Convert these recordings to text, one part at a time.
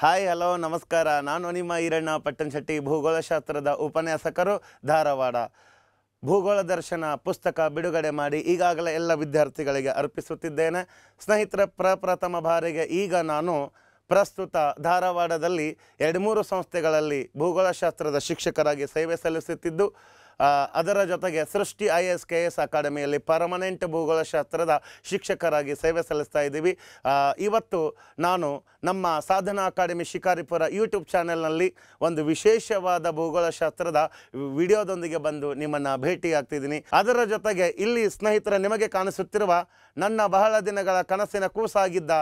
hi hello ನಮಸ್ಕಾರ ನಾನು ನಿಮ್ಮ ಈರಣ್ಣ ಪಟ್ಟಣಶೆಟ್ಟಿ ಭೂಗೋಳಶಾಸ್ತ್ರದ ಉಪನ್ಯಾಸಕರು ಧಾರವಾಡ ಭೂಗೋಳ ದರ್ಶನ ಪುಸ್ತಕ ಬಿಡುಗಡೆ ಮಾಡಿ ಈಗಾಗಲೇ ಎಲ್ಲ ವಿದ್ಯಾರ್ಥಿಗಳಿಗೆ ಅರ್ಪಿಸುತ್ತಿದ್ದೇನೆ ಸ್ನೇಹಿತರ ಪ್ರಪ್ರಥಮ ಬಾರಿಗೆ ಈಗ ನಾನು ಪ್ರಸ್ತುತ ಧಾರವಾಡದಲ್ಲಿ ಎರಡು ಮೂರು ಸಂಸ್ಥೆಗಳಲ್ಲಿ ಭೂಗೋಳಶಾಸ್ತ್ರದ ಶಿಕ್ಷಕರಾಗಿ ಸೇವೆ ಸಲ್ಲಿಸುತ್ತಿದ್ದು ಅದರ ಜೊತೆಗೆ Srushti I S K S ಅಕಾಡೆಮಿಯಲ್ಲಿ ಪರ್ಮನೆಂಟ್ ಭೂಗೋಳಶಾಸ್ತ್ರದ ಶಿಕ್ಷಕರಾಗಿ ಸೇವೆ ಸಲ್ಲಿಸ್ತಾ ಇದ್ದೀವಿ ಇವತ್ತು ನಾನು ನಮ್ಮ ಸಾಧನಾ ಅಕಾಡೆಮಿ ಶಿಕಾರಿಪುರ ಯೂಟ್ಯೂಬ್ ಚಾನೆಲ್ನಲ್ಲಿ ಒಂದು ವಿಶೇಷವಾದ ಭೂಗೋಳಶಾಸ್ತ್ರದ ವಿಡಿಯೋದೊಂದಿಗೆ ಬಂದು ನಿಮ್ಮನ್ನು ಭೇಟಿ ಆಗ್ತಿದ್ದೀನಿ ಅದರ ಜೊತೆಗೆ ಇಲ್ಲಿ ಸ್ನೇಹಿತರ ನಿಮಗೆ ಕಾಣಿಸುತ್ತಿರುವ ನನ್ನ ಬಹಳ ದಿನಗಳ ಕನಸಿನ ಕೂಸಾಗಿದ್ದ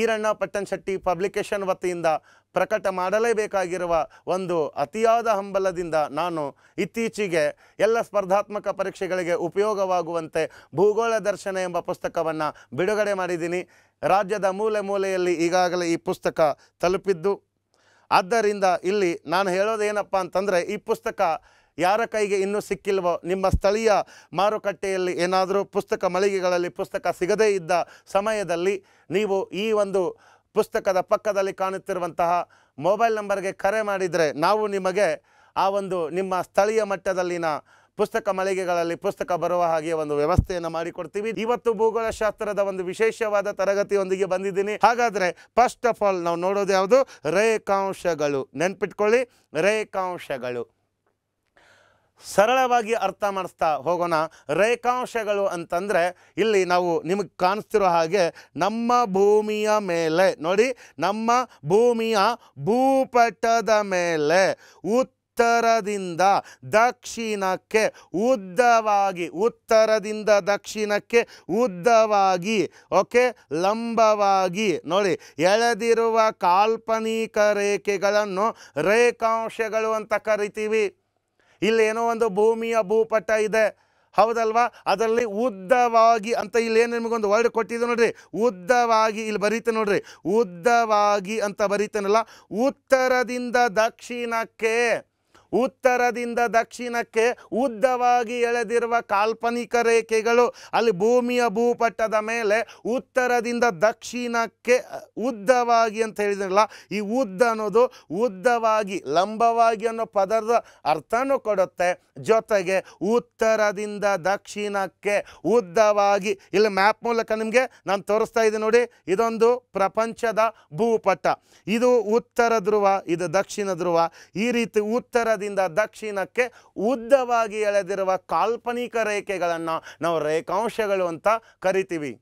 ಈರಣ್ಣ ಪಟ್ಟಣಶೆಟ್ಟಿ ಪಬ್ಲಿಕೇಶನ್ ವತಿಯಿಂದ ಪ್ರಕಟ ಮಾಡಲೇಬೇಕಾಗಿರುವ ಒಂದು ಅತಿಯಾದ ಹಂಬಲದಿಂದ ನಾನು ಇತ್ತೀಚೆಗೆ ಎಲ್ಲ ಸ್ಪರ್ಧಾತ್ಮಕ ಪರೀಕ್ಷೆಗಳಿಗೆ ಉಪಯೋಗವಾಗುವಂತೆ ಭೂಗೋಳ ದರ್ಶನ ಎಂಬ ಪುಸ್ತಕವನ್ನು ಬಿಡುಗಡೆ ಮಾಡಿದ್ದೀನಿ ರಾಜ್ಯದ ಮೂಲೆ ಮೂಲೆಯಲ್ಲಿ ಈಗಾಗಲೇ ಈ ಪುಸ್ತಕ ತಲುಪಿದ್ದು ಆದ್ದರಿಂದ ಇಲ್ಲಿ ನಾನು ಹೇಳೋದೇನಪ್ಪ ಅಂತಂದರೆ ಈ ಪುಸ್ತಕ ಯಾರ ಕೈಗೆ ಇನ್ನೂ ಸಿಕ್ಕಿಲ್ವೋ ನಿಮ್ಮ ಸ್ಥಳೀಯ ಮಾರುಕಟ್ಟೆಯಲ್ಲಿ ಏನಾದರೂ ಪುಸ್ತಕ ಮಳಿಗೆಗಳಲ್ಲಿ ಪುಸ್ತಕ ಸಿಗದೇ ಇದ್ದ ಸಮಯದಲ್ಲಿ ನೀವು ಈ ಒಂದು ಪುಸ್ತಕದ ಪಕ್ಕದಲ್ಲಿ ಕಾಣುತ್ತಿರುವಂತಹ ಮೊಬೈಲ್ ನಂಬರ್ಗೆ ಕರೆ ಮಾಡಿದರೆ ನಾವು ನಿಮಗೆ ಆ ಒಂದು ನಿಮ್ಮ ಸ್ಥಳೀಯ ಮಟ್ಟದಲ್ಲಿನ ಪುಸ್ತಕ ಮಳಿಗೆಗಳಲ್ಲಿ ಪುಸ್ತಕ ಬರುವ ಹಾಗೆ ಒಂದು ವ್ಯವಸ್ಥೆಯನ್ನು ಮಾಡಿಕೊಡ್ತೀವಿ ಇವತ್ತು ಭೂಗೋಳಶಾಸ್ತ್ರದ ಒಂದು ವಿಶೇಷವಾದ ತರಗತಿಯೊಂದಿಗೆ ಬಂದಿದ್ದೀನಿ ಹಾಗಾದರೆ ಫಸ್ಟ್ ಆಫ್ ಆಲ್ ನಾವು ನೋಡೋದು ಯಾವುದು ರೇಖಾಂಶಗಳು ನೆನ್ಪಿಟ್ಕೊಳ್ಳಿ ರೇಖಾಂಶಗಳು ಸರಳವಾಗಿ ಅರ್ಥ ಮಾಡಿಸ್ತಾ ಹೋಗೋಣ ರೇಖಾಂಶಗಳು ಅಂತಂದರೆ ಇಲ್ಲಿ ನಾವು ನಿಮಗೆ ಕಾಣಿಸ್ತಿರೋ ಹಾಗೆ ನಮ್ಮ ಭೂಮಿಯ ಮೇಲೆ ನೋಡಿ ನಮ್ಮ ಭೂಮಿಯ ಭೂಪಟದ ಮೇಲೆ ಉತ್ತರದಿಂದ ದಕ್ಷಿಣಕ್ಕೆ ಉದ್ದವಾಗಿ ಉತ್ತರದಿಂದ ದಕ್ಷಿಣಕ್ಕೆ ಉದ್ದವಾಗಿ ಓಕೆ ಲಂಬವಾಗಿ ನೋಡಿ ಎಳೆದಿರುವ ಕಾಲ್ಪನಿಕ ರೇಖೆಗಳನ್ನು ರೇಖಾಂಶಗಳು ಅಂತ ಕರಿತೀವಿ ಇಲ್ಲೇನೋ ಒಂದು ಭೂಮಿಯ ಭೂಪಟ ಇದೆ ಹೌದಲ್ವಾ ಅದರಲ್ಲಿ ಉದ್ದವಾಗಿ ಅಂತ ಇಲ್ಲೇನು ನಿಮಗೊಂದು ವರ್ಡ್ ಕೊಟ್ಟಿದ್ದು ನೋಡ್ರಿ ಉದ್ದವಾಗಿ ಇಲ್ಲಿ ಬರೀತೆ ನೋಡ್ರಿ ಉದ್ದವಾಗಿ ಅಂತ ಬರೀತೇನಲ್ಲ ಉತ್ತರದಿಂದ ದಕ್ಷಿಣಕ್ಕೆ ಉತ್ತರದಿಂದ ದಕ್ಷಿಣಕ್ಕೆ ಉದ್ದವಾಗಿ ಎಳೆದಿರುವ ಕಾಲ್ಪನಿಕ ರೇಖೆಗಳು ಅಲ್ಲಿ ಭೂಮಿಯ ಭೂಪಟ್ಟದ ಮೇಲೆ ಉತ್ತರದಿಂದ ದಕ್ಷಿಣಕ್ಕೆ ಉದ್ದವಾಗಿ ಅಂತ ಹೇಳಿದ್ರಲ್ಲ ಈ ಉದ್ದ ಅನ್ನೋದು ಉದ್ದವಾಗಿ ಲಂಬವಾಗಿ ಅನ್ನೋ ಪದದ ಅರ್ಥನೂ ಕೊಡುತ್ತೆ ಜೊತೆಗೆ ಉತ್ತರದಿಂದ ದಕ್ಷಿಣಕ್ಕೆ ಉದ್ದವಾಗಿ ಇಲ್ಲಿ ಮ್ಯಾಪ್ ಮೂಲಕ ನಿಮಗೆ ನಾನು ತೋರಿಸ್ತಾ ಇದ್ದೀನಿ ನೋಡಿ ಇದೊಂದು ಪ್ರಪಂಚದ ಭೂಪಟ ಇದು ಉತ್ತರ ಧ್ರುವ ಇದು ದಕ್ಷಿಣ ಧ್ರುವ ಈ ರೀತಿ ಉತ್ತರ ಉತ್ತರದಿಂದ ದಕ್ಷಿಣಕ್ಕೆ ಉದ್ದವಾಗಿ ಎಳೆದಿರುವ ಕಾಲ್ಪನಿಕ ರೇಖೆಗಳನ್ನು ನಾವು ರೇಖಾಂಶಗಳು ಅಂತ ಕರಿತೀವಿ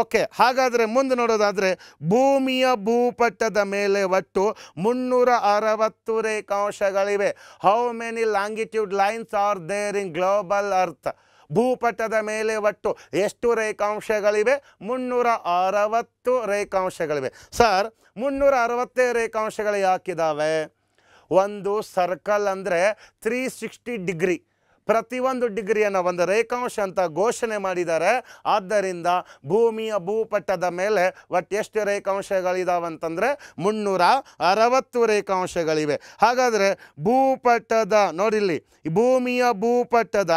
ಓಕೆ ಹಾಗಾದರೆ ಮುಂದೆ ನೋಡೋದಾದರೆ ಭೂಮಿಯ ಭೂಪಟ್ಟದ ಮೇಲೆ ಒಟ್ಟು ಮುನ್ನೂರ ಅರವತ್ತು ರೇಖಾಂಶಗಳಿವೆ how many longitude lines are there in global earth ಭೂಪಟದ ಮೇಲೆ ಒಟ್ಟು ಎಷ್ಟು ರೇಖಾಂಶಗಳಿವೆ ಮುನ್ನೂರ ಅರವತ್ತು ರೇಖಾಂಶಗಳಿವೆ ಸರ್ ಮುನ್ನೂರ ಅರವತ್ತೇ ರೇಖಾಂಶಗಳು ಯಾಕಿದ್ದಾವೆ ಒಂದು ಸರ್ಕಲ್ ಅಂದರೆ ತ್ರೀ ಸಿಕ್ಸ್ಟಿ ಡಿಗ್ರಿ ಪ್ರತಿಯೊಂದು ಡಿಗ್ರಿಯನ್ನು ಒಂದು ರೇಖಾಂಶ ಅಂತ ಘೋಷಣೆ ಮಾಡಿದ್ದಾರೆ ಆದ್ದರಿಂದ ಭೂಮಿಯ ಭೂಪಟ್ಟದ ಮೇಲೆ ಒಟ್ಟು ಎಷ್ಟು ಅಂತಂದರೆ ಮುನ್ನೂರ ಅರವತ್ತು ರೇಖಾಂಶಗಳಿವೆ ಹಾಗಾದರೆ ಭೂಪಟ್ಟದ ನೋಡಿಲ್ಲಿ ಭೂಮಿಯ ಭೂಪಟ್ಟದ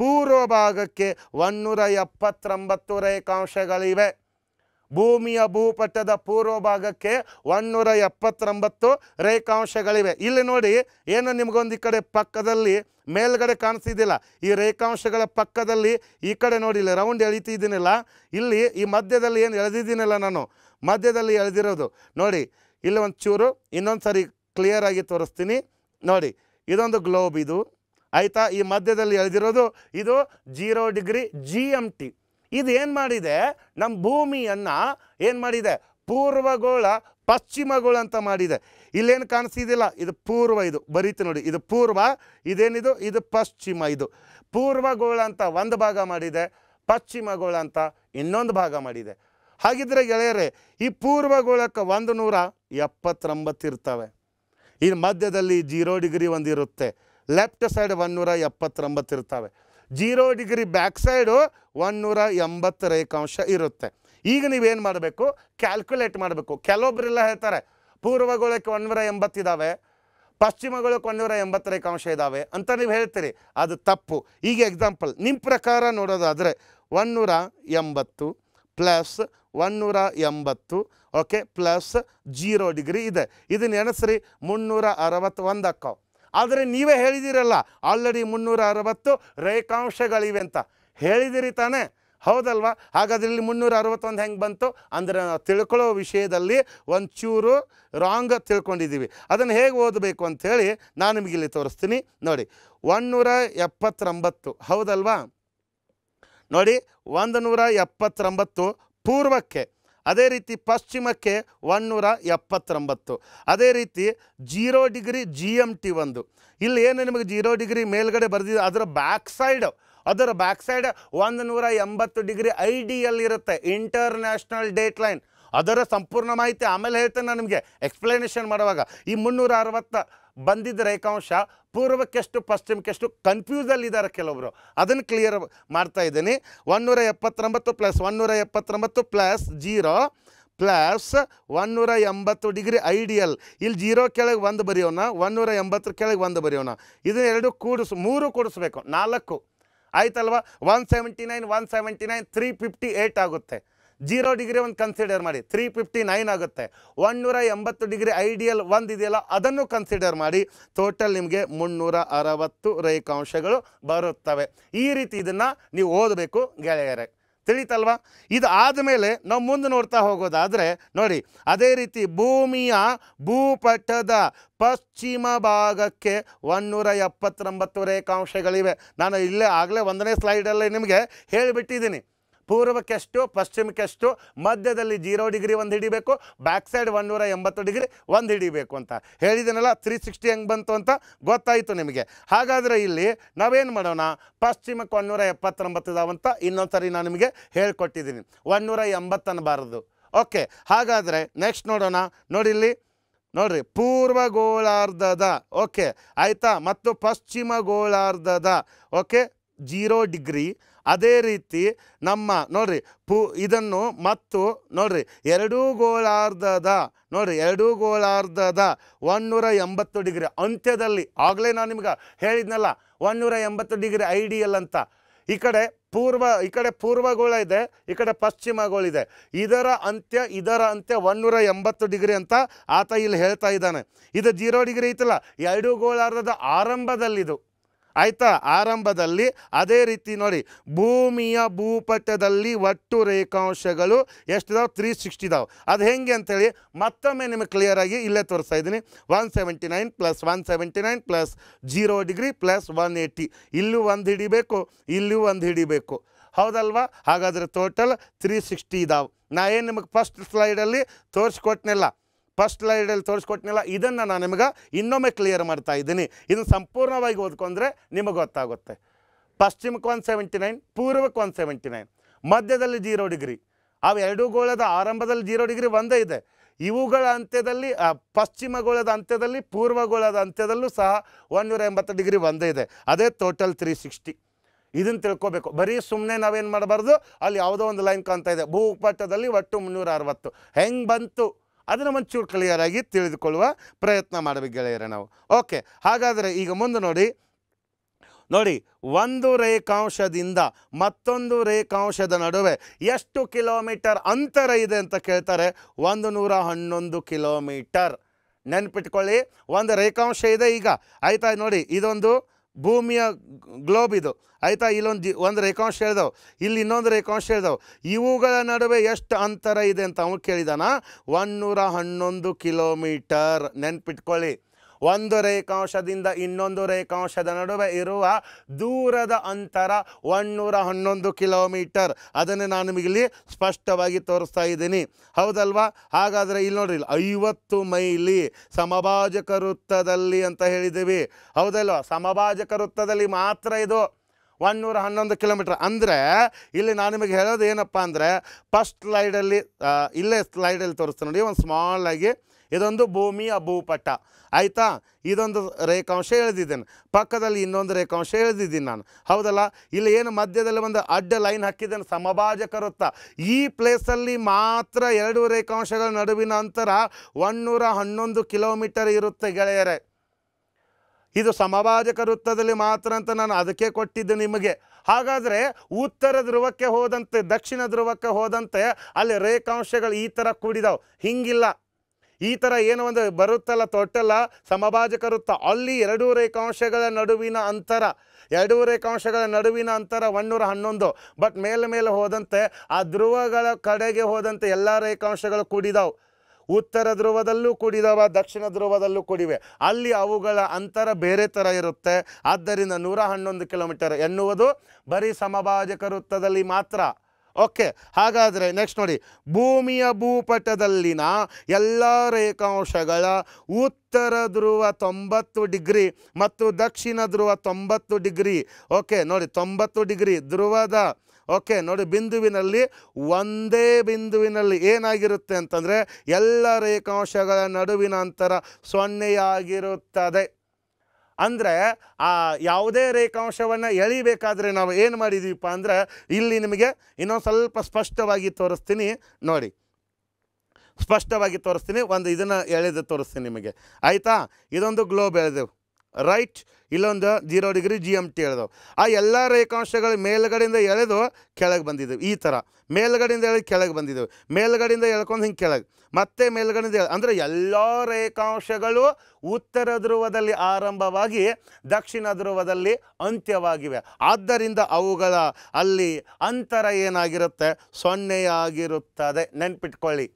ಪೂರ್ವ ಭಾಗಕ್ಕೆ ಒನ್ನೂರ ಎಪ್ಪತ್ತೊಂಬತ್ತು ರೇಖಾಂಶಗಳಿವೆ ಭೂಮಿಯ ಭೂಪಟ್ಟದ ಪೂರ್ವ ಭಾಗಕ್ಕೆ ಒಂದುನೂರ ಎಪ್ಪತ್ತೊಂಬತ್ತು ರೇಖಾಂಶಗಳಿವೆ ಇಲ್ಲಿ ನೋಡಿ ಏನು ನಿಮಗೊಂದು ಈ ಕಡೆ ಪಕ್ಕದಲ್ಲಿ ಮೇಲ್ಗಡೆ ಕಾಣಿಸ್ತಿದ್ದಿಲ್ಲ ಈ ರೇಖಾಂಶಗಳ ಪಕ್ಕದಲ್ಲಿ ಈ ಕಡೆ ನೋಡಿ ಇಲ್ಲಿ ರೌಂಡ್ ಎಳಿತಿದ್ದೀನಿಲ್ಲ ಇಲ್ಲಿ ಈ ಮಧ್ಯದಲ್ಲಿ ಏನು ಎಳೆದಿದ್ದೀನಲ್ಲ ನಾನು ಮಧ್ಯದಲ್ಲಿ ಎಳೆದಿರೋದು ನೋಡಿ ಇಲ್ಲಿ ಒಂದು ಚೂರು ಇನ್ನೊಂದು ಸರಿ ಕ್ಲಿಯರಾಗಿ ತೋರಿಸ್ತೀನಿ ನೋಡಿ ಇದೊಂದು ಗ್ಲೋಬ್ ಇದು ಆಯಿತಾ ಈ ಮಧ್ಯದಲ್ಲಿ ಎಳೆದಿರೋದು ಇದು zero degree G M T ಇದು ಏನು ಮಾಡಿದೆ ನಮ್ಮ ಭೂಮಿಯನ್ನು ಏನು ಮಾಡಿದೆ ಪೂರ್ವಗೋಳ ಪಶ್ಚಿಮಗೋಳ ಅಂತ ಮಾಡಿದೆ ಇಲ್ಲೇನು ಕಾಣಿಸಿದಿಲ್ಲ ಇದು ಪೂರ್ವ ಇದು ಬರೀತು ನೋಡಿ ಇದು ಪೂರ್ವ ಇದೇನಿದು ಇದು ಪಶ್ಚಿಮ ಇದು ಪೂರ್ವಗೋಳ ಅಂತ ಒಂದು ಭಾಗ ಮಾಡಿದೆ ಪಶ್ಚಿಮಗೋಳ ಅಂತ ಇನ್ನೊಂದು ಭಾಗ ಮಾಡಿದೆ ಹಾಗಿದ್ರೆ ಗೆಳೆಯರೆ ಈ ಪೂರ್ವಗೋಳಕ್ಕೆ ಒಂದು ನೂರ ಎಪ್ಪತ್ತೊಂಬತ್ತು ಇರ್ತವೆ ಈ ಮಧ್ಯದಲ್ಲಿ ಜೀರೋ ಡಿಗ್ರಿ ಒಂದಿರುತ್ತೆ ಲೆಫ್ಟ್ ಸೈಡ್ ಒಂದು ನೂರ ಎಪ್ಪತ್ತೊಂಬತ್ತು ಇರ್ತವೆ ಜೀರೋ ಡಿಗ್ರಿ ಬ್ಯಾಕ್ ಸೈಡು ಒನ್ನೂರ ಎಂಬತ್ತು ರೇಖಾಂಶ ಇರುತ್ತೆ ಈಗ ನೀವೇನು ಮಾಡಬೇಕು ಕ್ಯಾಲ್ಕುಲೇಟ್ ಮಾಡಬೇಕು ಕೆಲವೊಬ್ಬರೆಲ್ಲ ಹೇಳ್ತಾರೆ ಪೂರ್ವಗೋಳಕ್ಕೆ ಒಂದೂರ ಎಂಬತ್ತಿದ್ದಾವೆ ಪಶ್ಚಿಮಗೋಳಕ್ಕೆ ಒಂದೂರ ಎಂಬತ್ತು ರೇಖಾಂಶ ಇದ್ದಾವೆ ಅಂತ ನೀವು ಹೇಳ್ತೀರಿ ಅದು ತಪ್ಪು ಈಗ ಎಕ್ಸಾಂಪಲ್ ನಿಮ್ಮ ಪ್ರಕಾರ ನೋಡೋದಾದರೆ ಒನ್ನೂರ ಎಂಬತ್ತು ಪ್ಲಸ್ ಒನ್ನೂರ ಎಂಬತ್ತು ಓಕೆ ಪ್ಲಸ್ ಜೀರೋ ಡಿಗ್ರಿ ಇದೆ ಇದನ್ನ ಎಣಸ್ರಿ ಮುನ್ನೂರ ಅರವತ್ತೊಂದು ಆದರೆ ನೀವೇ ಹೇಳಿದಿರಲ್ಲ ಆಲ್ರೆಡಿ ಮುನ್ನೂರ ಅರವತ್ತು ರೇಖಾಂಶಗಳಿವೆ ಅಂತ ಹೇಳಿದಿರಿ ತಾನೇ ಹೌದಲ್ವಾ ಹಾಗಾದ್ರೆ ಇಲ್ಲಿ ಮುನ್ನೂರ ಅರವತ್ತೊಂದು ಹೆಂಗೆ ಬಂತು ಅಂದರೆ ನಾವು ತಿಳ್ಕೊಳ್ಳೋ ವಿಷಯದಲ್ಲಿ ಒಂಚೂರು ರಾಂಗ್ ತಿಳ್ಕೊಂಡಿದ್ದೀವಿ ಅದನ್ನು ಹೇಗೆ ಓದಬೇಕು ಅಂಥೇಳಿ ನಾನು ನಿಮಗೆ ಇಲ್ಲಿ ತೋರಿಸ್ತೀನಿ ನೋಡಿ ಒಂದುನೂರ ಎಪ್ಪತ್ತರೊಂಬತ್ತು ಹೌದಲ್ವಾ ನೋಡಿ ಒಂದು ನೂರ ಎಪ್ಪತ್ತರೊಂಬತ್ತು ಪೂರ್ವಕ್ಕೆ ಅದೇ ರೀತಿ ಪಶ್ಚಿಮಕ್ಕೆ ಒನ್ನೂರ ಎಪ್ಪತ್ತೊಂಬತ್ತು ಅದೇ ರೀತಿ zero degree G M T ಒಂದು ಇಲ್ಲಿ ಏನು ನಿಮಗೆ ಜೀರೋ ಡಿಗ್ರಿ ಮೇಲ್ಗಡೆ ಬರೆದಿದೆ ಅದರ ಬ್ಯಾಕ್ ಸೈಡ್ ಅದರ ಬ್ಯಾಕ್ ಸೈಡ್ ಒಂದು ನೂರ ಎಂಬತ್ತು ಡಿಗ್ರಿ ಐ ಇರುತ್ತೆ ಇಂಟರ್ನ್ಯಾಷನಲ್ ಡೇಟ್ ಲೈನ್ ಅದರ ಸಂಪೂರ್ಣ ಮಾಹಿತಿ ಆಮೇಲೆ ಹೇಳ್ತೇನೆ ನಾನು ನಿಮಗೆ ಎಕ್ಸ್ಪ್ಲನೇಷನ್ ಮಾಡುವಾಗ ಈ ಮುನ್ನೂರ ಅರವತ್ತ ಬಂದಿದ್ದ ರೇಖಾಂಶ ಪೂರ್ವಕ್ಕೆಷ್ಟು ಪಶ್ಚಿಮಕ್ಕೆಷ್ಟು ಇದ್ದಾರೆ ಕೆಲವರು ಅದನ್ನು ಕ್ಲಿಯರ್ ಮಾಡ್ತಾ ಇದ್ದೀನಿ ಒನ್ನೂರ ಎಪ್ಪತ್ತೊಂಬತ್ತು ಪ್ಲಸ್ ಒನ್ನೂರ ಎಪ್ಪತ್ತೊಂಬತ್ತು ಪ್ಲಸ್ ಜೀರೋ ಪ್ಲಸ್ ಒನ್ನೂರ ಎಂಬತ್ತು ಡಿಗ್ರಿ ಐಡಿಯಲ್ ಇಲ್ಲಿ ಜೀರೋ ಕೆಳಗೆ ಒಂದು ಬರೆಯೋಣ ಒನ್ನೂರ ಎಂಬತ್ತರ ಕೆಳಗೆ ಒಂದು ಬರೆಯೋಣ ಇದನ್ನ ಎರಡು ಕೂಡಿಸ್ ಮೂರು ಕೂಡಿಸ್ಬೇಕು ನಾಲ್ಕು ಆಯ್ತಲ್ವಾ one seventy nine one seventy nine three fifty eight ಆಗುತ್ತೆ ಜೀರೋ ಡಿಗ್ರಿ ಒಂದು ಕನ್ಸಿಡರ್ ಮಾಡಿ ತ್ರೀ ಫಿಫ್ಟಿ ನೈನ್ ಆಗುತ್ತೆ ಒನ್ನೂರ ಎಂಬತ್ತು ಡಿಗ್ರಿ ಐಡಿಯಲ್ ಒಂದು ಇದೆಯಲ್ಲ ಅದನ್ನು ಕನ್ಸಿಡರ್ ಮಾಡಿ ಟೋಟಲ್ ನಿಮಗೆ ಮುನ್ನೂರ ಅರವತ್ತು ರೇಖಾಂಶಗಳು ಬರುತ್ತವೆ ಈ ರೀತಿ ಇದನ್ನು ನೀವು ಓದಬೇಕು ಗೆಳೆಯರೆ ತಿಳಿತಲ್ವಾ ಇದು ಆದಮೇಲೆ ನಾವು ಮುಂದೆ ನೋಡ್ತಾ ಹೋಗೋದಾದರೆ ನೋಡಿ ಅದೇ ರೀತಿ ಭೂಮಿಯ ಭೂಪಟದ ಪಶ್ಚಿಮ ಭಾಗಕ್ಕೆ ಒನ್ನೂರ ಎಪ್ಪತ್ತೊಂಬತ್ತು ರೇಖಾಂಶಗಳಿವೆ ನಾನು ಇಲ್ಲೇ ಆಗಲೇ ಒಂದನೇ ಸ್ಲೈಡಲ್ಲೇ ನಿಮಗೆ ಹೇಳಿಬಿಟ್ಟಿದ್ದೀನಿ ಪೂರ್ವಕ್ಕೆಷ್ಟು ಪಶ್ಚಿಮಕ್ಕೆಷ್ಟು ಮಧ್ಯದಲ್ಲಿ ಜೀರೋ ಡಿಗ್ರಿ ಒಂದು ಹಿಡಿಬೇಕು ಬ್ಯಾಕ್ ಸೈಡ್ ನೂರ ಎಂಬತ್ತು ಡಿಗ್ರಿ ಒಂದು ಹಿಡಿಬೇಕು ಅಂತ ಹೇಳಿದನಲ್ಲ ತ್ರೀ ಸಿಕ್ಸ್ಟಿ ಹೆಂಗೆ ಬಂತು ಅಂತ ಗೊತ್ತಾಯಿತು ನಿಮಗೆ ಹಾಗಾದರೆ ಇಲ್ಲಿ ನಾವೇನು ಮಾಡೋಣ ಪಶ್ಚಿಮಕ್ಕೆ ಒಂದೂರ ಎಪ್ಪತ್ತೊಂಬತ್ತು ಇದಾವಂತ ಇನ್ನೊಂದು ಸರಿ ನಾನು ನಿಮಗೆ ಹೇಳ್ಕೊಟ್ಟಿದ್ದೀನಿ ಒಂದೂರ ಎಂಬತ್ತನ್ನಬಾರದು ಓಕೆ ಹಾಗಾದರೆ ನೆಕ್ಸ್ಟ್ ನೋಡೋಣ ನೋಡಿ ಇಲ್ಲಿ ನೋಡ್ರಿ ಪೂರ್ವ ಗೋಳಾರ್ಧದ ಓಕೆ ಆಯಿತಾ ಮತ್ತು ಪಶ್ಚಿಮ ಗೋಳಾರ್ಧದ ಓಕೆ ಜೀರೋ ಡಿಗ್ರಿ ಅದೇ ರೀತಿ ನಮ್ಮ ನೋಡ್ರಿ ಪು ಇದನ್ನು ಮತ್ತು ನೋಡ್ರಿ ಎರಡೂ ಗೋಳಾರ್ಧದ ನೋಡ್ರಿ ಎರಡೂ ಗೋಳಾರ್ಧದ ಒನ್ನೂರ ಎಂಬತ್ತು ಡಿಗ್ರಿ ಅಂತ್ಯದಲ್ಲಿ ಆಗಲೇ ನಾನು ನಿಮ್ಗೆ ಹೇಳಿದ್ನಲ್ಲ ಒನ್ನೂರ ಎಂಬತ್ತು ಡಿಗ್ರಿ ಐಡಿಯಲ್ ಅಂತ ಈ ಕಡೆ ಪೂರ್ವ ಈ ಕಡೆ ಪೂರ್ವಗೋಳ ಇದೆ ಈ ಕಡೆ ಪಶ್ಚಿಮಗಳಿದೆ ಇದರ ಅಂತ್ಯ ಇದರ ಅಂತ್ಯ ಒನ್ನೂರ ಎಂಬತ್ತು ಡಿಗ್ರಿ ಅಂತ ಆತ ಇಲ್ಲಿ ಹೇಳ್ತಾ ಇದ್ದಾನೆ ಇದು ಜೀರೋ ಡಿಗ್ರಿ ಐತಲ್ಲ ಎರಡು ಗೋಳಾರ್ಧದ ಆರಂಭದಲ್ಲಿದು ಆಯಿತಾ ಆರಂಭದಲ್ಲಿ ಅದೇ ರೀತಿ ನೋಡಿ ಭೂಮಿಯ ಭೂಪಟದಲ್ಲಿ ಒಟ್ಟು ರೇಖಾಂಶಗಳು ಎಷ್ಟಿದಾವೆ ತ್ರೀ ಸಿಕ್ಸ್ಟಿ ಇದಾವೆ ಅದು ಹೆಂಗೆ ಅಂಥೇಳಿ ಮತ್ತೊಮ್ಮೆ ನಿಮಗೆ ಕ್ಲಿಯರಾಗಿ ಇಲ್ಲೇ ತೋರಿಸ್ತಾ ಇದ್ದೀನಿ one seventy nine plus one seventy nine plus zero degree plus one eighty ಇಲ್ಲೂ ಒಂದು ಹಿಡಿಬೇಕು ಇಲ್ಲೂ ಒಂದು ಹಿಡಿಬೇಕು ಹೌದಲ್ವಾ ಹಾಗಾದರೆ ಟೋಟಲ್ ತ್ರೀ ಸಿಕ್ಸ್ಟಿ ಇದಾವೆ ನಾ ಏನು ನಿಮಗೆ ಫಸ್ಟ್ ಸ್ಲೈಡಲ್ಲಿ ತೋರಿಸ್ಕೊಟ್ನೆಲ್ಲ ಫಸ್ಟ್ ಲೈಡಲ್ಲಿ ತೋರಿಸ್ಕೊಟ್ನಲ್ಲ ಇದನ್ನು ನಾನು ನಿಮಗೆ ಇನ್ನೊಮ್ಮೆ ಕ್ಲಿಯರ್ ಮಾಡ್ತಾ ಇದ್ದೀನಿ ಇದನ್ನು ಸಂಪೂರ್ಣವಾಗಿ ಓದ್ಕೊಂಡ್ರೆ ನಿಮಗೆ ಗೊತ್ತಾಗುತ್ತೆ ಪಶ್ಚಿಮಕ್ಕೆ ಒನ್ ಸೆವೆಂಟಿ ನೈನ್ ಪೂರ್ವಕ್ಕೆ ಒನ್ ಸೆವೆಂಟಿ ನೈನ್ ಮಧ್ಯದಲ್ಲಿ ಜೀರೋ ಡಿಗ್ರಿ ಎರಡು ಗೋಳದ ಆರಂಭದಲ್ಲಿ ಜೀರೋ ಡಿಗ್ರಿ ಒಂದೇ ಇದೆ ಇವುಗಳ ಅಂತ್ಯದಲ್ಲಿ ಪಶ್ಚಿಮಗೋಳದ ಅಂತ್ಯದಲ್ಲಿ ಪೂರ್ವಗೋಳದ ಅಂತ್ಯದಲ್ಲೂ ಸಹ ಒಂದೂರ ಎಂಬತ್ತು ಡಿಗ್ರಿ ಒಂದೇ ಇದೆ ಅದೇ ಟೋಟಲ್ ತ್ರೀ ಸಿಕ್ಸ್ಟಿ ಇದನ್ನು ತಿಳ್ಕೊಬೇಕು ಬರೀ ಸುಮ್ಮನೆ ನಾವೇನು ಮಾಡಬಾರ್ದು ಅಲ್ಲಿ ಯಾವುದೋ ಒಂದು ಲೈನ್ ಕಾಣ್ತಾ ಇದೆ ಭೂಪಟ್ಟದಲ್ಲಿ ಒಟ್ಟು ಮುನ್ನೂರ ಅರವತ್ತು ಹೆಂಗೆ ಬಂತು ಅದನ್ನು ಒಂಚೂರು ಕ್ಲಿಯರ್ ಆಗಿ ತಿಳಿದುಕೊಳ್ಳುವ ಪ್ರಯತ್ನ ಮಾಡಬೇಕು ಗೆಳೆಯರ ನಾವು ಓಕೆ ಹಾಗಾದರೆ ಈಗ ಮುಂದೆ ನೋಡಿ ನೋಡಿ ಒಂದು ರೇಖಾಂಶದಿಂದ ಮತ್ತೊಂದು ರೇಖಾಂಶದ ನಡುವೆ ಎಷ್ಟು ಕಿಲೋಮೀಟರ್ ಅಂತರ ಇದೆ ಅಂತ ಕೇಳ್ತಾರೆ ಒಂದು ನೂರ ಹನ್ನೊಂದು ಕಿಲೋಮೀಟರ್ ನೆನ್ಪಿಟ್ಕೊಳ್ಳಿ ಒಂದು ರೇಖಾಂಶ ಇದೆ ಈಗ ಆಯ್ತಾಯ್ತು ನೋಡಿ ಇದೊಂದು ಭೂಮಿಯ ಗ್ಲೋಬ್ ಇದು ಆಯಿತಾ ಇಲ್ಲೊಂದು ಜಿ ಒಂದು ರೇಖಾಂಶ ಹೇಳ್ದವು ಇಲ್ಲಿ ಇನ್ನೊಂದು ರೇಖಾಂಶ ಹೇಳ್ದವು ಇವುಗಳ ನಡುವೆ ಎಷ್ಟು ಅಂತರ ಇದೆ ಅಂತ ಅವನು ಕೇಳಿದಾನ ಒನ್ನೂರ ಹನ್ನೊಂದು ಕಿಲೋಮೀಟರ್ ನೆನ್ಪಿಟ್ಕೊಳ್ಳಿ ಒಂದು ರೇಖಾಂಶದಿಂದ ಇನ್ನೊಂದು ರೇಖಾಂಶದ ನಡುವೆ ಇರುವ ದೂರದ ಅಂತರ ಒನ್ನೂರ ಹನ್ನೊಂದು ಕಿಲೋಮೀಟರ್ ಅದನ್ನು ನಾನು ನಿಮಗಿಲ್ಲಿ ಸ್ಪಷ್ಟವಾಗಿ ತೋರಿಸ್ತಾ ಇದ್ದೀನಿ ಹೌದಲ್ವಾ ಹಾಗಾದರೆ ಇಲ್ಲಿ ನೋಡ್ರಿ ಐವತ್ತು ಮೈಲಿ ಸಮಭಾಜಕ ವೃತ್ತದಲ್ಲಿ ಅಂತ ಹೇಳಿದ್ದೀವಿ ಹೌದಲ್ವಾ ಸಮಭಾಜಕ ವೃತ್ತದಲ್ಲಿ ಮಾತ್ರ ಇದು ಒನ್ನೂರ ಹನ್ನೊಂದು ಕಿಲೋಮೀಟ್ರ್ ಅಂದರೆ ಇಲ್ಲಿ ನಾನು ನಿಮಗೆ ಹೇಳೋದು ಏನಪ್ಪ ಅಂದರೆ ಫಸ್ಟ್ ಸ್ಲೈಡಲ್ಲಿ ಇಲ್ಲೇ ಸ್ಲೈಡಲ್ಲಿ ತೋರಿಸ್ತೀನಿ ನೋಡಿ ಒಂದು ಸ್ಮಾಲಾಗಿ ಇದೊಂದು ಭೂಮಿಯ ಭೂಪಟ ಆಯಿತಾ ಇದೊಂದು ರೇಖಾಂಶ ಎಳೆದಿದ್ದೇನೆ ಪಕ್ಕದಲ್ಲಿ ಇನ್ನೊಂದು ರೇಖಾಂಶ ಎಳೆದಿದ್ದೀನಿ ನಾನು ಹೌದಲ್ಲ ಇಲ್ಲಿ ಏನು ಮಧ್ಯದಲ್ಲಿ ಒಂದು ಅಡ್ಡ ಲೈನ್ ಹಾಕಿದ್ದೇನೆ ಸಮಭಾಜಕ ವೃತ್ತ ಈ ಪ್ಲೇಸಲ್ಲಿ ಮಾತ್ರ ಎರಡು ರೇಖಾಂಶಗಳ ನಡುವಿನ ಅಂತರ ಒನ್ನೂರ ಹನ್ನೊಂದು ಕಿಲೋಮೀಟರ್ ಇರುತ್ತೆ ಗೆಳೆಯರೆ ಇದು ಸಮಭಾಜಕ ವೃತ್ತದಲ್ಲಿ ಮಾತ್ರ ಅಂತ ನಾನು ಅದಕ್ಕೆ ಕೊಟ್ಟಿದ್ದು ನಿಮಗೆ ಹಾಗಾದರೆ ಉತ್ತರ ಧ್ರುವಕ್ಕೆ ಹೋದಂತೆ ದಕ್ಷಿಣ ಧ್ರುವಕ್ಕೆ ಹೋದಂತೆ ಅಲ್ಲಿ ರೇಖಾಂಶಗಳು ಈ ಥರ ಕೂಡಿದಾವೆ ಹಿಂಗಿಲ್ಲ ಈ ಥರ ಏನು ಒಂದು ಬರುತ್ತಲ್ಲ ತೊಟ್ಟಲ್ಲ ಸಮಭಾಜಕ ವೃತ್ತ ಅಲ್ಲಿ ಎರಡೂ ರೇಖಾಂಶಗಳ ನಡುವಿನ ಅಂತರ ಎರಡೂ ರೇಖಾಂಶಗಳ ನಡುವಿನ ಅಂತರ ಒನ್ನೂರ ಹನ್ನೊಂದು ಬಟ್ ಮೇಲೆ ಮೇಲೆ ಹೋದಂತೆ ಆ ಧ್ರುವಗಳ ಕಡೆಗೆ ಹೋದಂತೆ ಎಲ್ಲ ರೇಖಾಂಶಗಳು ಕೂಡಿದವು ಉತ್ತರ ಧ್ರುವದಲ್ಲೂ ಕೂಡಿದವ ದಕ್ಷಿಣ ಧ್ರುವದಲ್ಲೂ ಕೂಡಿವೆ ಅಲ್ಲಿ ಅವುಗಳ ಅಂತರ ಬೇರೆ ಥರ ಇರುತ್ತೆ ಆದ್ದರಿಂದ ನೂರ ಹನ್ನೊಂದು ಕಿಲೋಮೀಟರ್ ಎನ್ನುವುದು ಬರೀ ಸಮಭಾಜಕ ವೃತ್ತದಲ್ಲಿ ಮಾತ್ರ ಓಕೆ ಹಾಗಾದರೆ ನೆಕ್ಸ್ಟ್ ನೋಡಿ ಭೂಮಿಯ ಭೂಪಟದಲ್ಲಿನ ಎಲ್ಲ ರೇಖಾಂಶಗಳ ಉತ್ತರ ಧ್ರುವ ತೊಂಬತ್ತು ಡಿಗ್ರಿ ಮತ್ತು ದಕ್ಷಿಣ ಧ್ರುವ ತೊಂಬತ್ತು ಡಿಗ್ರಿ ಓಕೆ ನೋಡಿ ತೊಂಬತ್ತು ಡಿಗ್ರಿ ಧ್ರುವದ ಓಕೆ ನೋಡಿ ಬಿಂದುವಿನಲ್ಲಿ ಒಂದೇ ಬಿಂದುವಿನಲ್ಲಿ ಏನಾಗಿರುತ್ತೆ ಅಂತಂದರೆ ಎಲ್ಲ ರೇಖಾಂಶಗಳ ನಡುವಿನ ಅಂತರ ಸೊನ್ನೆಯಾಗಿರುತ್ತದೆ ಅಂದರೆ ಆ ಯಾವುದೇ ರೇಖಾಂಶವನ್ನು ಎಳಿಬೇಕಾದ್ರೆ ನಾವು ಏನು ಮಾಡಿದ್ದೀವಿಪ್ಪ ಅಂದರೆ ಇಲ್ಲಿ ನಿಮಗೆ ಇನ್ನೊಂದು ಸ್ವಲ್ಪ ಸ್ಪಷ್ಟವಾಗಿ ತೋರಿಸ್ತೀನಿ ನೋಡಿ ಸ್ಪಷ್ಟವಾಗಿ ತೋರಿಸ್ತೀನಿ ಒಂದು ಇದನ್ನು ಎಳೆದು ತೋರಿಸ್ತೀನಿ ನಿಮಗೆ ಆಯಿತಾ ಇದೊಂದು ಗ್ಲೋಬ್ ಎಳೆದೆವು ರೈಟ್ ಇಲ್ಲೊಂದು zero degree G M T ಎಳೆದವು ಆ ಎಲ್ಲ ರೇಖಾಂಶಗಳು ಮೇಲ್ಗಡೆಯಿಂದ ಎಳೆದು ಕೆಳಗೆ ಬಂದಿದ್ದೆವು ಈ ಥರ ಮೇಲ್ಗಡೆಯಿಂದ ಎಳೆದು ಕೆಳಗೆ ಬಂದಿದ್ದೆವು ಮೇಲ್ಗಡೆಯಿಂದ ಎಳ್ಕೊಂಡು ಹಿಂಗೆ ಕೆಳಗೆ ಮತ್ತೆ ಮೇಲ್ಗಡೆಯಿಂದ ಅಂದರೆ ಎಲ್ಲ ರೇಖಾಂಶಗಳು ಉತ್ತರ ಧ್ರುವದಲ್ಲಿ ಆರಂಭವಾಗಿ ದಕ್ಷಿಣ ಧ್ರುವದಲ್ಲಿ ಅಂತ್ಯವಾಗಿವೆ ಆದ್ದರಿಂದ ಅವುಗಳ ಅಲ್ಲಿ ಅಂತರ ಏನಾಗಿರುತ್ತೆ ಸೊನ್ನೆಯಾಗಿರುತ್ತದೆ ನೆನ್ಪಿಟ್ಕೊಳ್ಳಿ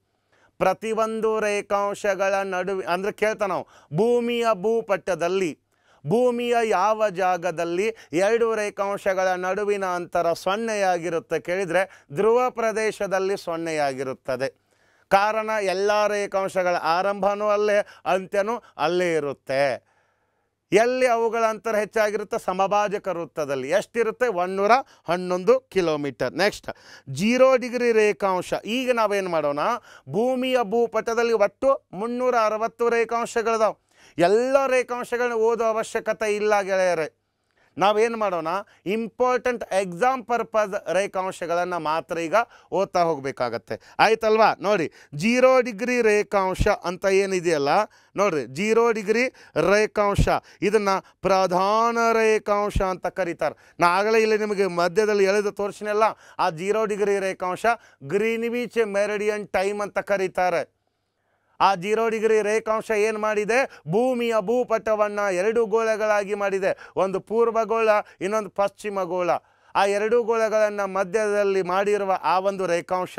ಪ್ರತಿಯೊಂದು ರೇಖಾಂಶಗಳ ನಡುವೆ ಅಂದರೆ ಕೇಳ್ತಾ ನಾವು ಭೂಮಿಯ ಭೂಪಟ್ಟದಲ್ಲಿ ಭೂಮಿಯ ಯಾವ ಜಾಗದಲ್ಲಿ ಎರಡು ರೇಖಾಂಶಗಳ ನಡುವಿನ ಅಂತರ ಸೊನ್ನೆಯಾಗಿರುತ್ತೆ ಕೇಳಿದರೆ ಧ್ರುವ ಪ್ರದೇಶದಲ್ಲಿ ಸೊನ್ನೆಯಾಗಿರುತ್ತದೆ ಕಾರಣ ಎಲ್ಲ ರೇಖಾಂಶಗಳ ಆರಂಭನೂ ಅಲ್ಲೇ ಅಂತ್ಯನೂ ಅಲ್ಲೇ ಇರುತ್ತೆ ಎಲ್ಲಿ ಅವುಗಳ ಅಂತರ ಹೆಚ್ಚಾಗಿರುತ್ತೆ ಸಮಭಾಜಕ ವೃತ್ತದಲ್ಲಿ ಎಷ್ಟಿರುತ್ತೆ ಒನ್ನೂರ ಹನ್ನೊಂದು ಕಿಲೋಮೀಟರ್ ನೆಕ್ಸ್ಟ್ ಜೀರೋ ಡಿಗ್ರಿ ರೇಖಾಂಶ ಈಗ ನಾವೇನು ಮಾಡೋಣ ಭೂಮಿಯ ಭೂಪಟದಲ್ಲಿ ಒಟ್ಟು ಮುನ್ನೂರ ಅರವತ್ತು ರೇಖಾಂಶಗಳಿದಾವೆ ಎಲ್ಲ ರೇಖಾಂಶಗಳನ್ನ ಓದೋ ಅವಶ್ಯಕತೆ ಇಲ್ಲ ಗೆಳೆಯರೆ ನಾವೇನು ಮಾಡೋಣ ಇಂಪಾರ್ಟೆಂಟ್ ಎಕ್ಸಾಮ್ ಪರ್ಪಸ್ ರೇಖಾಂಶಗಳನ್ನು ಮಾತ್ರ ಈಗ ಓದ್ತಾ ಹೋಗಬೇಕಾಗತ್ತೆ ಆಯ್ತಲ್ವಾ ನೋಡಿ ಜೀರೋ ಡಿಗ್ರಿ ರೇಖಾಂಶ ಅಂತ ಏನಿದೆಯಲ್ಲ ನೋಡಿರಿ ಜೀರೋ ಡಿಗ್ರಿ ರೇಖಾಂಶ ಇದನ್ನು ಪ್ರಧಾನ ರೇಖಾಂಶ ಅಂತ ಕರೀತಾರೆ ನಾ ಆಗಲೇ ಇಲ್ಲಿ ನಿಮಗೆ ಮಧ್ಯದಲ್ಲಿ ಎಳೆದು ತೋರಿಸಿನಲ್ಲ ಆ ಜೀರೋ ಡಿಗ್ರಿ ರೇಖಾಂಶ ಗ್ರೀನ್ವಿಚ್ ಮೆರಡಿಯನ್ ಟೈಮ್ ಅಂತ ಕರೀತಾರೆ ಆ ಜೀರೋ ಡಿಗ್ರಿ ರೇಖಾಂಶ ಏನು ಮಾಡಿದೆ ಭೂಮಿಯ ಭೂಪಟವನ್ನು ಎರಡು ಗೋಳಗಳಾಗಿ ಮಾಡಿದೆ ಒಂದು ಪೂರ್ವ ಗೋಳ ಇನ್ನೊಂದು ಪಶ್ಚಿಮ ಗೋಳ ಆ ಎರಡು ಗೋಳಗಳನ್ನು ಮಧ್ಯದಲ್ಲಿ ಮಾಡಿರುವ ಆ ಒಂದು ರೇಖಾಂಶ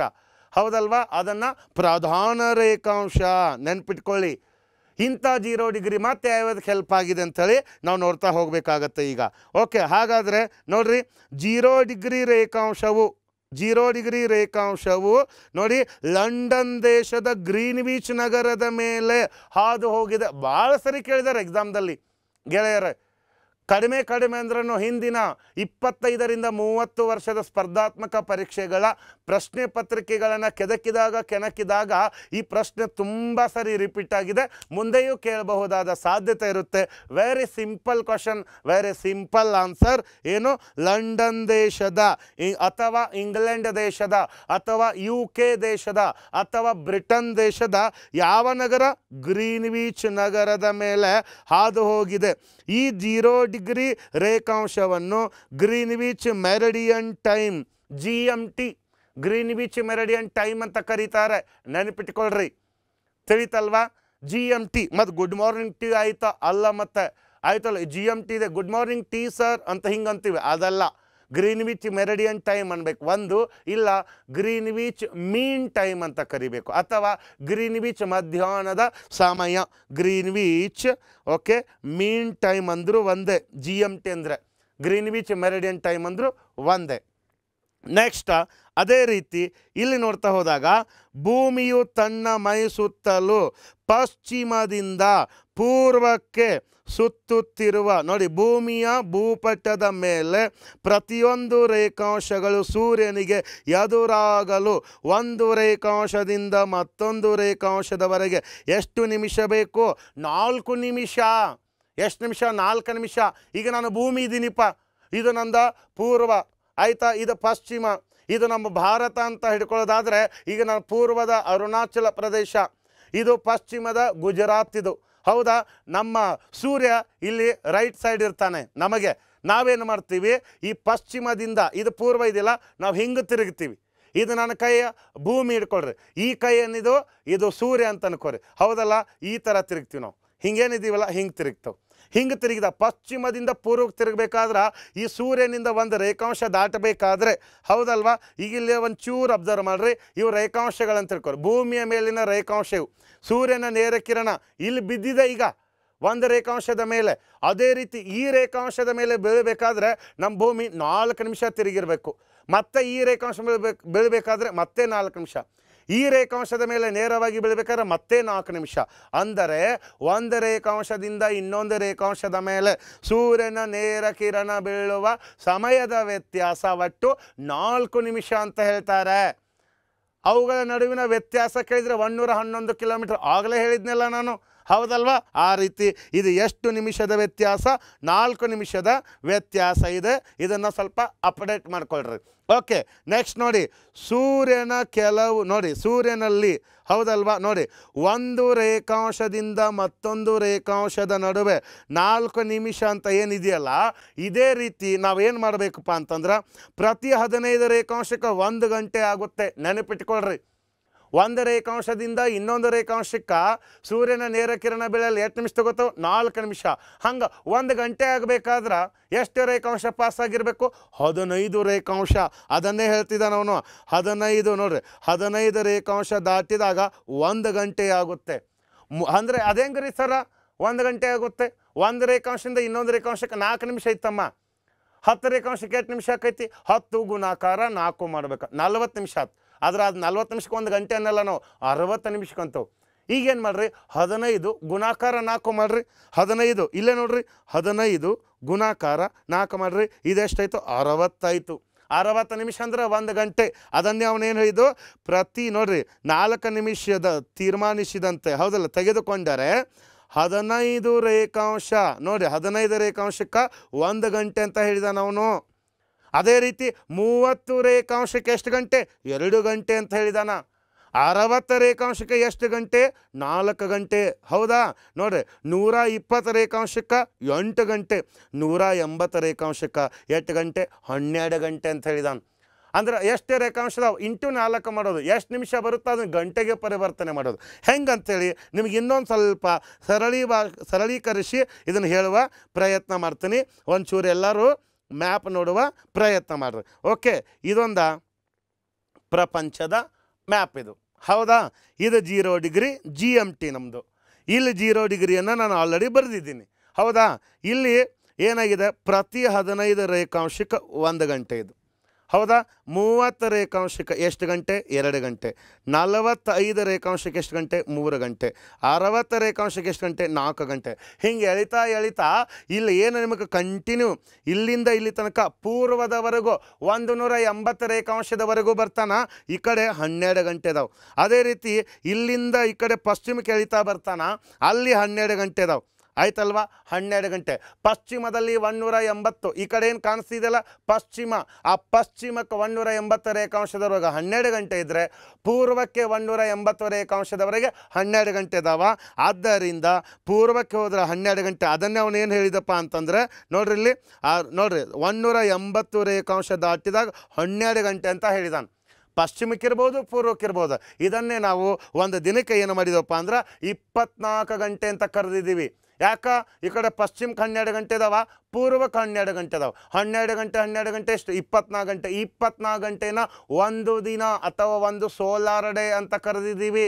ಹೌದಲ್ವಾ ಅದನ್ನು ಪ್ರಧಾನ ರೇಖಾಂಶ ನೆನ್ಪಿಟ್ಕೊಳ್ಳಿ ಇಂಥ ಜೀರೋ ಡಿಗ್ರಿ ಮತ್ತೆ ಯಾವ್ಯಾವ್ದಕ್ಕೆ ಹೆಲ್ಪ್ ಆಗಿದೆ ಅಂಥೇಳಿ ನಾವು ನೋಡ್ತಾ ಹೋಗಬೇಕಾಗತ್ತೆ ಈಗ ಓಕೆ ಹಾಗಾದರೆ ನೋಡ್ರಿ ಜೀರೋ ಡಿಗ್ರಿ ರೇಖಾಂಶವು ಜೀರೋ ಡಿಗ್ರಿ ರೇಖಾಂಶವು ನೋಡಿ ಲಂಡನ್ ದೇಶದ ಗ್ರೀನ್ ಬೀಚ್ ನಗರದ ಮೇಲೆ ಹಾದು ಹೋಗಿದೆ ಭಾಳ ಸರಿ ಕೇಳಿದ್ದಾರೆ ಎಕ್ಸಾಮ್ದಲ್ಲಿ ಗೆಳೆಯರೆ ಕಡಿಮೆ ಕಡಿಮೆ ಅಂದ್ರೂ ಹಿಂದಿನ ಇಪ್ಪತ್ತೈದರಿಂದ ಮೂವತ್ತು ವರ್ಷದ ಸ್ಪರ್ಧಾತ್ಮಕ ಪರೀಕ್ಷೆಗಳ ಪ್ರಶ್ನೆ ಪತ್ರಿಕೆಗಳನ್ನು ಕೆದಕಿದಾಗ ಕೆನಕಿದಾಗ ಈ ಪ್ರಶ್ನೆ ತುಂಬ ಸರಿ ರಿಪೀಟ್ ಆಗಿದೆ ಮುಂದೆಯೂ ಕೇಳಬಹುದಾದ ಸಾಧ್ಯತೆ ಇರುತ್ತೆ very simple question very simple answer ಏನು ಲಂಡನ್ ದೇಶದ ಅಥವಾ ಇಂಗ್ಲೆಂಡ್ ದೇಶದ ಅಥವಾ ಯು ಕೆ ದೇಶದ ಅಥವಾ ಬ್ರಿಟನ್ ದೇಶದ ಯಾವ ನಗರ ಗ್ರೀನ್ವೀಚ್ ನಗರದ ಮೇಲೆ ಹಾದು ಹೋಗಿದೆ ಈ ಜೀರೋ ಡಿಗ್ರಿ ರೇಖಾಂಶವನ್ನು ವೀಚ್ meridian time G M T Greenwich meridian time ಅಂತ ಕರೀತಾರೆ ನೆನಪಿಟ್ಕೊಳ್ರಿ ತಿಳಿತಲ್ವಾ ಜಿ ಎಮ್ ಟಿ ಮತ್ತು ಗುಡ್ ಮಾರ್ನಿಂಗ್ ಟೀ ಆಯಿತಾ ಅಲ್ಲ ಮತ್ತು ಆಯ್ತಲ್ಲ ಜಿ ಎಮ್ ಟಿ ಇದೆ ಗುಡ್ ಮಾರ್ನಿಂಗ್ ಟೀ ಸರ್ ಅಂತ ಹಿಂಗೆ ಅಂತೀವಿ ಅದಲ್ಲ ಗ್ರೀನ್ ವಿಚ್ ಮೆರಡಿಯನ್ ಟೈಮ್ ಅನ್ಬೇಕು ಒಂದು ಇಲ್ಲ ಗ್ರೀನ್ ವಿಚ್ ಮೀನ್ ಟೈಮ್ ಅಂತ ಕರಿಬೇಕು ಅಥವಾ ಗ್ರೀನ್ ವಿಚ್ ಮಧ್ಯಾಹ್ನದ ಸಮಯ Greenwich okay mean time ಅಂದರೂ ಒಂದೇ ಜಿ ಎಮ್ ಟಿ ಅಂದರೆ ಗ್ರೀನ್ ವಿಚ್ ಮೆರಡಿಯನ್ ಟೈಮ್ ಅಂದರೂ ಒಂದೇ ನೆಕ್ಸ್ಟ್ ಅದೇ ರೀತಿ ಇಲ್ಲಿ ನೋಡ್ತಾ ಹೋದಾಗ ಭೂಮಿಯು ತನ್ನ ಮೈ ಸುತ್ತಲೂ ಪಶ್ಚಿಮದಿಂದ ಪೂರ್ವಕ್ಕೆ ಸುತ್ತುತ್ತಿರುವ ನೋಡಿ ಭೂಮಿಯ ಭೂಪಟದ ಮೇಲೆ ಪ್ರತಿಯೊಂದು ರೇಖಾಂಶಗಳು ಸೂರ್ಯನಿಗೆ ಎದುರಾಗಲು ಒಂದು ರೇಖಾಂಶದಿಂದ ಮತ್ತೊಂದು ರೇಖಾಂಶದವರೆಗೆ ಎಷ್ಟು ನಿಮಿಷ ಬೇಕು ನಾಲ್ಕು ನಿಮಿಷ ಎಷ್ಟು ನಿಮಿಷ ನಾಲ್ಕು ನಿಮಿಷ ಈಗ ನಾನು ಭೂಮಿ ಇದ್ದೀನಿಪ್ಪ ಇದು ನಂದ ಪೂರ್ವ ಆಯಿತಾ ಇದು ಪಶ್ಚಿಮ ಇದು ನಮ್ಮ ಭಾರತ ಅಂತ ಹಿಡ್ಕೊಳ್ಳೋದಾದರೆ ಈಗ ನಾನು ಪೂರ್ವದ ಅರುಣಾಚಲ ಪ್ರದೇಶ ಇದು ಪಶ್ಚಿಮದ ಗುಜರಾತ್ ಇದು ಹೌದಾ ನಮ್ಮ ಸೂರ್ಯ ಇಲ್ಲಿ ರೈಟ್ ಸೈಡ್ ಇರ್ತಾನೆ ನಮಗೆ ನಾವೇನು ಮಾಡ್ತೀವಿ ಈ ಪಶ್ಚಿಮದಿಂದ ಇದು ಪೂರ್ವ ಇದಿಲ್ಲ ನಾವು ಹಿಂಗೆ ತಿರುಗ್ತೀವಿ ಇದು ನನ್ನ ಕೈಯ ಭೂಮಿ ಹಿಡ್ಕೊಳ್ರಿ ಈ ಕೈ ಏನಿದು ಇದು ಸೂರ್ಯ ಅಂತ ಅನ್ಕೋರಿ ಹೌದಲ್ಲ ಈ ಥರ ತಿರುಗ್ತೀವಿ ನಾವು ಹಿಂಗೇನಿದ್ದೀವಲ್ಲ ಹಿಂಗೆ ತಿರುಗ್ತೇವೆ ಹಿಂಗೆ ತಿರುಗಿದ ಪಶ್ಚಿಮದಿಂದ ಪೂರ್ವಕ್ಕೆ ತಿರುಗಬೇಕಾದ್ರೆ ಈ ಸೂರ್ಯನಿಂದ ಒಂದು ರೇಖಾಂಶ ದಾಟಬೇಕಾದ್ರೆ ಹೌದಲ್ವಾ ಈಗಿಲ್ಲ ಒಂದು ಚೂರು ಅಬ್ಸರ್ವ್ ಮಾಡಿರಿ ಇವು ರೇಖಾಂಶಗಳಂತ ತಿಳ್ಕೊಳ್ರಿ ಭೂಮಿಯ ಮೇಲಿನ ರೇಖಾಂಶ ಇವು ಸೂರ್ಯನ ನೇರ ಕಿರಣ ಇಲ್ಲಿ ಬಿದ್ದಿದೆ ಈಗ ಒಂದು ರೇಖಾಂಶದ ಮೇಲೆ ಅದೇ ರೀತಿ ಈ ರೇಖಾಂಶದ ಮೇಲೆ ಬೀಳಬೇಕಾದ್ರೆ ನಮ್ಮ ಭೂಮಿ ನಾಲ್ಕು ನಿಮಿಷ ತಿರುಗಿರಬೇಕು ಮತ್ತೆ ಈ ರೇಖಾಂಶ ಬೀಳ್ಬೇಕು ಬೀಳಬೇಕಾದ್ರೆ ಮತ್ತೆ ನಾಲ್ಕು ನಿಮಿಷ ಈ ರೇಖಾಂಶದ ಮೇಲೆ ನೇರವಾಗಿ ಬೀಳಬೇಕಾದ್ರೆ ಮತ್ತೆ ನಾಲ್ಕು ನಿಮಿಷ ಅಂದರೆ ಒಂದು ರೇಖಾಂಶದಿಂದ ಇನ್ನೊಂದು ರೇಖಾಂಶದ ಮೇಲೆ ಸೂರ್ಯನ ನೇರ ಕಿರಣ ಬೀಳುವ ಸಮಯದ ವ್ಯತ್ಯಾಸ ಒಟ್ಟು ನಾಲ್ಕು ನಿಮಿಷ ಅಂತ ಹೇಳ್ತಾರೆ ಅವುಗಳ ನಡುವಿನ ವ್ಯತ್ಯಾಸ ಕೇಳಿದರೆ ಒನ್ನೂರ ಹನ್ನೊಂದು ಕಿಲೋಮೀಟರ್ ಆಗಲೇ ಹೇಳಿದ್ನಲ್ಲ ನಾನು ಹೌದಲ್ವಾ ಆ ರೀತಿ ಇದು ಎಷ್ಟು ನಿಮಿಷದ ವ್ಯತ್ಯಾಸ ನಾಲ್ಕು ನಿಮಿಷದ ವ್ಯತ್ಯಾಸ ಇದೆ ಇದನ್ನು ಸ್ವಲ್ಪ ಅಪ್ಡೇಟ್ ಮಾಡ್ಕೊಳ್ರಿ ಓಕೆ ನೆಕ್ಸ್ಟ್ ನೋಡಿ ಸೂರ್ಯನ ಕೆಲವು ನೋಡಿ ಸೂರ್ಯನಲ್ಲಿ ಹೌದಲ್ವಾ ನೋಡಿ ಒಂದು ರೇಖಾಂಶದಿಂದ ಮತ್ತೊಂದು ರೇಖಾಂಶದ ನಡುವೆ ನಾಲ್ಕು ನಿಮಿಷ ಅಂತ ಏನಿದೆಯಲ್ಲ ಇದೇ ರೀತಿ ನಾವೇನು ಮಾಡಬೇಕಪ್ಪ ಅಂತಂದ್ರೆ ಪ್ರತಿ ಹದಿನೈದು ರೇಖಾಂಶಕ್ಕೆ ಒಂದು ಗಂಟೆ ಆಗುತ್ತೆ ನೆನಪಿಟ್ಕೊಳ್ರಿ ಒಂದು ರೇಖಾಂಶದಿಂದ ಇನ್ನೊಂದು ರೇಖಾಂಶಕ್ಕೆ ಸೂರ್ಯನ ನೇರ ಕಿರಣ ಬೆಳೆಯಲ್ಲಿ ಎಷ್ಟು ನಿಮಿಷ ತಗೋತಾವೆ ನಾಲ್ಕು ನಿಮಿಷ ಹಂಗೆ ಒಂದು ಗಂಟೆ ಆಗಬೇಕಾದ್ರೆ ಎಷ್ಟು ರೇಖಾಂಶ ಪಾಸ್ ಆಗಿರಬೇಕು ಹದಿನೈದು ರೇಖಾಂಶ ಅದನ್ನೇ ಹೇಳ್ತಿದ್ದಾನೆ ಅವನು ಹದಿನೈದು ನೋಡ್ರಿ ಹದಿನೈದು ರೇಖಾಂಶ ದಾಟಿದಾಗ ಒಂದು ಗಂಟೆ ಆಗುತ್ತೆ ಅಂದರೆ ಅದೇಂಗೆ ರೀ ಸರ ಒಂದು ಗಂಟೆ ಆಗುತ್ತೆ ಒಂದು ರೇಖಾಂಶದಿಂದ ಇನ್ನೊಂದು ರೇಖಾಂಶಕ್ಕೆ ನಾಲ್ಕು ನಿಮಿಷ ಐತಮ್ಮ ಹತ್ತು ರೇಖಾಂಶಕ್ಕೆ ಎಷ್ಟು ನಿಮಿಷ ಆಕೈತಿ ಹತ್ತು ಗುಣಾಕಾರ ನಾಲ್ಕು ಮಾಡ್ಬೇಕು ನಲ್ವತ್ತು ನಿಮಿಷ ಆದ್ರೆ ಅದು ನಲ್ವತ್ತು ನಿಮಿಷಕ್ಕೆ ಒಂದು ಗಂಟೆ ಅನ್ನಲ್ಲ ನಾವು ಅರವತ್ತು ನಿಮಿಷಕ್ಕಂತವು ಈಗೇನು ಮಾಡಿರಿ ಹದಿನೈದು ಗುಣಾಕಾರ ನಾಲ್ಕು ಮಾಡಿರಿ ಹದಿನೈದು ಇಲ್ಲೇ ನೋಡಿರಿ ಹದಿನೈದು ಗುಣಾಕಾರ ನಾಲ್ಕು ಮಾಡಿರಿ ಇದೆಷ್ಟಾಯಿತು ಅರವತ್ತಾಯಿತು ಅರವತ್ತು ನಿಮಿಷ ಅಂದ್ರೆ ಒಂದು ಗಂಟೆ ಅದನ್ನೇ ಅವನೇನು ಹೇಳಿದ್ದು ಪ್ರತಿ ನೋಡಿರಿ ನಾಲ್ಕು ನಿಮಿಷದ ತೀರ್ಮಾನಿಸಿದಂತೆ ಹೌದಲ್ಲ ತೆಗೆದುಕೊಂಡರೆ ಹದಿನೈದು ರೇಖಾಂಶ ನೋಡಿರಿ ಹದಿನೈದು ರೇಖಾಂಶಕ್ಕೆ ಒಂದು ಗಂಟೆ ಅಂತ ಹೇಳಿದಾನ ಅವನು ಅದೇ ರೀತಿ ಮೂವತ್ತು ರೇಖಾಂಶಕ್ಕೆ ಎಷ್ಟು ಗಂಟೆ ಎರಡು ಗಂಟೆ ಅಂತ ಹೇಳಿದಾನ ಅರವತ್ತು ರೇಖಾಂಶಕ್ಕೆ ಎಷ್ಟು ಗಂಟೆ ನಾಲ್ಕು ಗಂಟೆ ಹೌದಾ ನೋಡ್ರಿ ನೂರ ಇಪ್ಪತ್ತು ರೇಖಾಂಶಕ್ಕೆ ಎಂಟು ಗಂಟೆ ನೂರ ಎಂಬತ್ತು ರೇಖಾಂಶಕ್ಕೆ ಎಂಟು ಗಂಟೆ ಹನ್ನೆರಡು ಗಂಟೆ ಅಂತ ಹೇಳಿದಾನೆ ಅಂದ್ರೆ ಎಷ್ಟು ರೇಖಾಂಶದ ಇಂಟು ನಾಲ್ಕು ಮಾಡೋದು ಎಷ್ಟು ನಿಮಿಷ ಬರುತ್ತೋ ಅದನ್ನು ಗಂಟೆಗೆ ಪರಿವರ್ತನೆ ಮಾಡೋದು ಹೆಂಗಂತೇಳಿ ನಿಮಗೆ ಇನ್ನೊಂದು ಸ್ವಲ್ಪ ಸರಳೀ ಬಾ ಸರಳೀಕರಿಸಿ ಇದನ್ನು ಹೇಳುವ ಪ್ರಯತ್ನ ಮಾಡ್ತೀನಿ ಒಂಚೂರು ಎಲ್ಲರೂ ಮ್ಯಾಪ್ ನೋಡುವ ಪ್ರಯತ್ನ ಮಾಡ್ರಿ ಓಕೆ ಇದೊಂದ ಪ್ರಪಂಚದ ಮ್ಯಾಪ್ ಇದು ಹೌದಾ ಇದು zero degree G M T ನಮ್ಮದು ಇಲ್ಲಿ ಜೀರೋ ಡಿಗ್ರಿಯನ್ನು ನಾನು ಆಲ್ರೆಡಿ ಬರೆದಿದ್ದೀನಿ ಹೌದಾ ಇಲ್ಲಿ ಏನಾಗಿದೆ ಪ್ರತಿ ಹದಿನೈದು ರೇಖಾಂಶಕ್ಕೆ ಒಂದು ಗಂಟೆ ಇದು ಹೌದಾ ಮೂವತ್ತು ರೇಖಾಂಶಕ್ಕೆ ಎಷ್ಟು ಗಂಟೆ ಎರಡು ಗಂಟೆ ನಲವತ್ತೈದು ರೇಖಾಂಶಕ್ಕೆ ಎಷ್ಟು ಗಂಟೆ ಮೂರು ಗಂಟೆ ಅರವತ್ತು ರೇಖಾಂಶಕ್ಕೆ ಎಷ್ಟು ಗಂಟೆ ನಾಲ್ಕು ಗಂಟೆ ಹಿಂಗೆ ಎಳಿತಾ ಎಳಿತಾ ಇಲ್ಲಿ ಏನು ನಿಮಗೆ ಕಂಟಿನ್ಯೂ ಇಲ್ಲಿಂದ ಇಲ್ಲಿ ತನಕ ಪೂರ್ವದವರೆಗೂ ಒಂದು ನೂರ ಎಂಬತ್ತು ರೇಖಾಂಶದವರೆಗೂ ಬರ್ತಾನ ಈ ಕಡೆ ಹನ್ನೆರಡು ಗಂಟೆ ಅದಾವೆ ಅದೇ ರೀತಿ ಇಲ್ಲಿಂದ ಈ ಕಡೆ ಪಶ್ಚಿಮಕ್ಕೆ ಎಳಿತಾ ಬರ್ತಾನ ಅಲ್ಲಿ ಹನ್ನೆರಡು ಗಂಟೆ ಅದಾವೆ ಆಯ್ತಲ್ವಾ ಹನ್ನೆರಡು ಗಂಟೆ ಪಶ್ಚಿಮದಲ್ಲಿ ಒನ್ನೂರ ಎಂಬತ್ತು ಈ ಕಡೆ ಏನು ಕಾಣಿಸ್ತಿದೆಯಲ್ಲ ಪಶ್ಚಿಮ ಆ ಪಶ್ಚಿಮಕ್ಕೆ ಒನ್ನೂರ ಎಂಬತ್ತು ರೇಖಾಂಶದವರೆಗೆ ಹನ್ನೆರಡು ಗಂಟೆ ಇದ್ದರೆ ಪೂರ್ವಕ್ಕೆ ಒನ್ನೂರ ಎಂಬತ್ತು ರೇಖಾಂಶದವರೆಗೆ ಹನ್ನೆರಡು ಗಂಟೆ ಇದಾವ ಆದ್ದರಿಂದ ಪೂರ್ವಕ್ಕೆ ಹೋದ್ರೆ ಹನ್ನೆರಡು ಗಂಟೆ ಅದನ್ನೇ ಅವನು ಏನು ಹೇಳಿದಪ್ಪ ಅಂತಂದರೆ ನೋಡ್ರಿ ಇಲ್ಲಿ ನೋಡ್ರಿ ಒನ್ನೂರ ಎಂಬತ್ತು ರೇಖಾಂಶ ದಾಟಿದಾಗ ಹನ್ನೆರಡು ಗಂಟೆ ಅಂತ ಹೇಳಿದಾನೆ ಪಶ್ಚಿಮಕ್ಕಿರ್ಬೋದು ಪೂರ್ವಕ್ಕಿರ್ಬೋದು ಇದನ್ನೇ ನಾವು ಒಂದು ದಿನಕ್ಕೆ ಏನು ಮಾಡಿದಪ್ಪ ಅಂದ್ರೆ ಇಪ್ಪತ್ನಾಲ್ಕು ಗಂಟೆ ಅಂತ ಕರೆದಿದ್ದೀವಿ ಯಾಕೆ ಈ ಕಡೆ ಪಶ್ಚಿಮ ಹನ್ನೆರಡು ಗಂಟೆ ಪೂರ್ವಕ್ಕೆ ಹನ್ನೆರಡು ಗಂಟೆ ಇದಾವೆ ಹನ್ನೆರಡು ಗಂಟೆ ಹನ್ನೆರಡು ಗಂಟೆ ಎಷ್ಟು ಇಪ್ಪತ್ನಾಲ್ಕು ಗಂಟೆ ಇಪ್ಪತ್ನಾಲ್ಕು ಗಂಟೆನ ಒಂದು ದಿನ ಅಥವಾ ಒಂದು ಸೋಲಾರ್ ಡೇ ಅಂತ ಕರೆದಿದ್ದೀವಿ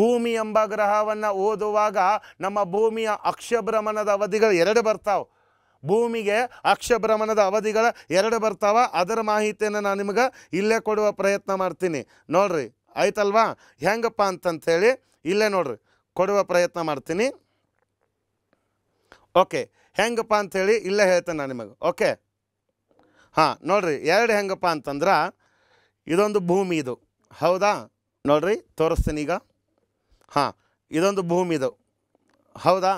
ಭೂಮಿ ಎಂಬ ಗ್ರಹವನ್ನು ಓದುವಾಗ ನಮ್ಮ ಭೂಮಿಯ ಅಕ್ಷಭ್ರಮಣದ ಅವಧಿಗಳು ಎರಡು ಬರ್ತಾವೆ ಭೂಮಿಗೆ ಅಕ್ಷಭ್ರಮಣದ ಅವಧಿಗಳ ಎರಡು ಬರ್ತಾವ ಅದರ ಮಾಹಿತಿಯನ್ನು ನಾನು ನಿಮ್ಗೆ ಇಲ್ಲೇ ಕೊಡುವ ಪ್ರಯತ್ನ ಮಾಡ್ತೀನಿ ನೋಡ್ರಿ ಆಯ್ತಲ್ವಾ ಹೆಂಗಪ್ಪ ಅಂತಂಥೇಳಿ ಇಲ್ಲೇ ನೋಡ್ರಿ ಕೊಡುವ ಪ್ರಯತ್ನ ಮಾಡ್ತೀನಿ ಓಕೆ ಹೆಂಗಪ್ಪ ಅಂಥೇಳಿ ಇಲ್ಲೇ ಹೇಳ್ತೇನೆ ನಾನು ನಿಮಗೆ ಓಕೆ ಹಾಂ ನೋಡಿರಿ ಎರಡು ಹೆಂಗಪ್ಪ ಅಂತಂದ್ರೆ ಇದೊಂದು ಭೂಮಿ ಇದು ಹೌದಾ ನೋಡ್ರಿ ತೋರಿಸ್ತೀನಿ ಈಗ ಹಾಂ ಇದೊಂದು ಭೂಮಿ ಇದು ಹೌದಾ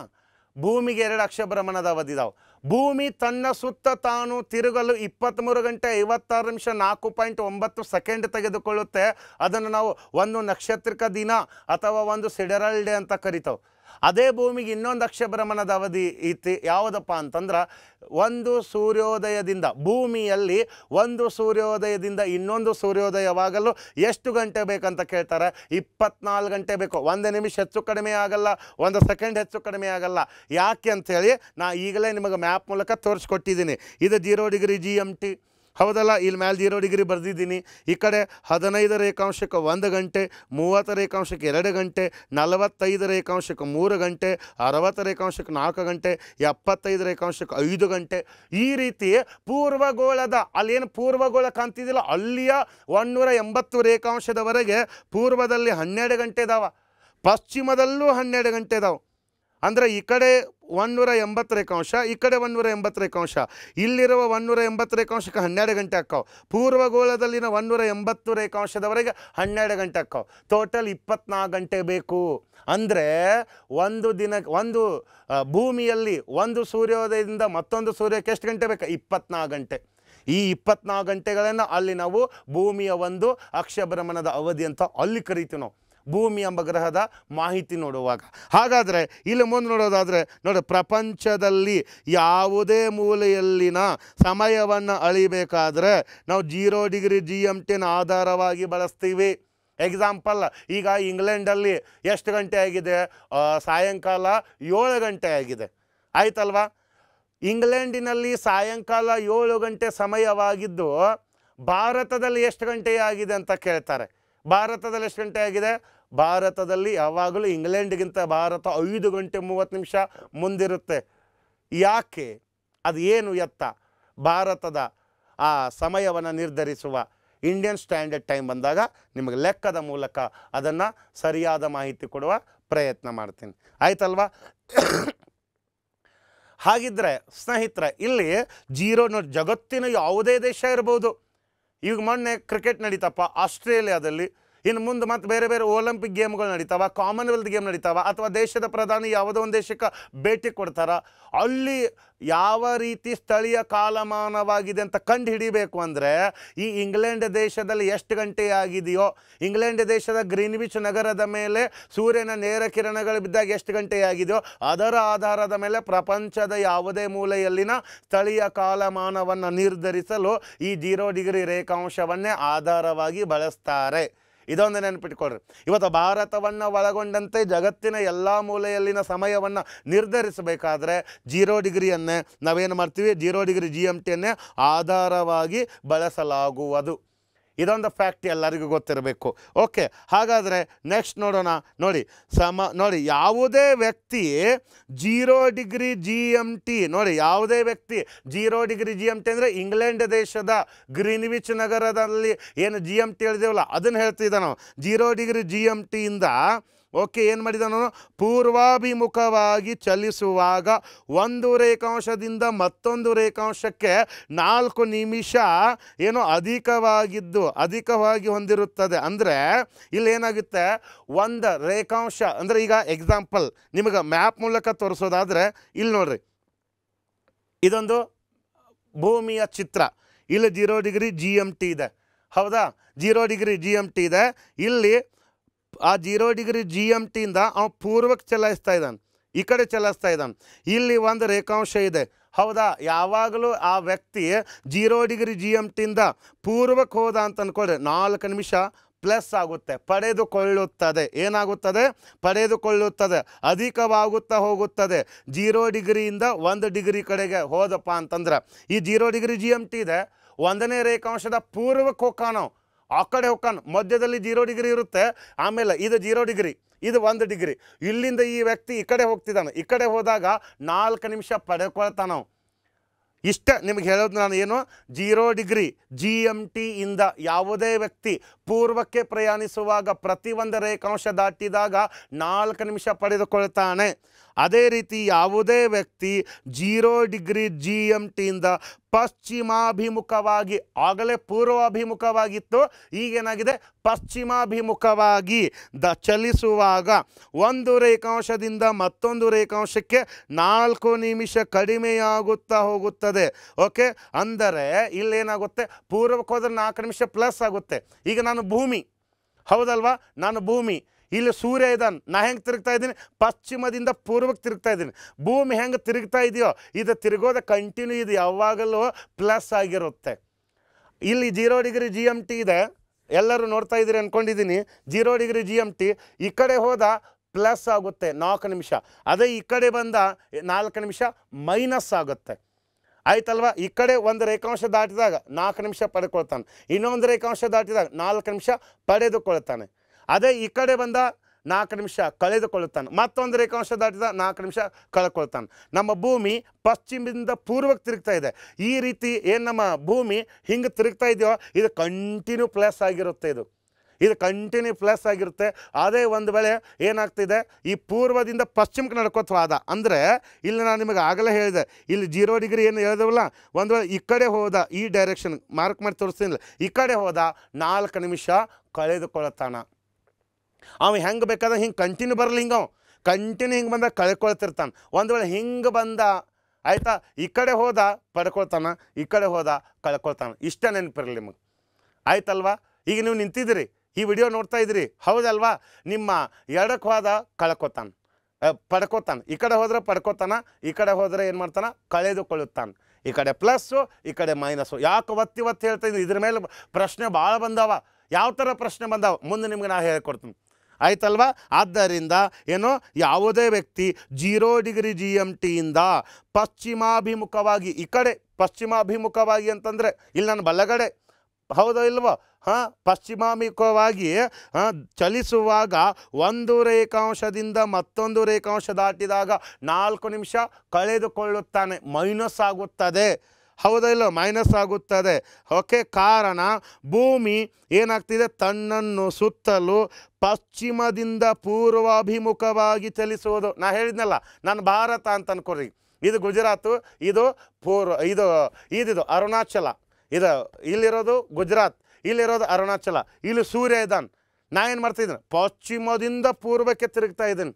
ಭೂಮಿಗೆ ಎರಡು ಅಕ್ಷಭ್ರಮಣದ ಇದಾವೆ ಭೂಮಿ ತನ್ನ ಸುತ್ತ ತಾನು ತಿರುಗಲು ಇಪ್ಪತ್ತ್ಮೂರು ಗಂಟೆ ಐವತ್ತಾರು ನಿಮಿಷ ನಾಲ್ಕು ಪಾಯಿಂಟ್ ಒಂಬತ್ತು ಸೆಕೆಂಡ್ ತೆಗೆದುಕೊಳ್ಳುತ್ತೆ ಅದನ್ನು ನಾವು ಒಂದು ನಕ್ಷತ್ರಕ ದಿನ ಅಥವಾ ಒಂದು ಸಿಡರಲ್ ಡೇ ಅಂತ ಕರಿತಾವೆ ಅದೇ ಭೂಮಿಗೆ ಇನ್ನೊಂದು ಅಕ್ಷಭ್ರಮಣದ ಅವಧಿ ಇತ್ತು ಯಾವುದಪ್ಪ ಅಂತಂದ್ರೆ ಒಂದು ಸೂರ್ಯೋದಯದಿಂದ ಭೂಮಿಯಲ್ಲಿ ಒಂದು ಸೂರ್ಯೋದಯದಿಂದ ಇನ್ನೊಂದು ಸೂರ್ಯೋದಯವಾಗಲು ಎಷ್ಟು ಗಂಟೆ ಬೇಕಂತ ಕೇಳ್ತಾರೆ ಇಪ್ಪತ್ನಾಲ್ಕು ಗಂಟೆ ಬೇಕು ಒಂದು ನಿಮಿಷ ಹೆಚ್ಚು ಕಡಿಮೆ ಆಗಲ್ಲ ಒಂದು ಸೆಕೆಂಡ್ ಹೆಚ್ಚು ಕಡಿಮೆ ಆಗಲ್ಲ ಯಾಕೆ ಅಂಥೇಳಿ ನಾ ಈಗಲೇ ನಿಮಗೆ ಮ್ಯಾಪ್ ಮೂಲಕ ತೋರಿಸ್ಕೊಟ್ಟಿದ್ದೀನಿ ಇದು zero degree G M T ಹೌದಲ್ಲ ಇಲ್ಲಿ ಮ್ಯಾಲ್ ಜೀರೋ ಡಿಗ್ರಿ ಬರೆದಿದ್ದೀನಿ ಈ ಕಡೆ ಹದಿನೈದು ರೇಖಾಂಶಕ್ಕೆ ಒಂದು ಗಂಟೆ ಮೂವತ್ತು ರೇಖಾಂಶಕ್ಕೆ ಎರಡು ಗಂಟೆ ನಲವತ್ತೈದು ರೇಖಾಂಶಕ್ಕೆ ಮೂರು ಗಂಟೆ ಅರವತ್ತು ರೇಖಾಂಶಕ್ಕೆ ನಾಲ್ಕು ಗಂಟೆ ಎಪ್ಪತ್ತೈದು ರೇಖಾಂಶಕ್ಕೆ ಐದು ಗಂಟೆ ಈ ರೀತಿ ಪೂರ್ವಗೋಳದ ಅಲ್ಲೇನು ಪೂರ್ವಗೋಳ ಕಾಣ್ತಿದ್ದಿಲ್ಲ ಅಲ್ಲಿಯ ಒನ್ನೂರ ಎಂಬತ್ತು ರೇಖಾಂಶದವರೆಗೆ ಪೂರ್ವದಲ್ಲಿ ಹನ್ನೆರಡು ಗಂಟೆ ಇದಾವ ಪಶ್ಚಿಮದಲ್ಲೂ ಹನ್ನೆರಡು ಗಂಟೆ ಇದಾವೆ ಅಂದರೆ ಈ ಕಡೆ ಒಂದೂರ ಎಂಬತ್ತು ರೇಖಾಂಶ ಈ ಕಡೆ ಒಂದೂರ ಎಂಬತ್ತು ರೇಖಾಂಶ ಇಲ್ಲಿರುವ ಒಂದೂರ ಎಂಬತ್ತು ರೇಖಾಂಶಕ್ಕೆ ಹನ್ನೆರಡು ಗಂಟೆ ಅಕ್ಕಾವು ಪೂರ್ವ ಗೋಳದಲ್ಲಿನ ಒಂದೂರ ಎಂಬತ್ತು ರೇಖಾಂಶದವರೆಗೆ ಹನ್ನೆರಡು ಗಂಟೆ ಅಕ್ಕಾವು ಟೋಟಲ್ ಇಪ್ಪತ್ನಾಲ್ಕು ಗಂಟೆ ಬೇಕು ಅಂದರೆ ಒಂದು ದಿನ ಒಂದು ಭೂಮಿಯಲ್ಲಿ ಒಂದು ಸೂರ್ಯೋದಯದಿಂದ ಮತ್ತೊಂದು ಸೂರ್ಯಕ್ಕೆ ಎಷ್ಟು ಗಂಟೆ ಬೇಕು ಇಪ್ಪತ್ನಾಲ್ಕು ಗಂಟೆ ಈ ಇಪ್ಪತ್ನಾಲ್ಕು ಗಂಟೆಗಳನ್ನು ಅಲ್ಲಿ ನಾವು ಭೂಮಿಯ ಒಂದು ಅಕ್ಷಭ್ರಮಣದ ಅವಧಿ ಅಂತ ಅಲ್ಲಿ ಕರಿತೀವಿ ನಾವು ಭೂಮಿ ಎಂಬ ಗ್ರಹದ ಮಾಹಿತಿ ನೋಡುವಾಗ ಹಾಗಾದರೆ ಇಲ್ಲಿ ಮುಂದೆ ನೋಡೋದಾದರೆ ನೋಡಿ ಪ್ರಪಂಚದಲ್ಲಿ ಯಾವುದೇ ಮೂಲೆಯಲ್ಲಿನ ಸಮಯವನ್ನು ಅಳಿಬೇಕಾದ್ರೆ ನಾವು ಜೀರೋ ಡಿಗ್ರಿ ಜಿ ಎಮ್ ಟಿನ ಆಧಾರವಾಗಿ ಬಳಸ್ತೀವಿ ಎಕ್ಸಾಂಪಲ್ ಈಗ ಇಂಗ್ಲೆಂಡಲ್ಲಿ ಎಷ್ಟು ಗಂಟೆ ಆಗಿದೆ ಸಾಯಂಕಾಲ ಏಳು ಗಂಟೆ ಆಗಿದೆ ಆಯ್ತಲ್ವಾ ಇಂಗ್ಲೆಂಡಿನಲ್ಲಿ ಸಾಯಂಕಾಲ ಏಳು ಗಂಟೆ ಸಮಯವಾಗಿದ್ದು ಭಾರತದಲ್ಲಿ ಎಷ್ಟು ಗಂಟೆ ಆಗಿದೆ ಅಂತ ಕೇಳ್ತಾರೆ ಭಾರತದಲ್ಲಿ ಎಷ್ಟು ಗಂಟೆ ಆಗಿದೆ ಭಾರತದಲ್ಲಿ ಯಾವಾಗಲೂ ಇಂಗ್ಲೆಂಡ್ಗಿಂತ ಭಾರತ ಐದು ಗಂಟೆ ಮೂವತ್ತು ನಿಮಿಷ ಮುಂದಿರುತ್ತೆ ಯಾಕೆ ಅದು ಏನು ಎತ್ತ ಭಾರತದ ಆ ಸಮಯವನ್ನು ನಿರ್ಧರಿಸುವ ಇಂಡಿಯನ್ ಸ್ಟ್ಯಾಂಡರ್ಡ್ ಟೈಮ್ ಬಂದಾಗ ನಿಮಗೆ ಲೆಕ್ಕದ ಮೂಲಕ ಅದನ್ನು ಸರಿಯಾದ ಮಾಹಿತಿ ಕೊಡುವ ಪ್ರಯತ್ನ ಮಾಡ್ತೀನಿ ಆಯ್ತಲ್ವಾ ಹಾಗಿದ್ರೆ ಸ್ನೇಹಿತರೆ ಇಲ್ಲಿ ಜೀರೋ ನೋಟ್ ಜಗತ್ತಿನ ಯಾವುದೇ ದೇಶ ಇರ್ಬೋದು ಈಗ ಮೊನ್ನೆ ಕ್ರಿಕೆಟ್ ನಡೀತಪ್ಪ ಆಸ್ಟ್ರೇಲಿಯಾದಲ್ಲಿ ಇನ್ನು ಮುಂದೆ ಮತ್ತೆ ಬೇರೆ ಬೇರೆ ಒಲಿಂಪಿಕ್ ಗೇಮ್ಗಳು ನಡೀತಾವ ಕಾಮನ್ವೆಲ್ತ್ ಗೇಮ್ ನಡೀತಾವ ಅಥವಾ ದೇಶದ ಪ್ರಧಾನಿ ಯಾವುದೋ ಒಂದು ದೇಶಕ್ಕೆ ಭೇಟಿ ಕೊಡ್ತಾರ ಅಲ್ಲಿ ಯಾವ ರೀತಿ ಸ್ಥಳೀಯ ಕಾಲಮಾನವಾಗಿದೆ ಅಂತ ಕಂಡು ಹಿಡಿಬೇಕು ಅಂದರೆ ಈ ಇಂಗ್ಲೆಂಡ್ ದೇಶದಲ್ಲಿ ಎಷ್ಟು ಗಂಟೆ ಆಗಿದೆಯೋ ಇಂಗ್ಲೆಂಡ್ ದೇಶದ ಗ್ರೀನ್ವಿಚ್ ನಗರದ ಮೇಲೆ ಸೂರ್ಯನ ನೇರ ಕಿರಣಗಳು ಬಿದ್ದಾಗ ಎಷ್ಟು ಗಂಟೆ ಆಗಿದೆಯೋ ಅದರ ಆಧಾರದ ಮೇಲೆ ಪ್ರಪಂಚದ ಯಾವುದೇ ಮೂಲೆಯಲ್ಲಿನ ಸ್ಥಳೀಯ ಕಾಲಮಾನವನ್ನು ನಿರ್ಧರಿಸಲು ಈ ಜೀರೋ ಡಿಗ್ರಿ ರೇಖಾಂಶವನ್ನೇ ಆಧಾರವಾಗಿ ಬಳಸ್ತಾರೆ ಇದೊಂದು ನೆನಪಿಟ್ಕೊಳ್ರಿ ಇವತ್ತು ಭಾರತವನ್ನು ಒಳಗೊಂಡಂತೆ ಜಗತ್ತಿನ ಎಲ್ಲ ಮೂಲೆಯಲ್ಲಿನ ಸಮಯವನ್ನು ನಿರ್ಧರಿಸಬೇಕಾದ್ರೆ ಜೀರೋ ಡಿಗ್ರಿಯನ್ನೇ ನಾವೇನು ಮಾಡ್ತೀವಿ ಜೀರೋ ಡಿಗ್ರಿ ಜಿ ಎಮ್ ಟಿಯನ್ನೇ ಆಧಾರವಾಗಿ ಬಳಸಲಾಗುವುದು ಇದೊಂದು ಫ್ಯಾಕ್ಟ್ ಎಲ್ಲರಿಗೂ ಗೊತ್ತಿರಬೇಕು ಓಕೆ ಹಾಗಾದರೆ ನೆಕ್ಸ್ಟ್ ನೋಡೋಣ ನೋಡಿ ಸಮ ನೋಡಿ ಯಾವುದೇ ವ್ಯಕ್ತಿ zero degree G M T ನೋಡಿ ಯಾವುದೇ ವ್ಯಕ್ತಿ zero degree G M T ಅಂದರೆ ಇಂಗ್ಲೆಂಡ್ ದೇಶದ ಗ್ರೀನ್ವಿಚ್ ನಗರದಲ್ಲಿ ಏನು ಜಿ ಎಮ್ ಟಿ ಹೇಳಿದೆವಲ್ಲ ಅದನ್ನು ಹೇಳ್ತಿದ್ದ ನಾವು ಜೀರೋ ಡಿಗ್ರಿ ಜಿ ಎಮ್ ಟಿಯಿಂದ ಓಕೆ ಏನು ಮಾಡಿದನು ಪೂರ್ವಾಭಿಮುಖವಾಗಿ ಚಲಿಸುವಾಗ ಒಂದು ರೇಖಾಂಶದಿಂದ ಮತ್ತೊಂದು ರೇಖಾಂಶಕ್ಕೆ ನಾಲ್ಕು ನಿಮಿಷ ಏನು ಅಧಿಕವಾಗಿದ್ದು ಅಧಿಕವಾಗಿ ಹೊಂದಿರುತ್ತದೆ ಅಂದರೆ ಇಲ್ಲಿ ಏನಾಗುತ್ತೆ ಒಂದು ರೇಖಾಂಶ ಅಂದರೆ ಈಗ ಎಕ್ಸಾಂಪಲ್ ನಿಮಗೆ ಮ್ಯಾಪ್ ಮೂಲಕ ತೋರಿಸೋದಾದರೆ ಇಲ್ಲಿ ನೋಡ್ರಿ ಇದೊಂದು ಭೂಮಿಯ ಚಿತ್ರ ಇಲ್ಲಿ zero degree G M T ಇದೆ ಹೌದಾ zero degree G M T ಇದೆ ಇಲ್ಲಿ ಆ ಜೀರೋ ಡಿಗ್ರಿ ಜಿ ಎಮ್ ಟಿಯಿಂದ ಅವ್ನು ಪೂರ್ವಕ್ಕೆ ಚಲಾಯಿಸ್ತಾ ಇದ್ದಾನೆ ಈ ಕಡೆ ಚಲಾಯಿಸ್ತಾ ಇದ್ದಾನೆ ಇಲ್ಲಿ ಒಂದು ರೇಖಾಂಶ ಇದೆ ಹೌದಾ ಯಾವಾಗಲೂ ಆ ವ್ಯಕ್ತಿ ಜೀರೋ ಡಿಗ್ರಿ ಜಿ ಎಮ್ ಟಿಯಿಂದ ಪೂರ್ವಕ್ಕೆ ಹೋದ ಅಂತ ಅಂದ್ಕೊಂಡ್ರೆ ನಾಲ್ಕು ನಿಮಿಷ ಪ್ಲಸ್ ಆಗುತ್ತೆ ಪಡೆದುಕೊಳ್ಳುತ್ತದೆ ಏನಾಗುತ್ತದೆ ಪಡೆದುಕೊಳ್ಳುತ್ತದೆ ಅಧಿಕವಾಗುತ್ತಾ ಹೋಗುತ್ತದೆ ಜೀರೋ ಡಿಗ್ರಿಯಿಂದ ಒಂದು ಡಿಗ್ರಿ ಕಡೆಗೆ ಹೋದಪ್ಪ ಅಂತಂದ್ರೆ ಈ zero degree G M T ಇದೆ ಒಂದನೇ ರೇಖಾಂಶದ ಪೂರ್ವಕ್ಕೆ ಹೋಗ್ಕಾಣೋ ಆ ಕಡೆ ಹೋಗ್ಕಾನು ಮಧ್ಯದಲ್ಲಿ ಜೀರೋ ಡಿಗ್ರಿ ಇರುತ್ತೆ ಆಮೇಲೆ ಇದು ಜೀರೋ ಡಿಗ್ರಿ ಇದು ಒಂದು ಡಿಗ್ರಿ ಇಲ್ಲಿಂದ ಈ ವ್ಯಕ್ತಿ ಈ ಕಡೆ ಹೋಗ್ತಿದ್ದಾನೆ ಈ ಕಡೆ ಹೋದಾಗ ನಾಲ್ಕು ನಿಮಿಷ ಪಡೆಕೊಳ್ತಾನು ಇಷ್ಟೇ ನಿಮಗೆ ಹೇಳೋದು ನಾನು ಏನು ಜೀರೋ ಡಿಗ್ರಿ ಜಿ ಎಮ್ ಟಿಯಿಂದ ಯಾವುದೇ ವ್ಯಕ್ತಿ ಪೂರ್ವಕ್ಕೆ ಪ್ರಯಾಣಿಸುವಾಗ ಪ್ರತಿಯೊಂದು ರೇಖಾಂಶ ದಾಟಿದಾಗ ನಾಲ್ಕು ನಿಮಿಷ ಪಡೆದುಕೊಳ್ತಾನೆ ಅದೇ ರೀತಿ ಯಾವುದೇ ವ್ಯಕ್ತಿ ಜೀರೋ ಡಿಗ್ರಿ ಜಿ ಎಮ್ ಟಿಯಿಂದ ಪಶ್ಚಿಮಾಭಿಮುಖವಾಗಿ ಆಗಲೇ ಪೂರ್ವಾಭಿಮುಖವಾಗಿತ್ತು ಈಗೇನಾಗಿದೆ ಪಶ್ಚಿಮಾಭಿಮುಖವಾಗಿ ದ ಚಲಿಸುವಾಗ ಒಂದು ರೇಖಾಂಶದಿಂದ ಮತ್ತೊಂದು ರೇಖಾಂಶಕ್ಕೆ ನಾಲ್ಕು ನಿಮಿಷ ಕಡಿಮೆಯಾಗುತ್ತಾ ಹೋಗುತ್ತದೆ ಓಕೆ ಅಂದರೆ ಇಲ್ಲೇನಾಗುತ್ತೆ ಪೂರ್ವಕ್ಕೆ ಹೋದರೆ ನಾಲ್ಕು ನಿಮಿಷ ಪ್ಲಸ್ ಆಗುತ್ತೆ ಈಗ ನಾನು ನಾನು ಭೂಮಿ ಹೌದಲ್ವಾ ನಾನು ಭೂಮಿ ಇಲ್ಲಿ ಸೂರ್ಯ ಇದ್ದಾನೆ ನಾ ಹೆಂಗೆ ತಿರುಗ್ತಾ ಇದ್ದೀನಿ ಪಶ್ಚಿಮದಿಂದ ಪೂರ್ವಕ್ಕೆ ತಿರುಗ್ತಾ ಇದ್ದೀನಿ ಭೂಮಿ ಹೆಂಗೆ ತಿರುಗ್ತಾ ಇದೆಯೋ ಇದು ತಿರುಗೋದ ಕಂಟಿನ್ಯೂ ಇದು ಯಾವಾಗಲೂ ಪ್ಲಸ್ ಆಗಿರುತ್ತೆ ಇಲ್ಲಿ zero degree G M T ಇದೆ ಎಲ್ಲರೂ ನೋಡ್ತಾ ಇದ್ದೀರಿ ಅಂದ್ಕೊಂಡಿದ್ದೀನಿ zero degree G M T ಈ ಕಡೆ ಹೋದ ಪ್ಲಸ್ ಆಗುತ್ತೆ ನಾಲ್ಕು ನಿಮಿಷ ಅದೇ ಈ ಕಡೆ ಬಂದ ನಾಲ್ಕು ನಿಮಿಷ ಮೈನಸ್ ಆಗುತ್ತೆ ಆಯ್ತಲ್ವಾ ಈ ಕಡೆ ಒಂದು ರೇಖಾಂಶ ದಾಟಿದಾಗ ನಾಲ್ಕು ನಿಮಿಷ ಪಡೆದುಕೊಳ್ತಾನೆ ಇನ್ನೊಂದು ರೇಖಾಂಶ ದಾಟಿದಾಗ ನಾಲ್ಕು ನಿಮಿಷ ಪಡೆದುಕೊಳ್ತಾನೆ ಅದೇ ಈ ಕಡೆ ಬಂದ ನಾಲ್ಕು ನಿಮಿಷ ಕಳೆದುಕೊಳ್ಳುತ್ತಾನೆ ಮತ್ತೊಂದು ರೇಖಾಂಶ ದಾಟಿದ ನಾಲ್ಕು ನಿಮಿಷ ಕಳ್ಕೊಳ್ತಾನೆ ನಮ್ಮ ಭೂಮಿ ಪಶ್ಚಿಮದಿಂದ ಪೂರ್ವಕ್ಕೆ ತಿರುಗ್ತಾ ಇದೆ ಈ ರೀತಿ ಏನು ನಮ್ಮ ಭೂಮಿ ಹಿಂಗೆ ತಿರುಗ್ತಾ ಇದೆಯೋ ಇದು ಕಂಟಿನ್ಯೂ ಪ್ಲಸ್ ಆಗಿರುತ್ತೆ ಇದು ಇದು ಕಂಟಿನ್ಯೂ ಪ್ಲಸ್ ಆಗಿರುತ್ತೆ ಅದೇ ಒಂದು ವೇಳೆ ಏನಾಗ್ತಿದೆ ಈ ಪೂರ್ವದಿಂದ ಪಶ್ಚಿಮಕ್ಕೆ ವಾದ ಅಂದರೆ ಇಲ್ಲಿ ನಾನು ನಿಮಗೆ ಆಗಲೇ ಹೇಳಿದೆ ಇಲ್ಲಿ ಜೀರೋ ಡಿಗ್ರಿ ಏನು ಹೇಳಿದವಲ್ಲ ಒಂದು ವೇಳೆ ಈ ಕಡೆ ಹೋದ ಈ ಡೈರೆಕ್ಷನ್ ಮಾರ್ಕ್ ಮಾಡಿ ತೋರಿಸ್ತೀನಿ ಈ ಕಡೆ ಹೋದ ನಾಲ್ಕು ನಿಮಿಷ ಕಳೆದುಕೊಳ್ಳತಾನ ಅವ ಹೆಂಗೆ ಬೇಕಾದ ಹಿಂಗೆ ಕಂಟಿನ್ಯೂ ಬರಲಿ ಹಿಂಗೆ ಕಂಟಿನ್ಯೂ ಹಿಂಗೆ ಬಂದ ಕಳ್ಕೊಳ್ತಿರ್ತಾನೆ ಒಂದು ವೇಳೆ ಹಿಂಗೆ ಬಂದ ಆಯಿತಾ ಈ ಕಡೆ ಹೋದ ಪಡ್ಕೊಳ್ತಾನೆ ಈ ಕಡೆ ಹೋದ ಕಳ್ಕೊಳ್ತಾನೆ ಇಷ್ಟ ನೆನಪಿರಲಿ ನಿಮಗೆ ಆಯ್ತಲ್ವಾ ಈಗ ನೀವು ನಿಂತಿದ್ದೀರಿ ಈ ವಿಡಿಯೋ ನೋಡ್ತಾ ಇದ್ರಿ ಹೌದಲ್ವಾ ನಿಮ್ಮ ಎರಡಕ್ಕೆ ಹೋದ ಕಳ್ಕೊತಾನೆ ಪಡ್ಕೋತಾನೆ ಈ ಕಡೆ ಹೋದರೆ ಪಡ್ಕೋತಾನ ಈ ಕಡೆ ಹೋದರೆ ಏನು ಮಾಡ್ತಾನೆ ಕಳೆದುಕೊಳ್ಳುತ್ತಾನೆ ಈ ಕಡೆ ಪ್ಲಸ್ಸು ಈ ಕಡೆ ಮೈನಸ್ಸು ಯಾಕೆ ಒತ್ತಿ ಒತ್ತಿ ಹೇಳ್ತಾ ಇದ್ದೀನಿ ಇದ್ರ ಮೇಲೆ ಪ್ರಶ್ನೆ ಭಾಳ ಬಂದವ ಯಾವ ಥರ ಪ್ರಶ್ನೆ ಬಂದವ ಮುಂದೆ ನಿಮ್ಗೆ ನಾನು ಹೇಳ್ಕೊಡ್ತೀನಿ ಆಯ್ತಲ್ವಾ ಆದ್ದರಿಂದ ಏನೋ ಯಾವುದೇ ವ್ಯಕ್ತಿ ಜೀರೋ ಡಿಗ್ರಿ ಜಿ ಎಮ್ ಟಿಯಿಂದ ಪಶ್ಚಿಮಾಭಿಮುಖವಾಗಿ ಈ ಕಡೆ ಪಶ್ಚಿಮಾಭಿಮುಖವಾಗಿ ಅಂತಂದರೆ ಇಲ್ಲಿ ನನ್ನ ಬಲಗಡೆ ಹೌದೋ ಇಲ್ವೋ ಹಾಂ ಪಶ್ಚಿಮಾಮುಖವಾಗಿ ಚಲಿಸುವಾಗ ಒಂದು ರೇಖಾಂಶದಿಂದ ಮತ್ತೊಂದು ರೇಖಾಂಶ ದಾಟಿದಾಗ ನಾಲ್ಕು ನಿಮಿಷ ಕಳೆದುಕೊಳ್ಳುತ್ತಾನೆ ಮೈನಸ್ ಆಗುತ್ತದೆ ಇಲ್ಲೋ ಮೈನಸ್ ಆಗುತ್ತದೆ ಓಕೆ ಕಾರಣ ಭೂಮಿ ಏನಾಗ್ತಿದೆ ತನ್ನನ್ನು ಸುತ್ತಲೂ ಪಶ್ಚಿಮದಿಂದ ಪೂರ್ವಾಭಿಮುಖವಾಗಿ ಚಲಿಸುವುದು ನಾನು ಹೇಳಿದ್ನಲ್ಲ ನಾನು ಭಾರತ ಅಂತ ಅನ್ಕೊರಿ ಇದು ಗುಜರಾತು ಇದು ಪೂರ್ವ ಇದು ಇದಿದು ಅರುಣಾಚಲ ಇದು ಇಲ್ಲಿರೋದು ಗುಜರಾತ್ ಇಲ್ಲಿರೋದು ಅರುಣಾಚಲ ಇಲ್ಲಿ ಸೂರ್ಯ ಇದ್ದಾನೆ ನಾ ಏನು ಮಾಡ್ತಿದ್ದೀನಿ ಪಶ್ಚಿಮದಿಂದ ಪೂರ್ವಕ್ಕೆ ತಿರುಗ್ತಾ ಇದ್ದೀನಿ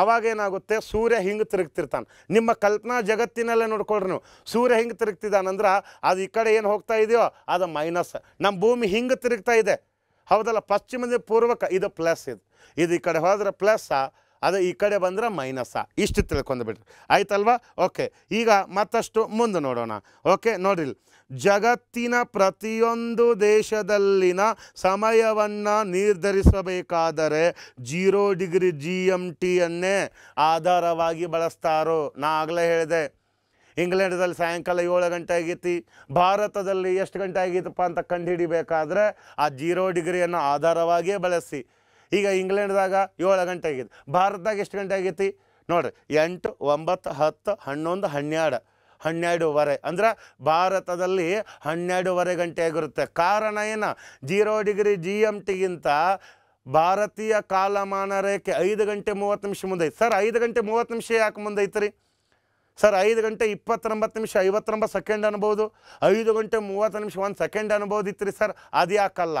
ಅವಾಗೇನಾಗುತ್ತೆ ಸೂರ್ಯ ಹಿಂಗೆ ತಿರುಗ್ತಿರ್ತಾನೆ ನಿಮ್ಮ ಕಲ್ಪನಾ ಜಗತ್ತಿನಲ್ಲೇ ನೋಡ್ಕೊಳ್ರಿ ನೀವು ಸೂರ್ಯ ಹಿಂಗೆ ತಿರುಗ್ತಿದ್ದಾನಂದ್ರೆ ಅದು ಈ ಕಡೆ ಏನು ಹೋಗ್ತಾ ಇದೆಯೋ ಅದು ಮೈನಸ್ ನಮ್ಮ ಭೂಮಿ ಹಿಂಗೆ ತಿರುಗ್ತಾ ಇದೆ ಹೌದಲ್ಲ ಪಶ್ಚಿಮದಿಂದ ಪೂರ್ವಕ್ಕೆ ಇದು ಪ್ಲಸ್ ಇದು ಇದು ಈ ಕಡೆ ಹೋದ್ರೆ ಪ್ಲಸ್ಸಾ ಅದು ಈ ಕಡೆ ಬಂದರೆ ಮೈನಸ್ಸ ಇಷ್ಟು ತಿಳ್ಕೊಂಡ್ಬಿಟ್ರಿ ಆಯ್ತಲ್ವಾ ಓಕೆ ಈಗ ಮತ್ತಷ್ಟು ಮುಂದೆ ನೋಡೋಣ ಓಕೆ ನೋಡ್ರಿ ಜಗತ್ತಿನ ಪ್ರತಿಯೊಂದು ದೇಶದಲ್ಲಿನ ಸಮಯವನ್ನು ನಿರ್ಧರಿಸಬೇಕಾದರೆ ಜೀರೋ ಡಿಗ್ರಿ ಜಿ ಎಮ್ ಟಿಯನ್ನೇ ಆಧಾರವಾಗಿ ಬಳಸ್ತಾರೋ ನಾ ಆಗಲೇ ಹೇಳಿದೆ ಇಂಗ್ಲೆಂಡ್ದಲ್ಲಿ ಸಾಯಂಕಾಲ ಏಳು ಗಂಟೆ ಆಗೈತಿ ಭಾರತದಲ್ಲಿ ಎಷ್ಟು ಗಂಟೆ ಆಗಿತ್ತಪ್ಪ ಅಂತ ಕಂಡುಹಿಡಿಬೇಕಾದ್ರೆ ಆ ಜೀರೋ ಡಿಗ್ರಿಯನ್ನು ಆಧಾರವಾಗಿಯೇ ಬಳಸಿ ಈಗ ಇಂಗ್ಲೆಂಡ್ದಾಗ ಏಳು ಗಂಟೆ ಆಗಿತ್ತು ಭಾರತದಾಗ ಎಷ್ಟು ಗಂಟೆ ಆಗೈತಿ ನೋಡಿರಿ ಎಂಟು ಒಂಬತ್ತು ಹತ್ತು ಹನ್ನೊಂದು ಹನ್ನೆರಡು ಹನ್ನೆರಡುವರೆ ಅಂದ್ರೆ ಭಾರತದಲ್ಲಿ ಹನ್ನೆರಡುವರೆ ಗಂಟೆ ಆಗಿರುತ್ತೆ ಕಾರಣ ಏನು ಜೀರೋ ಡಿಗ್ರಿ ಜಿ ಎಮ್ ಟಿಗಿಂತ ಭಾರತೀಯ ಕಾಲಮಾನ ರೇಖೆ ಐದು ಗಂಟೆ ಮೂವತ್ತು ನಿಮಿಷ ಮುಂದೈತೆ ಸರ್ ಐದು ಗಂಟೆ ಮೂವತ್ತು ನಿಮಿಷ ಯಾಕೆ ಮುಂದೈತ್ರಿ ಸರ್ ಐದು ಗಂಟೆ ಇಪ್ಪತ್ತೊಂಬತ್ತು ನಿಮಿಷ ಐವತ್ತೊಂಬತ್ತು ಸೆಕೆಂಡ್ ಅನ್ಬೋದು ಐದು ಗಂಟೆ ಮೂವತ್ತು ನಿಮಿಷ ಒಂದು ಸೆಕೆಂಡ್ ಅನ್ಬೋದಿತ್ತು ರೀ ಸರ್ ಅದು ಯಾಕಲ್ಲ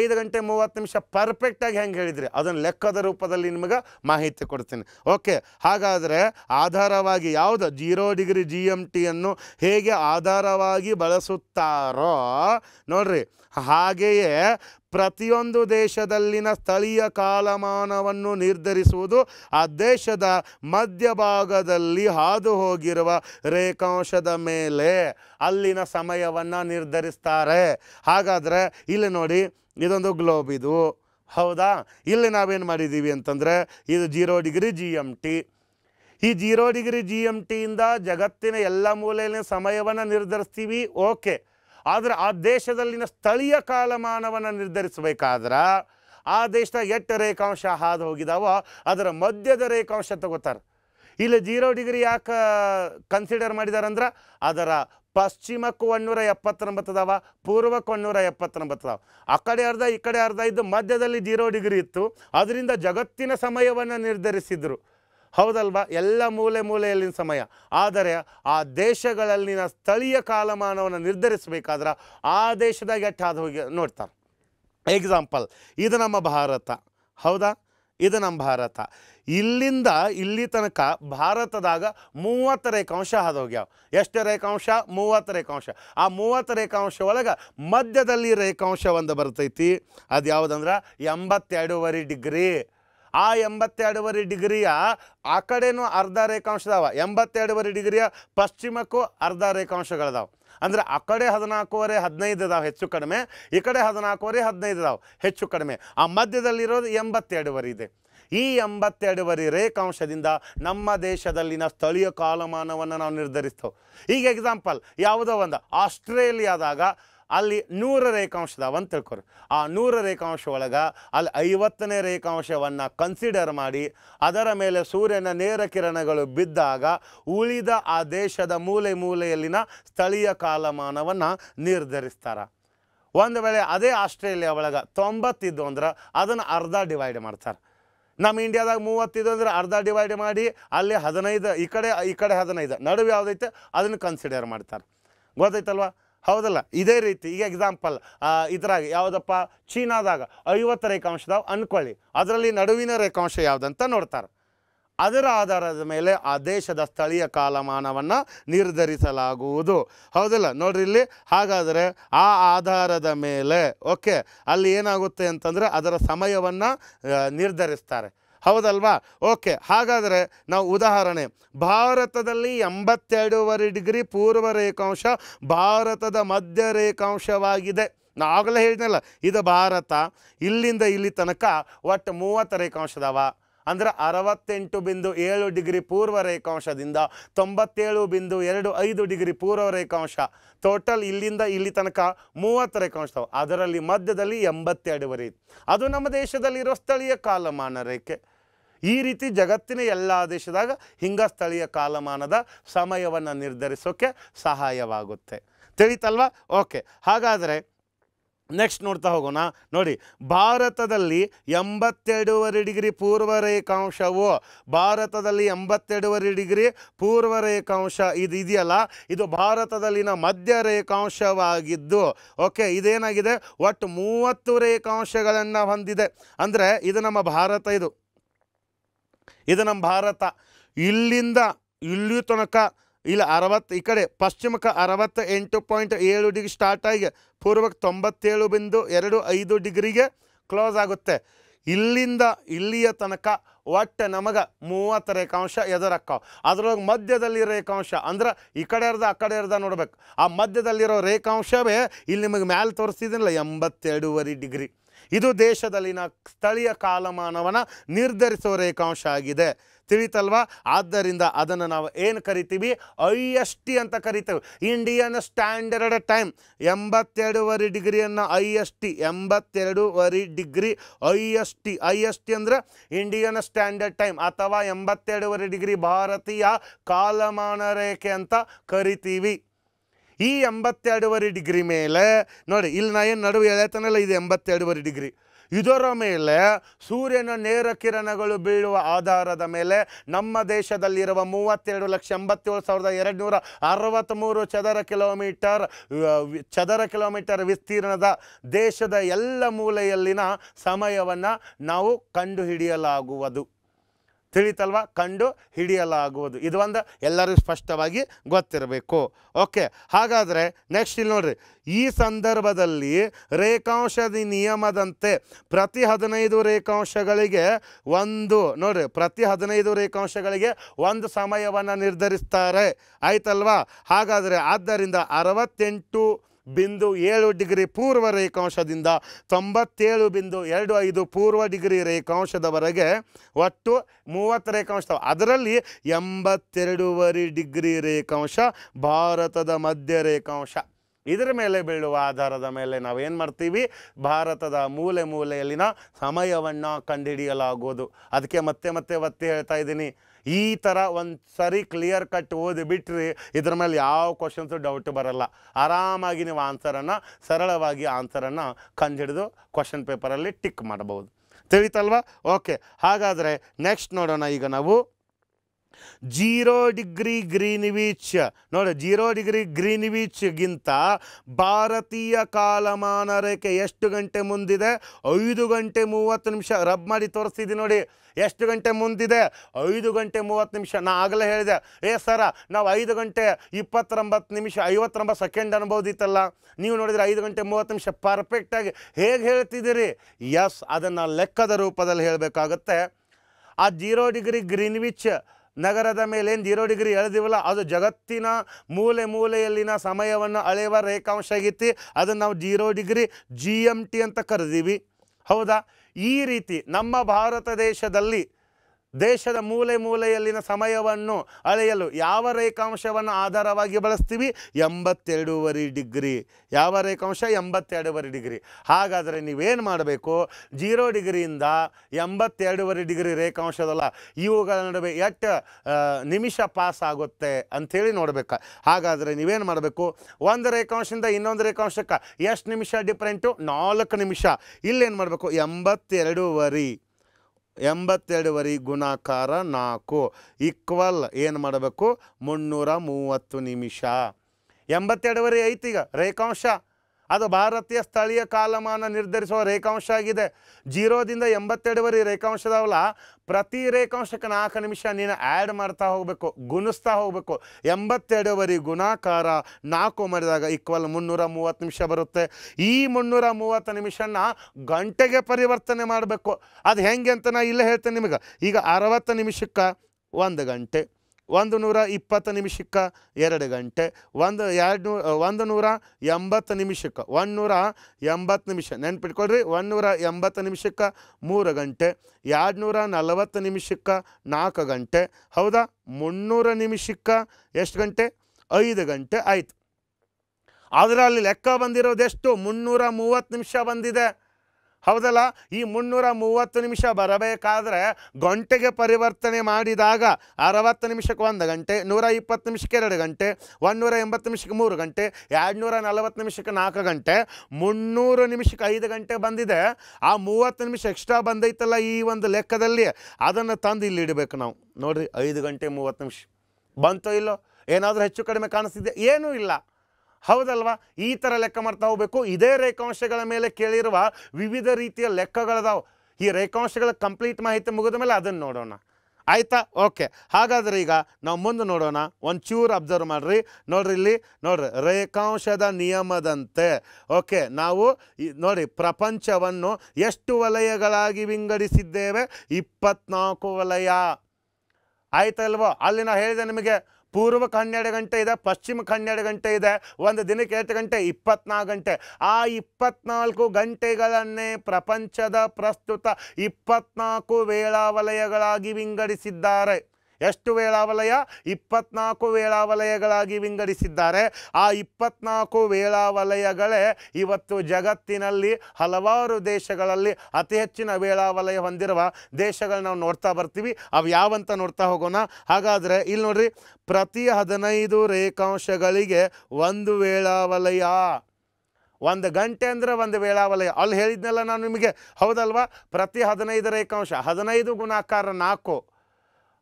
ಐದು ಗಂಟೆ ಮೂವತ್ತು ನಿಮಿಷ ಪರ್ಫೆಕ್ಟಾಗಿ ಹೆಂಗೆ ಹೇಳಿದ್ರಿ ಅದನ್ನು ಲೆಕ್ಕದ ರೂಪದಲ್ಲಿ ನಿಮಗೆ ಮಾಹಿತಿ ಕೊಡ್ತೀನಿ ಓಕೆ ಹಾಗಾದರೆ ಆಧಾರವಾಗಿ ಯಾವುದು ಜೀರೋ ಡಿಗ್ರಿ ಜಿ ಎಮ್ ಟಿಯನ್ನು ಹೇಗೆ ಆಧಾರವಾಗಿ ಬಳಸುತ್ತಾರೋ ನೋಡಿರಿ ಹಾಗೆಯೇ ಪ್ರತಿಯೊಂದು ದೇಶದಲ್ಲಿನ ಸ್ಥಳೀಯ ಕಾಲಮಾನವನ್ನು ನಿರ್ಧರಿಸುವುದು ಆ ದೇಶದ ಮಧ್ಯಭಾಗದಲ್ಲಿ ಹಾದು ಹೋಗಿರುವ ರೇಖಾಂಶದ ಮೇಲೆ ಅಲ್ಲಿನ ಸಮಯವನ್ನು ನಿರ್ಧರಿಸ್ತಾರೆ ಹಾಗಾದರೆ ಇಲ್ಲಿ ನೋಡಿ ಇದೊಂದು ಗ್ಲೋಬ್ ಇದು ಹೌದಾ ಇಲ್ಲಿ ನಾವೇನು ಮಾಡಿದ್ದೀವಿ ಅಂತಂದರೆ ಇದು zero degree G M T ಈ ಜೀರೋ ಡಿಗ್ರಿ ಜಿ ಎಮ್ ಟಿಯಿಂದ ಜಗತ್ತಿನ ಎಲ್ಲ ಮೂಲೆಯಲ್ಲಿ ಸಮಯವನ್ನು ನಿರ್ಧರಿಸ್ತೀವಿ ಓಕೆ ಆದರೆ ಆ ದೇಶದಲ್ಲಿನ ಸ್ಥಳೀಯ ಕಾಲಮಾನವನ್ನು ನಿರ್ಧರಿಸಬೇಕಾದ್ರೆ ಆ ದೇಶದಾಗ ಎಷ್ಟು ರೇಖಾಂಶ ಹಾದು ಹೋಗಿದಾವೋ ಅದರ ಮಧ್ಯದ ರೇಖಾಂಶ ತಗೋತಾರೆ ಇಲ್ಲಿ ಜೀರೋ ಡಿಗ್ರಿ ಯಾಕೆ ಕನ್ಸಿಡರ್ ಮಾಡಿದಾರಂದ್ರೆ ಅದರ ಪಶ್ಚಿಮಕ್ಕೂ ಒನ್ನೂರ ಎಪ್ಪತ್ತೊಂಬತ್ತದವ ಪೂರ್ವಕ್ಕೆ ಒನ್ನೂರ ಎಪ್ಪತ್ತೊಂಬತ್ತದವ ಆ ಕಡೆ ಅರ್ಧ ಈ ಕಡೆ ಅರ್ಧ ಇದ್ದು ಮಧ್ಯದಲ್ಲಿ ಜೀರೋ ಡಿಗ್ರಿ ಇತ್ತು ಅದರಿಂದ ಜಗತ್ತಿನ ಸಮಯವನ್ನು ನಿರ್ಧರಿಸಿದರು ಹೌದಲ್ವಾ ಎಲ್ಲ ಮೂಲೆ ಮೂಲೆಯಲ್ಲಿನ ಸಮಯ ಆದರೆ ಆ ದೇಶಗಳಲ್ಲಿನ ಸ್ಥಳೀಯ ಕಾಲಮಾನವನ್ನು ನಿರ್ಧರಿಸಬೇಕಾದ್ರೆ ಆ ದೇಶದಾಗ ಅದು ಹೋಗಿ ನೋಡ್ತಾರೆ ಎಕ್ಸಾಂಪಲ್ ಇದು ನಮ್ಮ ಭಾರತ ಹೌದಾ ಇದು ನಮ್ಮ ಭಾರತ ಇಲ್ಲಿಂದ ಇಲ್ಲಿ ತನಕ ಭಾರತದಾಗ ಮೂವತ್ತು ರೇಖಾಂಶ ಹೋಗ್ಯಾವ ಎಷ್ಟು ರೇಖಾಂಶ ಮೂವತ್ತು ರೇಖಾಂಶ ಆ ಮೂವತ್ತು ರೇಖಾಂಶ ಒಳಗೆ ಮಧ್ಯದಲ್ಲಿ ರೇಖಾಂಶ ಒಂದು ಬರ್ತೈತಿ ಅದು ಯಾವುದಂದ್ರೆ ಎಂಬತ್ತೆರಡೂವರೆ ಡಿಗ್ರಿ ಆ ಎಂಬತ್ತೆರಡುವರೆ ಡಿಗ್ರಿಯ ಆ ಕಡೆಯೂ ಅರ್ಧ ರೇಖಾಂಶದವ ಎಂಬತ್ತೆರಡುವರೆ ಡಿಗ್ರಿಯ ಪಶ್ಚಿಮಕ್ಕೂ ಅರ್ಧ ರೇಖಾಂಶಗಳದಾವೆ ಅಂದರೆ ಆ ಕಡೆ ಹದಿನಾಲ್ಕೂವರೆ ಹದಿನೈದು ಅದಾವೆ ಹೆಚ್ಚು ಕಡಿಮೆ ಈ ಕಡೆ ಹದಿನಾಲ್ಕೂವರೆ ಹದಿನೈದು ಅದಾವೆ ಹೆಚ್ಚು ಕಡಿಮೆ ಆ ಮಧ್ಯದಲ್ಲಿರೋದು ಎಂಬತ್ತೆರಡುವರೆ ಇದೆ ಈ ಎಂಬತ್ತೆರಡುವರೆ ರೇಖಾಂಶದಿಂದ ನಮ್ಮ ದೇಶದಲ್ಲಿನ ಸ್ಥಳೀಯ ಕಾಲಮಾನವನ್ನು ನಾವು ನಿರ್ಧರಿಸ್ತೇವೆ ಈಗ ಎಕ್ಸಾಂಪಲ್ ಯಾವುದೋ ಒಂದು ಆಸ್ಟ್ರೇಲಿಯಾದಾಗ ಅಲ್ಲಿ ನೂರ ರೇಖಾಂಶದ ಅಂತ ತಿಳ್ಕೊರು ಆ ನೂರ ರೇಖಾಂಶ ಒಳಗೆ ಅಲ್ಲಿ ಐವತ್ತನೇ ರೇಖಾಂಶವನ್ನು ಕನ್ಸಿಡರ್ ಮಾಡಿ ಅದರ ಮೇಲೆ ಸೂರ್ಯನ ನೇರ ಕಿರಣಗಳು ಬಿದ್ದಾಗ ಉಳಿದ ಆ ದೇಶದ ಮೂಲೆ ಮೂಲೆಯಲ್ಲಿನ ಸ್ಥಳೀಯ ಕಾಲಮಾನವನ್ನು ನಿರ್ಧರಿಸ್ತಾರೆ ಒಂದು ವೇಳೆ ಅದೇ ಆಸ್ಟ್ರೇಲಿಯಾ ಒಳಗೆ ತೊಂಬತ್ತಿದ್ದು ಅಂದ್ರೆ ಅದನ್ನು ಅರ್ಧ ಡಿವೈಡ್ ಮಾಡ್ತಾರೆ ನಮ್ಮ ಇಂಡಿಯಾದಾಗ ಮೂವತ್ತಿದ್ದು ಅಂದರೆ ಅರ್ಧ ಡಿವೈಡ್ ಮಾಡಿ ಅಲ್ಲಿ ಹದಿನೈದು ಈ ಕಡೆ ಈ ಕಡೆ ಹದಿನೈದು ನಡುವೆ ಯಾವುದೈತೆ ಅದನ್ನು ಕನ್ಸಿಡರ್ ಮಾಡ್ತಾರೆ ಗೊತ್ತಾಯ್ತಲ್ವ ಹೌದಲ್ಲ ಇದೇ ರೀತಿ ಈಗ ಎಕ್ಸಾಂಪಲ್ ಇದ್ರಾಗ ಯಾವುದಪ್ಪ ಚೀನಾದಾಗ ಐವತ್ತು ರೇಖಾಂಶದ ಅನ್ಕೊಳ್ಳಿ ಅದರಲ್ಲಿ ನಡುವಿನ ರೇಖಾಂಶ ಯಾವುದಂತ ನೋಡ್ತಾರೆ ಅದರ ಆಧಾರದ ಮೇಲೆ ಆ ದೇಶದ ಸ್ಥಳೀಯ ಕಾಲಮಾನವನ್ನು ನಿರ್ಧರಿಸಲಾಗುವುದು ಹೌದಲ್ಲ ನೋಡ್ರಿ ಇಲ್ಲಿ ಹಾಗಾದರೆ ಆ ಆಧಾರದ ಮೇಲೆ ಓಕೆ ಅಲ್ಲಿ ಏನಾಗುತ್ತೆ ಅಂತಂದರೆ ಅದರ ಸಮಯವನ್ನು ನಿರ್ಧರಿಸ್ತಾರೆ ಹೌದಲ್ವಾ ಓಕೆ ಹಾಗಾದರೆ ನಾವು ಉದಾಹರಣೆ ಭಾರತದಲ್ಲಿ ಎಂಬತ್ತೆರಡೂವರೆ ಡಿಗ್ರಿ ಪೂರ್ವ ರೇಖಾಂಶ ಭಾರತದ ಮಧ್ಯ ರೇಖಾಂಶವಾಗಿದೆ ನಾ ಆಗಲೇ ಹೇಳಿದ್ನಲ್ಲ ಇದು ಭಾರತ ಇಲ್ಲಿಂದ ಇಲ್ಲಿ ತನಕ ಒಟ್ಟು ಮೂವತ್ತು ರೇಖಾಂಶದವ ಅಂದರೆ ಅರವತ್ತೆಂಟು ಬಿಂದು ಏಳು ಡಿಗ್ರಿ ಪೂರ್ವ ರೇಖಾಂಶದಿಂದ ತೊಂಬತ್ತೇಳು ಬಿಂದು ಎರಡು ಐದು ಡಿಗ್ರಿ ಪೂರ್ವ ರೇಖಾಂಶ ಟೋಟಲ್ ಇಲ್ಲಿಂದ ಇಲ್ಲಿ ತನಕ ಮೂವತ್ತು ರೇಖಾಂಶ ಅದರಲ್ಲಿ ಮಧ್ಯದಲ್ಲಿ ಎಂಬತ್ತೆರಡುವರೆ ಅದು ನಮ್ಮ ದೇಶದಲ್ಲಿರೋ ಸ್ಥಳೀಯ ಕಾಲಮಾನ ರೇಖೆ ಈ ರೀತಿ ಜಗತ್ತಿನ ಎಲ್ಲ ದೇಶದಾಗ ಹಿಂಗ ಸ್ಥಳೀಯ ಕಾಲಮಾನದ ಸಮಯವನ್ನು ನಿರ್ಧರಿಸೋಕ್ಕೆ ಸಹಾಯವಾಗುತ್ತೆ ತಿಳಿತಲ್ವಾ ಓಕೆ ಹಾಗಾದರೆ ನೆಕ್ಸ್ಟ್ ನೋಡ್ತಾ ಹೋಗೋಣ ನೋಡಿ ಭಾರತದಲ್ಲಿ ಎಂಬತ್ತೆರಡೂವರೆ ಡಿಗ್ರಿ ಪೂರ್ವ ರೇಖಾಂಶವು ಭಾರತದಲ್ಲಿ ಎಂಬತ್ತೆರಡೂವರೆ ಡಿಗ್ರಿ ಪೂರ್ವ ರೇಖಾಂಶ ಇದು ಇದೆಯಲ್ಲ ಇದು ಭಾರತದಲ್ಲಿನ ಮಧ್ಯ ರೇಖಾಂಶವಾಗಿದ್ದು ಓಕೆ ಇದೇನಾಗಿದೆ ಒಟ್ಟು ಮೂವತ್ತು ರೇಖಾಂಶಗಳನ್ನು ಹೊಂದಿದೆ ಅಂದರೆ ಇದು ನಮ್ಮ ಭಾರತ ಇದು ಇದು ನಮ್ಮ ಭಾರತ ಇಲ್ಲಿಂದ ಇಲ್ಲಿ ತನಕ ಇಲ್ಲಿ ಅರವತ್ತು ಈ ಕಡೆ ಪಶ್ಚಿಮಕ್ಕೆ ಅರವತ್ತ ಎಂಟು ಪಾಯಿಂಟ್ ಏಳು ಡಿಗ್ರಿ ಸ್ಟಾರ್ಟ್ ಆಗಿ ಪೂರ್ವಕ್ಕೆ ತೊಂಬತ್ತೇಳು ಬಿಂದು ಎರಡು ಐದು ಡಿಗ್ರಿಗೆ ಕ್ಲೋಸ್ ಆಗುತ್ತೆ ಇಲ್ಲಿಂದ ಇಲ್ಲಿಯ ತನಕ ಒಟ್ಟು ನಮಗೆ ಮೂವತ್ತು ರೇಖಾಂಶ ಎದುರಕ್ಕವು ಅದ್ರೊಳಗೆ ಮಧ್ಯದಲ್ಲಿ ರೇಖಾಂಶ ಅಂದ್ರೆ ಈ ಕಡೆ ಇರ್ದ ಆ ಕಡೆ ಇರ್ದ ನೋಡ್ಬೇಕು ಆ ಮಧ್ಯದಲ್ಲಿರೋ ರೇಖಾಂಶವೇ ಇಲ್ಲಿ ನಿಮಗೆ ಮ್ಯಾಲೆ ತೋರಿಸ್ತಿದ್ದೀನಲ್ಲ ಎಂಬತ್ತೆರಡೂವರೆ ಡಿಗ್ರಿ ಇದು ದೇಶದಲ್ಲಿನ ಸ್ಥಳೀಯ ಕಾಲಮಾನವನ್ನು ನಿರ್ಧರಿಸುವ ರೇಖಾಂಶ ಆಗಿದೆ ತಿಳಿತಲ್ವಾ ಆದ್ದರಿಂದ ಅದನ್ನು ನಾವು ಏನು ಕರಿತೀವಿ ಐ ಎಸ್ ಟಿ ಅಂತ ಕರಿತೀವಿ ಇಂಡಿಯನ್ ಸ್ಟ್ಯಾಂಡರ್ಡ್ ಟೈಮ್ ಎಂಬತ್ತೆರಡುವರೆ ಡಿಗ್ರಿಯನ್ನು ಐ ಎಸ್ ಟಿ ಎಂಬತ್ತೆರಡುವರೆ degree I S T I S T ಅಂದರೆ ಇಂಡಿಯನ್ ಸ್ಟ್ಯಾಂಡರ್ಡ್ ಟೈಮ್ ಅಥವಾ ಎಂಬತ್ತೆರಡುವರೆ ಡಿಗ್ರಿ ಭಾರತೀಯ ಕಾಲಮಾನ ರೇಖೆ ಅಂತ ಕರಿತೀವಿ ಈ ಎಂಬತ್ತೆರಡುವರೆ ಡಿಗ್ರಿ ಮೇಲೆ ನೋಡಿ ಇಲ್ಲಿ ನಾ ಏನು ನಡುವೆ ಹೇಳ್ತಾನಲ್ಲ ಇದು ಎಂಬತ್ತೆರಡುವರೆ ಡಿಗ್ರಿ ಇದರ ಮೇಲೆ ಸೂರ್ಯನ ನೇರ ಕಿರಣಗಳು ಬೀಳುವ ಆಧಾರದ ಮೇಲೆ ನಮ್ಮ ದೇಶದಲ್ಲಿರುವ ಮೂವತ್ತೆರಡು ಲಕ್ಷ ಎಂಬತ್ತೇಳು ಸಾವಿರದ ಎರಡುನೂರ ಅರವತ್ತ್ಮೂರು ಚದರ ಕಿಲೋಮೀಟರ್ ಚದರ ಕಿಲೋಮೀಟರ್ ವಿಸ್ತೀರ್ಣದ ದೇಶದ ಎಲ್ಲ ಮೂಲೆಯಲ್ಲಿನ ಸಮಯವನ್ನು ನಾವು ಕಂಡುಹಿಡಿಯಲಾಗುವುದು ತಿಳಿತಲ್ವ ಕಂಡು ಹಿಡಿಯಲಾಗುವುದು ಇದು ಒಂದು ಎಲ್ಲರಿಗೂ ಸ್ಪಷ್ಟವಾಗಿ ಗೊತ್ತಿರಬೇಕು ಓಕೆ ಹಾಗಾದರೆ ನೆಕ್ಸ್ಟ್ ಇಲ್ಲಿ ನೋಡಿರಿ ಈ ಸಂದರ್ಭದಲ್ಲಿ ರೇಖಾಂಶದ ನಿಯಮದಂತೆ ಪ್ರತಿ ಹದಿನೈದು ರೇಖಾಂಶಗಳಿಗೆ ಒಂದು ನೋಡಿರಿ ಪ್ರತಿ ಹದಿನೈದು ರೇಖಾಂಶಗಳಿಗೆ ಒಂದು ಸಮಯವನ್ನು ನಿರ್ಧರಿಸ್ತಾರೆ ಆಯ್ತಲ್ವಾ ಹಾಗಾದರೆ ಆದ್ದರಿಂದ ಅರವತ್ತೆಂಟು ಬಿಂದು ಏಳು ಡಿಗ್ರಿ ಪೂರ್ವ ರೇಖಾಂಶದಿಂದ ತೊಂಬತ್ತೇಳು ಬಿಂದು ಎರಡು ಐದು ಪೂರ್ವ ಡಿಗ್ರಿ ರೇಖಾಂಶದವರೆಗೆ ಒಟ್ಟು ಮೂವತ್ತು ರೇಖಾಂಶ ಅದರಲ್ಲಿ ಎಂಬತ್ತೆರಡೂವರೆ ಡಿಗ್ರಿ ರೇಖಾಂಶ ಭಾರತದ ಮಧ್ಯ ರೇಖಾಂಶ ಇದರ ಮೇಲೆ ಬೀಳುವ ಆಧಾರದ ಮೇಲೆ ನಾವೇನು ಮಾಡ್ತೀವಿ ಭಾರತದ ಮೂಲೆ ಮೂಲೆಯಲ್ಲಿನ ಸಮಯವನ್ನು ಕಂಡುಹಿಡಿಯಲಾಗುವುದು ಅದಕ್ಕೆ ಮತ್ತೆ ಮತ್ತೆ ಒತ್ತಿ ಹೇಳ್ತಾ ಇದ್ದೀನಿ ಈ ಥರ ಒಂದು ಸರಿ ಕ್ಲಿಯರ್ ಕಟ್ ಓದಿ ಬಿಟ್ಟರೆ ಇದ್ರ ಮೇಲೆ ಯಾವ ಕ್ವಶನ್ಸು ಡೌಟ್ ಬರಲ್ಲ ಆರಾಮಾಗಿ ನೀವು ಆನ್ಸರನ್ನು ಸರಳವಾಗಿ ಆನ್ಸರನ್ನು ಕಂಡುಹಿಡಿದು ಕ್ವಶನ್ ಪೇಪರಲ್ಲಿ ಟಿಕ್ ಮಾಡಬಹುದು ತಿಳಿತಲ್ವಾ ಓಕೆ ಹಾಗಾದರೆ ನೆಕ್ಸ್ಟ್ ನೋಡೋಣ ಈಗ ನಾವು ಜೀರೋ ಡಿಗ್ರಿ ಗ್ರೀನ್ವಿಚ್ ನೋಡಿ ಜೀರೋ ಡಿಗ್ರಿ ಗ್ರೀನ್ವಿಚ್ಗಿಂತ ಭಾರತೀಯ ಕಾಲಮಾನ ರೇಖೆ ಎಷ್ಟು ಗಂಟೆ ಮುಂದಿದೆ ಐದು ಗಂಟೆ ಮೂವತ್ತು ನಿಮಿಷ ರಬ್ ಮಾಡಿ ತೋರಿಸ್ತಿದ್ದೀನಿ ನೋಡಿ ಎಷ್ಟು ಗಂಟೆ ಮುಂದಿದೆ ಐದು ಗಂಟೆ ಮೂವತ್ತು ನಿಮಿಷ ನಾ ಆಗಲೇ ಹೇಳಿದೆ ಏ ಸರ ನಾವು ಐದು ಗಂಟೆ ಇಪ್ಪತ್ತೊಂಬತ್ತು ನಿಮಿಷ ಐವತ್ತೊಂಬತ್ತು ಸೆಕೆಂಡ್ ಅನ್ಬೋದಿತ್ತಲ್ಲ ನೀವು ನೋಡಿದರೆ ಐದು ಗಂಟೆ ಮೂವತ್ತು ನಿಮಿಷ ಪರ್ಫೆಕ್ಟಾಗಿ ಹೇಗೆ ಹೇಳ್ತಿದ್ದೀರಿ ಎಸ್ ಅದನ್ನು ಲೆಕ್ಕದ ರೂಪದಲ್ಲಿ ಹೇಳಬೇಕಾಗತ್ತೆ ಆ ಜೀರೋ ಡಿಗ್ರಿ ಗ್ರೀನ್ವಿಚ್ ನಗರದ ಮೇಲೇನು ಜೀರೋ ಡಿಗ್ರಿ ಎಳೆದಿವಲ್ಲ ಅದು ಜಗತ್ತಿನ ಮೂಲೆ ಮೂಲೆಯಲ್ಲಿನ ಸಮಯವನ್ನು ಅಳೆಯುವ ರೇಖಾಂಶ ಆಗಿತ್ತು ಅದನ್ನು ನಾವು zero degree G M T ಅಂತ ಕರೆದೀವಿ ಹೌದಾ ಈ ರೀತಿ ನಮ್ಮ ಭಾರತ ದೇಶದಲ್ಲಿ ದೇಶದ ಮೂಲೆ ಮೂಲೆಯಲ್ಲಿನ ಸಮಯವನ್ನು ಅಳೆಯಲು ಯಾವ ರೇಖಾಂಶವನ್ನು ಆಧಾರವಾಗಿ ಬಳಸ್ತೀವಿ ಎಂಬತ್ತೆರಡೂವರೆ ಡಿಗ್ರಿ ಯಾವ ರೇಖಾಂಶ ಎಂಬತ್ತೆರಡೂವರೆ ಡಿಗ್ರಿ ಹಾಗಾದರೆ ನೀವೇನು ಮಾಡಬೇಕು ಜೀರೋ ಡಿಗ್ರಿಯಿಂದ ಎಂಬತ್ತೆರಡೂವರೆ ಡಿಗ್ರಿ ರೇಖಾಂಶದಲ್ಲ ಇವುಗಳ ನಡುವೆ ಎಷ್ಟು ನಿಮಿಷ ಪಾಸ್ ಆಗುತ್ತೆ ಅಂಥೇಳಿ ನೋಡಬೇಕು ಹಾಗಾದರೆ ನೀವೇನು ಮಾಡಬೇಕು ಒಂದು ರೇಖಾಂಶದಿಂದ ಇನ್ನೊಂದು ರೇಖಾಂಶಕ್ಕೆ ಎಷ್ಟು ನಿಮಿಷ ಡಿಫ್ರೆಂಟು ನಾಲ್ಕು ನಿಮಿಷ ಇಲ್ಲೇನು ಮಾಡಬೇಕು ಎಂಬತ್ತೆರಡೂವರೆ ಎಂಬತ್ತೆರಡುವರೆ ಗುಣಾಕಾರ ನಾಲ್ಕು ಈಕ್ವಲ್ ಏನು ಮಾಡಬೇಕು ಮುನ್ನೂರ ಮೂವತ್ತು ನಿಮಿಷ ಎಂಬತ್ತೆರಡುವರೆ ಈಗ ರೇಖಾಂಶ ಅದು ಭಾರತೀಯ ಸ್ಥಳೀಯ ಕಾಲಮಾನ ನಿರ್ಧರಿಸುವ ರೇಖಾಂಶ ಆಗಿದೆ ಜೀರೋದಿಂದ ಎಂಬತ್ತೆರಡುವರೆ ರೇಖಾಂಶದವಲ್ಲ ಪ್ರತಿ ರೇಖಾಂಶಕ್ಕೆ ನಾಲ್ಕು ನಿಮಿಷ ನೀನು ಆ್ಯಡ್ ಮಾಡ್ತಾ ಹೋಗಬೇಕು ಗುಣಿಸ್ತಾ ಹೋಗಬೇಕು ಎಂಬತ್ತೆರಡುವರೆ ಗುಣಾಕಾರ ನಾಲ್ಕು ಮಾಡಿದಾಗ ಈಕ್ವಲ್ ಮುನ್ನೂರ ಮೂವತ್ತು ನಿಮಿಷ ಬರುತ್ತೆ ಈ ಮುನ್ನೂರ ಮೂವತ್ತು ನಿಮಿಷನ ಗಂಟೆಗೆ ಪರಿವರ್ತನೆ ಮಾಡಬೇಕು ಅದು ಹೆಂಗೆ ಅಂತ ನಾ ಇಲ್ಲೇ ಹೇಳ್ತೇನೆ ನಿಮಗೆ ಈಗ ಅರವತ್ತು ನಿಮಿಷಕ್ಕೆ ಒಂದು ಗಂಟೆ ಒಂದು ನೂರ ಇಪ್ಪತ್ತು ನಿಮಿಷಕ್ಕೆ ಎರಡು ಗಂಟೆ ಒಂದು ಎರಡು ನೂ ಒಂದು ನೂರ ಎಂಬತ್ತು ನಿಮಿಷಕ್ಕೆ ಒಂದು ನೂರ ಎಂಬತ್ತು ನಿಮಿಷ ನೆನ್ಪಿಟ್ಕೊಳ್ರಿ ಒಂದು ನೂರ ಎಂಬತ್ತು ನಿಮಿಷಕ್ಕೆ ಮೂರು ಗಂಟೆ ಎರಡು ನೂರ ನಲವತ್ತು ನಿಮಿಷಕ್ಕೆ ನಾಲ್ಕು ಗಂಟೆ ಹೌದಾ ಮುನ್ನೂರ ನಿಮಿಷಕ್ಕೆ ಎಷ್ಟು ಗಂಟೆ ಐದು ಗಂಟೆ ಆಯಿತು ಆದರೆ ಅಲ್ಲಿ ಲೆಕ್ಕ ಬಂದಿರೋದೆಷ್ಟು ಮುನ್ನೂರ ಮೂವತ್ತು ನಿಮಿಷ ಬಂದಿದೆ ಹೌದಲ್ಲ ಈ ಮುನ್ನೂರ ಮೂವತ್ತು ನಿಮಿಷ ಬರಬೇಕಾದ್ರೆ ಗಂಟೆಗೆ ಪರಿವರ್ತನೆ ಮಾಡಿದಾಗ ಅರವತ್ತು ನಿಮಿಷಕ್ಕೆ ಒಂದು ಗಂಟೆ ನೂರ ಇಪ್ಪತ್ತು ನಿಮಿಷಕ್ಕೆ ಎರಡು ಗಂಟೆ ಒಂದೂರ ಎಂಬತ್ತು ನಿಮಿಷಕ್ಕೆ ಮೂರು ಗಂಟೆ ಎರಡುನೂರ ನಲವತ್ತು ನಿಮಿಷಕ್ಕೆ ನಾಲ್ಕು ಗಂಟೆ ಮುನ್ನೂರು ನಿಮಿಷಕ್ಕೆ ಐದು ಗಂಟೆ ಬಂದಿದೆ ಆ ಮೂವತ್ತು ನಿಮಿಷ ಎಕ್ಸ್ಟ್ರಾ ಬಂದೈತಲ್ಲ ಈ ಒಂದು ಲೆಕ್ಕದಲ್ಲಿ ಅದನ್ನು ತಂದು ಇಲ್ಲಿ ಇಡಬೇಕು ನಾವು ನೋಡಿರಿ ಐದು ಗಂಟೆ ಮೂವತ್ತು ನಿಮಿಷ ಬಂತೋ ಇಲ್ಲೋ ಏನಾದರೂ ಹೆಚ್ಚು ಕಡಿಮೆ ಕಾಣಿಸ್ತಿದೆ ಏನೂ ಇಲ್ಲ ಹೌದಲ್ವಾ ಈ ಥರ ಲೆಕ್ಕ ಮಾಡ್ತಾ ಹೋಗಬೇಕು ಇದೇ ರೇಖಾಂಶಗಳ ಮೇಲೆ ಕೇಳಿರುವ ವಿವಿಧ ರೀತಿಯ ಲೆಕ್ಕಗಳದಾವು ಈ ರೇಖಾಂಶಗಳ ಕಂಪ್ಲೀಟ್ ಮಾಹಿತಿ ಮುಗಿದ ಮೇಲೆ ಅದನ್ನು ನೋಡೋಣ ಆಯಿತಾ ಓಕೆ ಹಾಗಾದ್ರೆ ಈಗ ನಾವು ಮುಂದೆ ನೋಡೋಣ ಒಂಚೂರು ಅಬ್ಸರ್ವ್ ಮಾಡಿರಿ ನೋಡ್ರಿ ಇಲ್ಲಿ ನೋಡ್ರಿ ರೇಖಾಂಶದ ನಿಯಮದಂತೆ ಓಕೆ ನಾವು ನೋಡಿ ಪ್ರಪಂಚವನ್ನು ಎಷ್ಟು ವಲಯಗಳಾಗಿ ವಿಂಗಡಿಸಿದ್ದೇವೆ ಇಪ್ಪತ್ನಾಲ್ಕು ವಲಯ ಆಯ್ತಲ್ವೋ ಅಲ್ಲಿ ನಾ ಹೇಳಿದೆ ನಿಮಗೆ ಪೂರ್ವ ಕನ್ನೆರಡು ಗಂಟೆ ಇದೆ ಪಶ್ಚಿಮ ಕನ್ನೆರಡು ಗಂಟೆ ಇದೆ ಒಂದು ದಿನಕ್ಕೆ ಎಷ್ಟು ಗಂಟೆ ಇಪ್ಪತ್ನಾಲ್ಕು ಗಂಟೆ ಆ ಇಪ್ಪತ್ನಾಲ್ಕು ಗಂಟೆಗಳನ್ನೇ ಪ್ರಪಂಚದ ಪ್ರಸ್ತುತ ಇಪ್ಪತ್ನಾಲ್ಕು ವೇಳಾವಲಯಗಳಾಗಿ ವಿಂಗಡಿಸಿದ್ದಾರೆ ಎಷ್ಟು ವೇಳಾವಲಯ ಇಪ್ಪತ್ನಾಲ್ಕು ವೇಳಾವಲಯಗಳಾಗಿ ವಿಂಗಡಿಸಿದ್ದಾರೆ ಆ ಇಪ್ಪತ್ನಾಲ್ಕು ವೇಳಾವಲಯಗಳೇ ಇವತ್ತು ಜಗತ್ತಿನಲ್ಲಿ ಹಲವಾರು ದೇಶಗಳಲ್ಲಿ ಅತಿ ಹೆಚ್ಚಿನ ವೇಳಾವಲಯ ಹೊಂದಿರುವ ದೇಶಗಳನ್ನ ನಾವು ನೋಡ್ತಾ ಬರ್ತೀವಿ ಅವು ಯಾವಂತ ನೋಡ್ತಾ ಹೋಗೋಣ ಹಾಗಾದರೆ ಇಲ್ಲಿ ನೋಡ್ರಿ ಪ್ರತಿ ಹದಿನೈದು ರೇಖಾಂಶಗಳಿಗೆ ಒಂದು ವೇಳಾವಲಯ ಒಂದು ಗಂಟೆ ಅಂದರೆ ಒಂದು ವೇಳಾವಲಯ ಅಲ್ಲಿ ಹೇಳಿದ್ನೆಲ್ಲ ನಾನು ನಿಮಗೆ ಹೌದಲ್ವಾ ಪ್ರತಿ ಹದಿನೈದು ರೇಖಾಂಶ ಹದಿನೈದು ಗುಣಾಕಾರ ನಾಲ್ಕು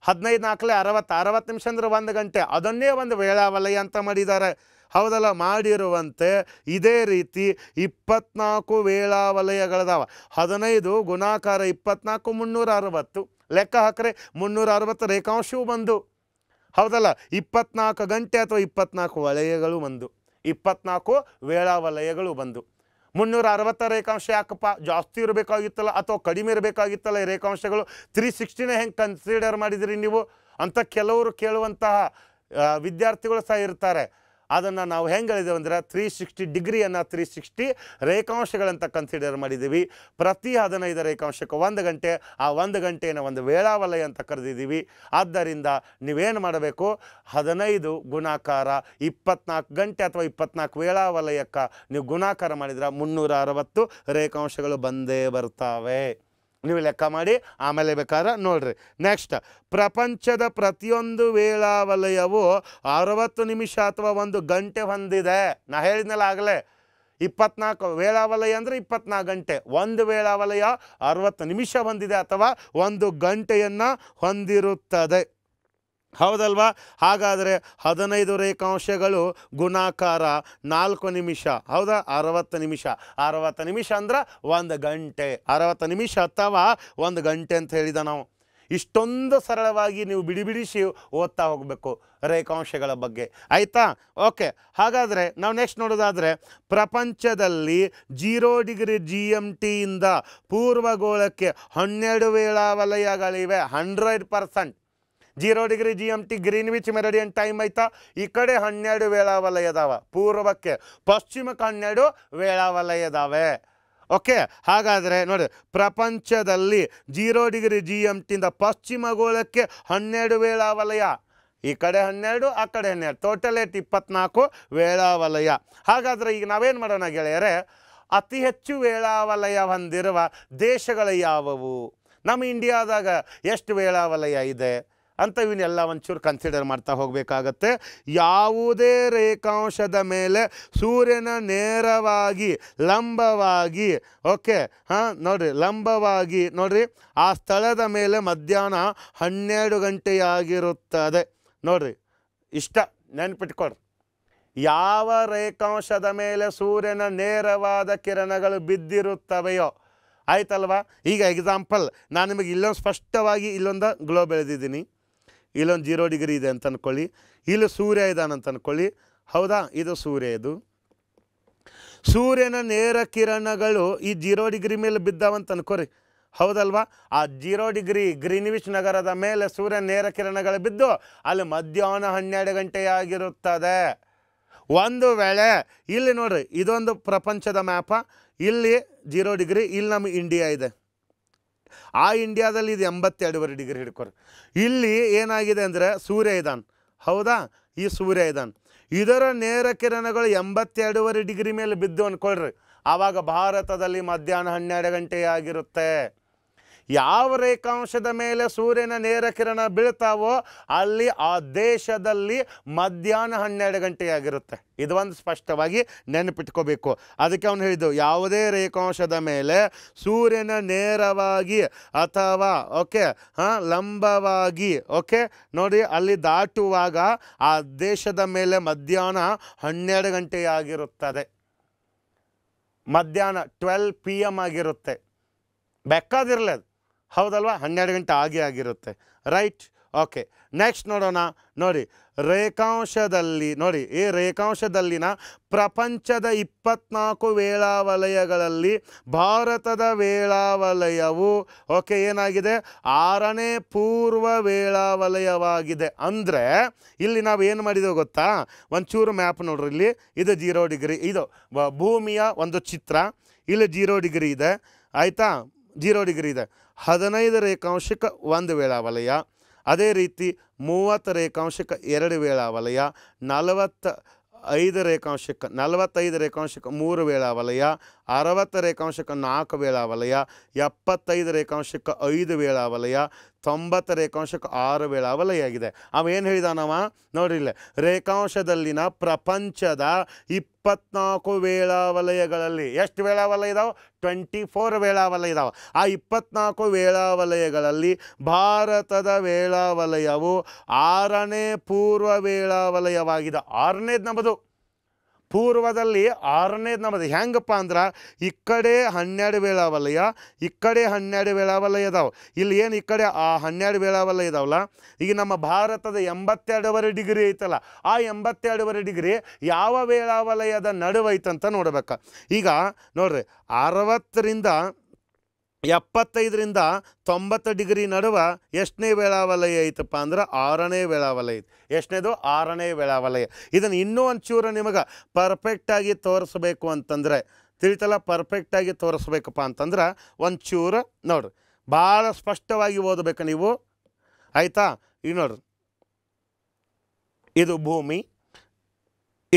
ಹದಿನೈದು ನಾಲ್ಕಲೆ ಅರವತ್ತು ಅರವತ್ತು ನಿಮಿಷ ಅಂದ್ರೆ ಒಂದು ಗಂಟೆ ಅದನ್ನೇ ಒಂದು ವೇಳಾವಲಯ ಅಂತ ಮಾಡಿದ್ದಾರೆ ಹೌದಲ್ಲ ಮಾಡಿರುವಂತೆ ಇದೇ ರೀತಿ ಇಪ್ಪತ್ನಾಲ್ಕು ವೇಳಾವಲಯಗಳದಾವ ಹದಿನೈದು ಗುಣಾಕಾರ ಇಪ್ಪತ್ನಾಲ್ಕು ಮುನ್ನೂರ ಅರವತ್ತು ಲೆಕ್ಕ ಹಾಕ್ರೆ ಮುನ್ನೂರ ಅರವತ್ತು ರೇಖಾಂಶವೂ ಬಂದು ಹೌದಲ್ಲ ಇಪ್ಪತ್ನಾಲ್ಕು ಗಂಟೆ ಅಥವಾ ಇಪ್ಪತ್ನಾಲ್ಕು ವಲಯಗಳು ಬಂದು ಇಪ್ಪತ್ನಾಲ್ಕು ವೇಳಾವಲಯಗಳು ಬಂದು ಮುನ್ನೂರ ಅರವತ್ತ ರೇಖಾಂಶ ಯಾಕಪ್ಪ ಜಾಸ್ತಿ ಇರಬೇಕಾಗಿತ್ತಲ್ಲ ಅಥವಾ ಕಡಿಮೆ ಇರಬೇಕಾಗಿತ್ತಲ್ಲ ಈ ರೇಖಾಂಶಗಳು ತ್ರೀ ಸಿಕ್ಸ್ಟಿನೇ ಹೆಂಗೆ ಕನ್ಸಿಡರ್ ಮಾಡಿದಿರಿ ನೀವು ಅಂತ ಕೆಲವರು ಕೇಳುವಂತಹ ವಿದ್ಯಾರ್ಥಿಗಳು ಸಹ ಇರ್ತಾರೆ ಅದನ್ನು ನಾವು ಹೆಂಗೆ ಹೇಳಿದ್ವಿ ಅಂದ್ರೆ ತ್ರೀ ಸಿಕ್ಸ್ಟಿ ಡಿಗ್ರಿಯನ್ನು ತ್ರೀ ಸಿಕ್ಸ್ಟಿ ರೇಖಾಂಶಗಳಂತ ಕನ್ಸಿಡರ್ ಮಾಡಿದ್ದೀವಿ ಪ್ರತಿ ಹದಿನೈದು ರೇಖಾಂಶಕ್ಕೆ ಒಂದು ಗಂಟೆ ಆ ಒಂದು ಗಂಟೆಯನ್ನು ಒಂದು ವೇಳಾವಲಯ ಅಂತ ಕರೆದಿದ್ದೀವಿ ಆದ್ದರಿಂದ ನೀವೇನು ಮಾಡಬೇಕು ಹದಿನೈದು ಗುಣಾಕಾರ ಇಪ್ಪತ್ನಾಲ್ಕು ಗಂಟೆ ಅಥವಾ ಇಪ್ಪತ್ನಾಲ್ಕು ವೇಳಾವಲಯಕ್ಕೆ ನೀವು ಗುಣಾಕಾರ ಮಾಡಿದರೆ ಮುನ್ನೂರ ಅರವತ್ತು ರೇಖಾಂಶಗಳು ಬಂದೇ ಬರ್ತಾವೆ ನೀವು ಲೆಕ್ಕ ಮಾಡಿ ಆಮೇಲೆ ಬೇಕಾದ್ರೆ ನೋಡ್ರಿ ನೆಕ್ಸ್ಟ್ ಪ್ರಪಂಚದ ಪ್ರತಿಯೊಂದು ವೇಳಾವಲಯವು ಅರವತ್ತು ನಿಮಿಷ ಅಥವಾ ಒಂದು ಗಂಟೆ ಹೊಂದಿದೆ ನಾ ಹೇಳಿದ್ನಲ್ಲ ಆಗಲೇ ಇಪ್ಪತ್ನಾಲ್ಕು ವೇಳಾವಲಯ ಅಂದರೆ ಇಪ್ಪತ್ನಾಲ್ಕು ಗಂಟೆ ಒಂದು ವೇಳಾವಲಯ ಅರವತ್ತು ನಿಮಿಷ ಹೊಂದಿದೆ ಅಥವಾ ಒಂದು ಗಂಟೆಯನ್ನು ಹೊಂದಿರುತ್ತದೆ ಹೌದಲ್ವಾ ಹಾಗಾದರೆ ಹದಿನೈದು ರೇಖಾಂಶಗಳು ಗುಣಾಕಾರ ನಾಲ್ಕು ನಿಮಿಷ ಹೌದಾ ಅರವತ್ತು ನಿಮಿಷ ಅರವತ್ತು ನಿಮಿಷ ಅಂದ್ರೆ ಒಂದು ಗಂಟೆ ಅರವತ್ತು ನಿಮಿಷ ಅಥವಾ ಒಂದು ಗಂಟೆ ಅಂತ ಹೇಳಿದ ನಾವು ಇಷ್ಟೊಂದು ಸರಳವಾಗಿ ನೀವು ಬಿಡಿ ಬಿಡಿಸಿ ಓದ್ತಾ ಹೋಗಬೇಕು ರೇಖಾಂಶಗಳ ಬಗ್ಗೆ ಆಯಿತಾ ಓಕೆ ಹಾಗಾದರೆ ನಾವು ನೆಕ್ಸ್ಟ್ ನೋಡೋದಾದರೆ ಪ್ರಪಂಚದಲ್ಲಿ ಜೀರೋ ಡಿಗ್ರಿ ಜಿ ಎಮ್ ಟಿಯಿಂದ ಪೂರ್ವಗೋಳಕ್ಕೆ ಹನ್ನೆರಡು ವೇಳಾವಲಯಗಳಿವೆ hundred percent zero degree G M T Greenwich meridian time ಐತಾ ಈ ಕಡೆ ಹನ್ನೆರಡು ವೇಳಾವಲಯ ಇದಾವೆ ಪೂರ್ವಕ್ಕೆ ಪಶ್ಚಿಮಕ್ಕೆ ಹನ್ನೆರಡು ವೇಳಾವಲಯ ವಲಯದಾವೆ ಓಕೆ ಹಾಗಾದರೆ ನೋಡಿ ಪ್ರಪಂಚದಲ್ಲಿ ಜೀರೋ ಡಿಗ್ರಿ ಜಿ ಎಮ್ ಟಿಯಿಂದ ಪಶ್ಚಿಮ ಗೋಳಕ್ಕೆ ಹನ್ನೆರಡು ವೇಳಾವಲಯ ಈ ಕಡೆ ಹನ್ನೆರಡು ಆ ಕಡೆ ಹನ್ನೆರಡು ಟೋಟಲ್ ಏಟ್ ಇಪ್ಪತ್ನಾಲ್ಕು ವೇಳಾವಲಯ ಹಾಗಾದರೆ ಈಗ ನಾವೇನು ಮಾಡೋಣ ಗೆಳೆಯರೆ ಅತಿ ಹೆಚ್ಚು ವೇಳಾವಲಯ ಹೊಂದಿರುವ ದೇಶಗಳು ಯಾವುವು ನಮ್ಮ ಇಂಡಿಯಾದಾಗ ಎಷ್ಟು ವೇಳಾವಲಯ ಇದೆ ಅಂತ ಇವನ್ನೆಲ್ಲ ಒಂಚೂರು ಕನ್ಸಿಡರ್ ಮಾಡ್ತಾ ಹೋಗಬೇಕಾಗತ್ತೆ ಯಾವುದೇ ರೇಖಾಂಶದ ಮೇಲೆ ಸೂರ್ಯನ ನೇರವಾಗಿ ಲಂಬವಾಗಿ ಓಕೆ ಹಾಂ ನೋಡಿರಿ ಲಂಬವಾಗಿ ನೋಡಿರಿ ಆ ಸ್ಥಳದ ಮೇಲೆ ಮಧ್ಯಾಹ್ನ ಹನ್ನೆರಡು ಗಂಟೆಯಾಗಿರುತ್ತದೆ ನೋಡಿರಿ ಇಷ್ಟ ನೆನ್ಪಿಟ್ಕೊಡ್ರಿ ಯಾವ ರೇಖಾಂಶದ ಮೇಲೆ ಸೂರ್ಯನ ನೇರವಾದ ಕಿರಣಗಳು ಬಿದ್ದಿರುತ್ತವೆಯೋ ಆಯ್ತಲ್ವಾ ಈಗ ಎಕ್ಸಾಂಪಲ್ ನಾನು ನಿಮಗೆ ಇಲ್ಲೊಂದು ಸ್ಪಷ್ಟವಾಗಿ ಇಲ್ಲೊಂದು ಗ್ಲೋ ಬೆಳೆದಿದ್ದೀನಿ ಇಲ್ಲೊಂದು ಜೀರೋ ಡಿಗ್ರಿ ಇದೆ ಅಂತ ಅಂದ್ಕೊಳ್ಳಿ ಇಲ್ಲಿ ಸೂರ್ಯ ಇದ್ದಾನೆ ಅಂತ ಅಂದ್ಕೊಳ್ಳಿ ಹೌದಾ ಇದು ಸೂರ್ಯ ಇದು ಸೂರ್ಯನ ನೇರ ಕಿರಣಗಳು ಈ ಜೀರೋ ಡಿಗ್ರಿ ಮೇಲೆ ಬಿದ್ದಾವಂತ ಅನ್ಕೋರಿ ಹೌದಲ್ವಾ ಆ ಜೀರೋ ಡಿಗ್ರಿ ಗ್ರೀನ್ವಿಚ್ ನಗರದ ಮೇಲೆ ಸೂರ್ಯ ನೇರ ಕಿರಣಗಳು ಬಿದ್ದು ಅಲ್ಲಿ ಮಧ್ಯಾಹ್ನ ಹನ್ನೆರಡು ಗಂಟೆಯಾಗಿರುತ್ತದೆ ಒಂದು ವೇಳೆ ಇಲ್ಲಿ ನೋಡ್ರಿ ಇದೊಂದು ಪ್ರಪಂಚದ ಮ್ಯಾಪ ಇಲ್ಲಿ ಜೀರೋ ಡಿಗ್ರಿ ಇಲ್ಲಿ ನಮ್ಮ ಇಂಡಿಯಾ ಇದೆ ಆ ಇಂಡಿಯಾದಲ್ಲಿ ಇದು ಎಂಬತ್ತೆರಡುವರೆ ಡಿಗ್ರಿ ಹಿಡ್ಕೊರಿ ಇಲ್ಲಿ ಏನಾಗಿದೆ ಅಂದರೆ ಸೂರ್ಯ ಇದಾನ್ ಹೌದಾ ಈ ಸೂರ್ಯ ಇದಾನ್ ಇದರ ನೇರ ಕಿರಣಗಳು ಎಂಬತ್ತೆರಡುವರೆ ಡಿಗ್ರಿ ಮೇಲೆ ಬಿದ್ದು ಅಂದ್ಕೊಳ್ರಿ ಆವಾಗ ಭಾರತದಲ್ಲಿ ಮಧ್ಯಾಹ್ನ ಹನ್ನೆರಡು ಗಂಟೆ ಆಗಿರುತ್ತೆ ಯಾವ ರೇಖಾಂಶದ ಮೇಲೆ ಸೂರ್ಯನ ನೇರ ಕಿರಣ ಬೀಳ್ತಾವೋ ಅಲ್ಲಿ ಆ ದೇಶದಲ್ಲಿ ಮಧ್ಯಾಹ್ನ ಹನ್ನೆರಡು ಗಂಟೆಯಾಗಿರುತ್ತೆ ಇದು ಒಂದು ಸ್ಪಷ್ಟವಾಗಿ ನೆನಪಿಟ್ಕೋಬೇಕು ಅದಕ್ಕೆ ಅವನು ಹೇಳಿದ್ದು ಯಾವುದೇ ರೇಖಾಂಶದ ಮೇಲೆ ಸೂರ್ಯನ ನೇರವಾಗಿ ಅಥವಾ ಓಕೆ ಹಾಂ ಲಂಬವಾಗಿ ಓಕೆ ನೋಡಿ ಅಲ್ಲಿ ದಾಟುವಾಗ ಆ ದೇಶದ ಮೇಲೆ ಮಧ್ಯಾಹ್ನ ಹನ್ನೆರಡು ಗಂಟೆಯಾಗಿರುತ್ತದೆ ಮಧ್ಯಾಹ್ನ ಟ್ವೆಲ್ ಪಿ ಎಮ್ ಆಗಿರುತ್ತೆ ಬೆಕ್ಕಾದಿರಲಿ ಅದು ಹೌದಲ್ವಾ ಹನ್ನೆರಡು ಗಂಟೆ ಆಗೇ ಆಗಿರುತ್ತೆ ರೈಟ್ ಓಕೆ ನೆಕ್ಸ್ಟ್ ನೋಡೋಣ ನೋಡಿ ರೇಖಾಂಶದಲ್ಲಿ ನೋಡಿ ಈ ರೇಖಾಂಶದಲ್ಲಿನ ಪ್ರಪಂಚದ ಇಪ್ಪತ್ನಾಲ್ಕು ವೇಳಾವಲಯಗಳಲ್ಲಿ ಭಾರತದ ವೇಳಾವಲಯವು ಓಕೆ ಏನಾಗಿದೆ ಆರನೇ ಪೂರ್ವ ವೇಳಾವಲಯವಾಗಿದೆ ಅಂದರೆ ಇಲ್ಲಿ ನಾವು ಏನು ಮಾಡಿದೆವು ಗೊತ್ತಾ ಒಂಚೂರು ಮ್ಯಾಪ್ ನೋಡ್ರಿ ಇಲ್ಲಿ ಇದು ಜೀರೋ ಡಿಗ್ರಿ ಇದು ಭೂಮಿಯ ಒಂದು ಚಿತ್ರ ಇಲ್ಲಿ ಜೀರೋ ಡಿಗ್ರಿ ಇದೆ ಆಯಿತಾ ಜೀರೋ ಡಿಗ್ರಿ ಇದೆ ಹದಿನೈದು ರೇಖಾಂಶಕ್ಕೆ ಒಂದು ವೇಳಾ ವಲಯ ಅದೇ ರೀತಿ ಮೂವತ್ತು ರೇಖಾಂಶಕ್ಕೆ ಎರಡು ವೇಳಾ ವಲಯ ನಲವತ್ತ ಐದು ರೇಖಾಂಶಕ್ಕೆ ನಲವತ್ತೈದು ರೇಖಾಂಶಕ್ಕೆ ಮೂರು ವೇಳಾ ವಲಯ ಅರವತ್ತು ರೇಖಾಂಶಕ್ಕೆ ನಾಲ್ಕು ವೇಳಾವಲಯ ವಲಯ ಎಪ್ಪತ್ತೈದು ರೇಖಾಂಶಕ್ಕೆ ಐದು ವೇಳಾವಲಯ ವಲಯ ತೊಂಬತ್ತು ರೇಖಾಂಶಕ್ಕೆ ಆರು ವೇಳಾವಲಯ ಆಗಿದೆ ಅವೇನು ಹೇಳಿದಾನವ ನೋಡ್ರಿ ರೇಖಾಂಶದಲ್ಲಿನ ಪ್ರಪಂಚದ ಇಪ್ಪತ್ನಾಲ್ಕು ವೇಳಾವಲಯಗಳಲ್ಲಿ ಎಷ್ಟು ವೇಳಾವಲಯ ಇದಾವೆ ಟ್ವೆಂಟಿ ಫೋರ್ ವೇಳಾವಲಯ ಇದಾವೆ ಆ ಇಪ್ಪತ್ನಾಲ್ಕು ವೇಳಾವಲಯಗಳಲ್ಲಿ ಭಾರತದ ವೇಳಾವಲಯವು ಆರನೇ ಪೂರ್ವ ವೇಳಾವಲಯವಾಗಿದೆ ಆರನೇದು ನಮ್ಮದು ಪೂರ್ವದಲ್ಲಿ ಆರನೇದು ನಮ್ಮದು ಹೆಂಗಪ್ಪ ಅಂದ್ರೆ ಈ ಕಡೆ ಹನ್ನೆರಡು ವೇಳಾವಲಯ ಈ ಕಡೆ ಹನ್ನೆರಡು ವೇಳಾವಲಯ ಇದಾವೆ ಇಲ್ಲಿ ಏನು ಈ ಕಡೆ ಆ ಹನ್ನೆರಡು ವೇಳಾವಲಯ ಇದಾವಲ್ಲ ಈಗ ನಮ್ಮ ಭಾರತದ ಎಂಬತ್ತೆರಡುವರೆ ಡಿಗ್ರಿ ಐತಲ್ಲ ಆ ಎಂಬತ್ತೆರಡುವರೆ ಡಿಗ್ರಿ ಯಾವ ವೇಳಾವಲಯದ ನಡುವೈತಂತ ನೋಡ್ಬೇಕು ಈಗ ನೋಡ್ರಿ ಅರವತ್ತರಿಂದ ಎಪ್ಪತ್ತೈದರಿಂದ ತೊಂಬತ್ತು ಡಿಗ್ರಿ ನಡುವೆ ಎಷ್ಟನೇ ವೇಳಾವಲಯ ಐತಪ್ಪ ಅಂದ್ರೆ ಆರನೇ ವೇಳಾವಲಯ ಐತಿ ಎಷ್ಟನೇದು ಆರನೇ ವೇಳಾವಲಯ ಇದನ್ನು ಇನ್ನೂ ಒಂಚೂರು ನಿಮಗೆ ಪರ್ಫೆಕ್ಟಾಗಿ ತೋರಿಸ್ಬೇಕು ಅಂತಂದರೆ ತಿಳಿತಲ್ಲ ಪರ್ಫೆಕ್ಟಾಗಿ ತೋರಿಸ್ಬೇಕಪ್ಪ ಅಂತಂದ್ರೆ ಒಂಚೂರು ನೋಡ್ರಿ ಭಾಳ ಸ್ಪಷ್ಟವಾಗಿ ಓದಬೇಕು ನೀವು ಆಯಿತಾ ಈಗ ನೋಡ್ರಿ ಇದು ಭೂಮಿ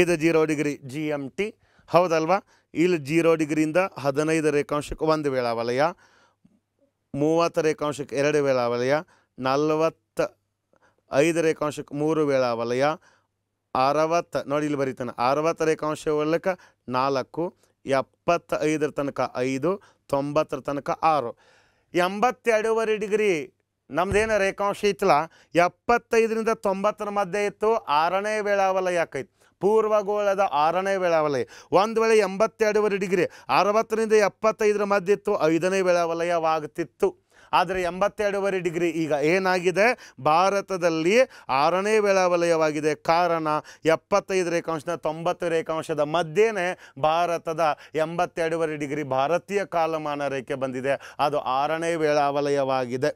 ಇದು zero degree G M T ಹೌದಲ್ವಾ ಇಲ್ಲಿ ಜೀರೋ ಡಿಗ್ರಿಯಿಂದ ಹದಿನೈದು ರೇಖಾಂಶಕ್ಕೆ ಒಂದು ವೇಳಾವಲಯ ಮೂವತ್ತು ರೇಖಾಂಶಕ್ಕೆ ಎರಡು ವೇಳಾವಲಯ ನಲವತ್ತ ಐದು ರೇಖಾಂಶಕ್ಕೆ ಮೂರು ವೇಳಾವಲಯ ಅರವತ್ತು ನೋಡಿ ಇಲ್ಲಿ ಬರೀತಾನೆ ಅರವತ್ತು ರೇಖಾಂಶ ಒಳಕ ನಾಲ್ಕು ಎಪ್ಪತ್ತೈದರ ತನಕ ಐದು ತೊಂಬತ್ತರ ತನಕ ಆರು ಎಂಬತ್ತೆರಡೂವರೆ ಡಿಗ್ರಿ ನಮ್ಮದೇನು ರೇಖಾಂಶ ಇತ್ತಲ್ಲ ಎಪ್ಪತ್ತೈದರಿಂದ ತೊಂಬತ್ತರ ಮಧ್ಯೆ ಇತ್ತು ಆರನೇ ವೇಳಾವಲಯ ಯಾಕೈತಿ ಪೂರ್ವಗೋಳದ ಆರನೇ ವೇಳಾವಲಯ ಒಂದು ವೇಳೆ ಎಂಬತ್ತೆರಡೂವರೆ ಡಿಗ್ರಿ ಅರವತ್ತರಿಂದ ಎಪ್ಪತ್ತೈದರ ಮಧ್ಯ ಇತ್ತು ಐದನೇ ವೇಳಾವಲಯವಾಗುತ್ತಿತ್ತು ಆದರೆ ಎಂಬತ್ತೆರಡೂವರೆ ಡಿಗ್ರಿ ಈಗ ಏನಾಗಿದೆ ಭಾರತದಲ್ಲಿ ಆರನೇ ವೇಳಾವಲಯವಾಗಿದೆ ಕಾರಣ ಎಪ್ಪತ್ತೈದು ರೇಖಾಂಶದ ತೊಂಬತ್ತು ರೇಖಾಂಶದ ಮಧ್ಯೆನೇ ಭಾರತದ ಎಂಬತ್ತೆರಡೂವರೆ ಡಿಗ್ರಿ ಭಾರತೀಯ ಕಾಲಮಾನ ರೇಖೆ ಬಂದಿದೆ ಅದು ಆರನೇ ವೇಳಾವಲಯವಾಗಿದೆ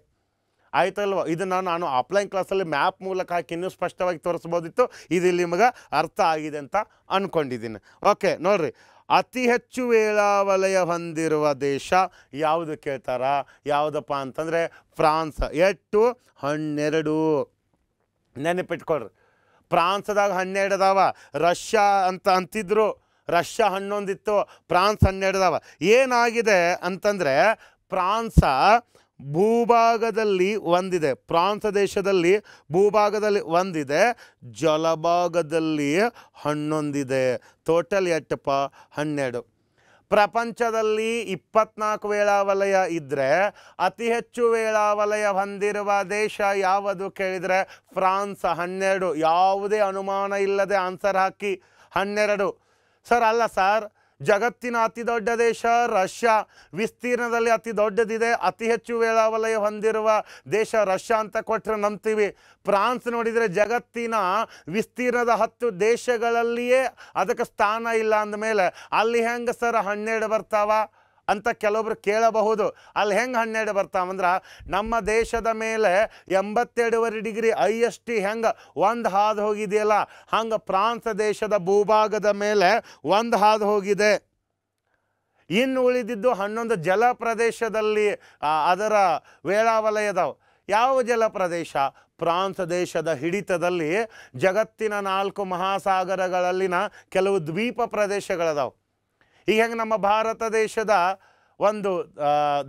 ಆಯ್ತಲ್ವ ಇದನ್ನು ನಾನು ಆಫ್ಲೈನ್ ಕ್ಲಾಸಲ್ಲಿ ಮ್ಯಾಪ್ ಮೂಲಕ ಹಾಕಿ ಇನ್ನೂ ಸ್ಪಷ್ಟವಾಗಿ ತೋರಿಸ್ಬೋದಿತ್ತು ಇದು ನಿಮಗೆ ಅರ್ಥ ಆಗಿದೆ ಅಂತ ಅಂದ್ಕೊಂಡಿದ್ದೀನಿ ಓಕೆ ನೋಡ್ರಿ ಅತಿ ಹೆಚ್ಚು ವೇಳಾವಲಯ ಹೊಂದಿರುವ ದೇಶ ಯಾವುದು ಕೇಳ್ತಾರ ಯಾವುದಪ್ಪ ಅಂತಂದರೆ ಫ್ರಾನ್ಸ್ ಎಟ್ಟು ಹನ್ನೆರಡು ನೆನಪಿಟ್ಕೊಳ್ರಿ ಫ್ರಾನ್ಸ್ದಾಗ ಹನ್ನೆರಡು ಅದಾವ ರಷ್ಯಾ ಅಂತ ಅಂತಿದ್ರು ರಷ್ಯಾ ಹನ್ನೊಂದಿತ್ತು ಫ್ರಾನ್ಸ್ ಅದಾವ ಏನಾಗಿದೆ ಅಂತಂದರೆ ಫ್ರಾನ್ಸ ಭೂಭಾಗದಲ್ಲಿ ಒಂದಿದೆ ಫ್ರಾನ್ಸ್ ದೇಶದಲ್ಲಿ ಭೂಭಾಗದಲ್ಲಿ ಒಂದಿದೆ ಜಲಭಾಗದಲ್ಲಿ ಹನ್ನೊಂದಿದೆ ಟೋಟಲ್ ಎಟ್ಟಪ್ಪ ಹನ್ನೆರಡು ಪ್ರಪಂಚದಲ್ಲಿ ಇಪ್ಪತ್ನಾಲ್ಕು ವೇಳಾವಲಯ ಇದ್ದರೆ ಅತಿ ಹೆಚ್ಚು ವೇಳಾವಲಯ ಹೊಂದಿರುವ ದೇಶ ಯಾವುದು ಕೇಳಿದರೆ ಫ್ರಾನ್ಸ್ ಹನ್ನೆರಡು ಯಾವುದೇ ಅನುಮಾನ ಇಲ್ಲದೆ ಆನ್ಸರ್ ಹಾಕಿ ಹನ್ನೆರಡು ಸರ್ ಅಲ್ಲ ಸರ್ ಜಗತ್ತಿನ ಅತಿ ದೊಡ್ಡ ದೇಶ ರಷ್ಯಾ ವಿಸ್ತೀರ್ಣದಲ್ಲಿ ಅತಿ ದೊಡ್ಡದಿದೆ ಅತಿ ಹೆಚ್ಚು ವೇಳಾವಲಯ ಹೊಂದಿರುವ ದೇಶ ರಷ್ಯಾ ಅಂತ ಕೊಟ್ಟರೆ ನಂಬ್ತೀವಿ ಫ್ರಾನ್ಸ್ ನೋಡಿದರೆ ಜಗತ್ತಿನ ವಿಸ್ತೀರ್ಣದ ಹತ್ತು ದೇಶಗಳಲ್ಲಿಯೇ ಅದಕ್ಕೆ ಸ್ಥಾನ ಇಲ್ಲ ಅಂದಮೇಲೆ ಅಲ್ಲಿ ಹೆಂಗೆ ಸರ್ ಹನ್ನೆರಡು ಬರ್ತಾವ ಅಂತ ಕೆಲವೊಬ್ರು ಕೇಳಬಹುದು ಅಲ್ಲಿ ಹೆಂಗೆ ಹನ್ನೆರಡು ಬರ್ತಾವಂದ್ರೆ ನಮ್ಮ ದೇಶದ ಮೇಲೆ ಎಂಬತ್ತೆರಡುವರೆ ಡಿಗ್ರಿ ಐ ಎಸ್ ಟಿ ಹೆಂಗೆ ಒಂದು ಹಾದು ಹೋಗಿದೆಯಲ್ಲ ಹಂಗೆ ಫ್ರಾನ್ಸ್ ದೇಶದ ಭೂಭಾಗದ ಮೇಲೆ ಒಂದು ಹಾದು ಹೋಗಿದೆ ಇನ್ನು ಉಳಿದಿದ್ದು ಹನ್ನೊಂದು ಜಲ ಪ್ರದೇಶದಲ್ಲಿ ಅದರ ವೇಳಾವಲಯದವು ಯಾವ ಜಲ ಪ್ರದೇಶ ಫ್ರಾನ್ಸ್ ದೇಶದ ಹಿಡಿತದಲ್ಲಿ ಜಗತ್ತಿನ ನಾಲ್ಕು ಮಹಾಸಾಗರಗಳಲ್ಲಿನ ಕೆಲವು ದ್ವೀಪ ಪ್ರದೇಶಗಳದಾವೆ ಈಗ ಹೆಂಗೆ ನಮ್ಮ ಭಾರತ ದೇಶದ ಒಂದು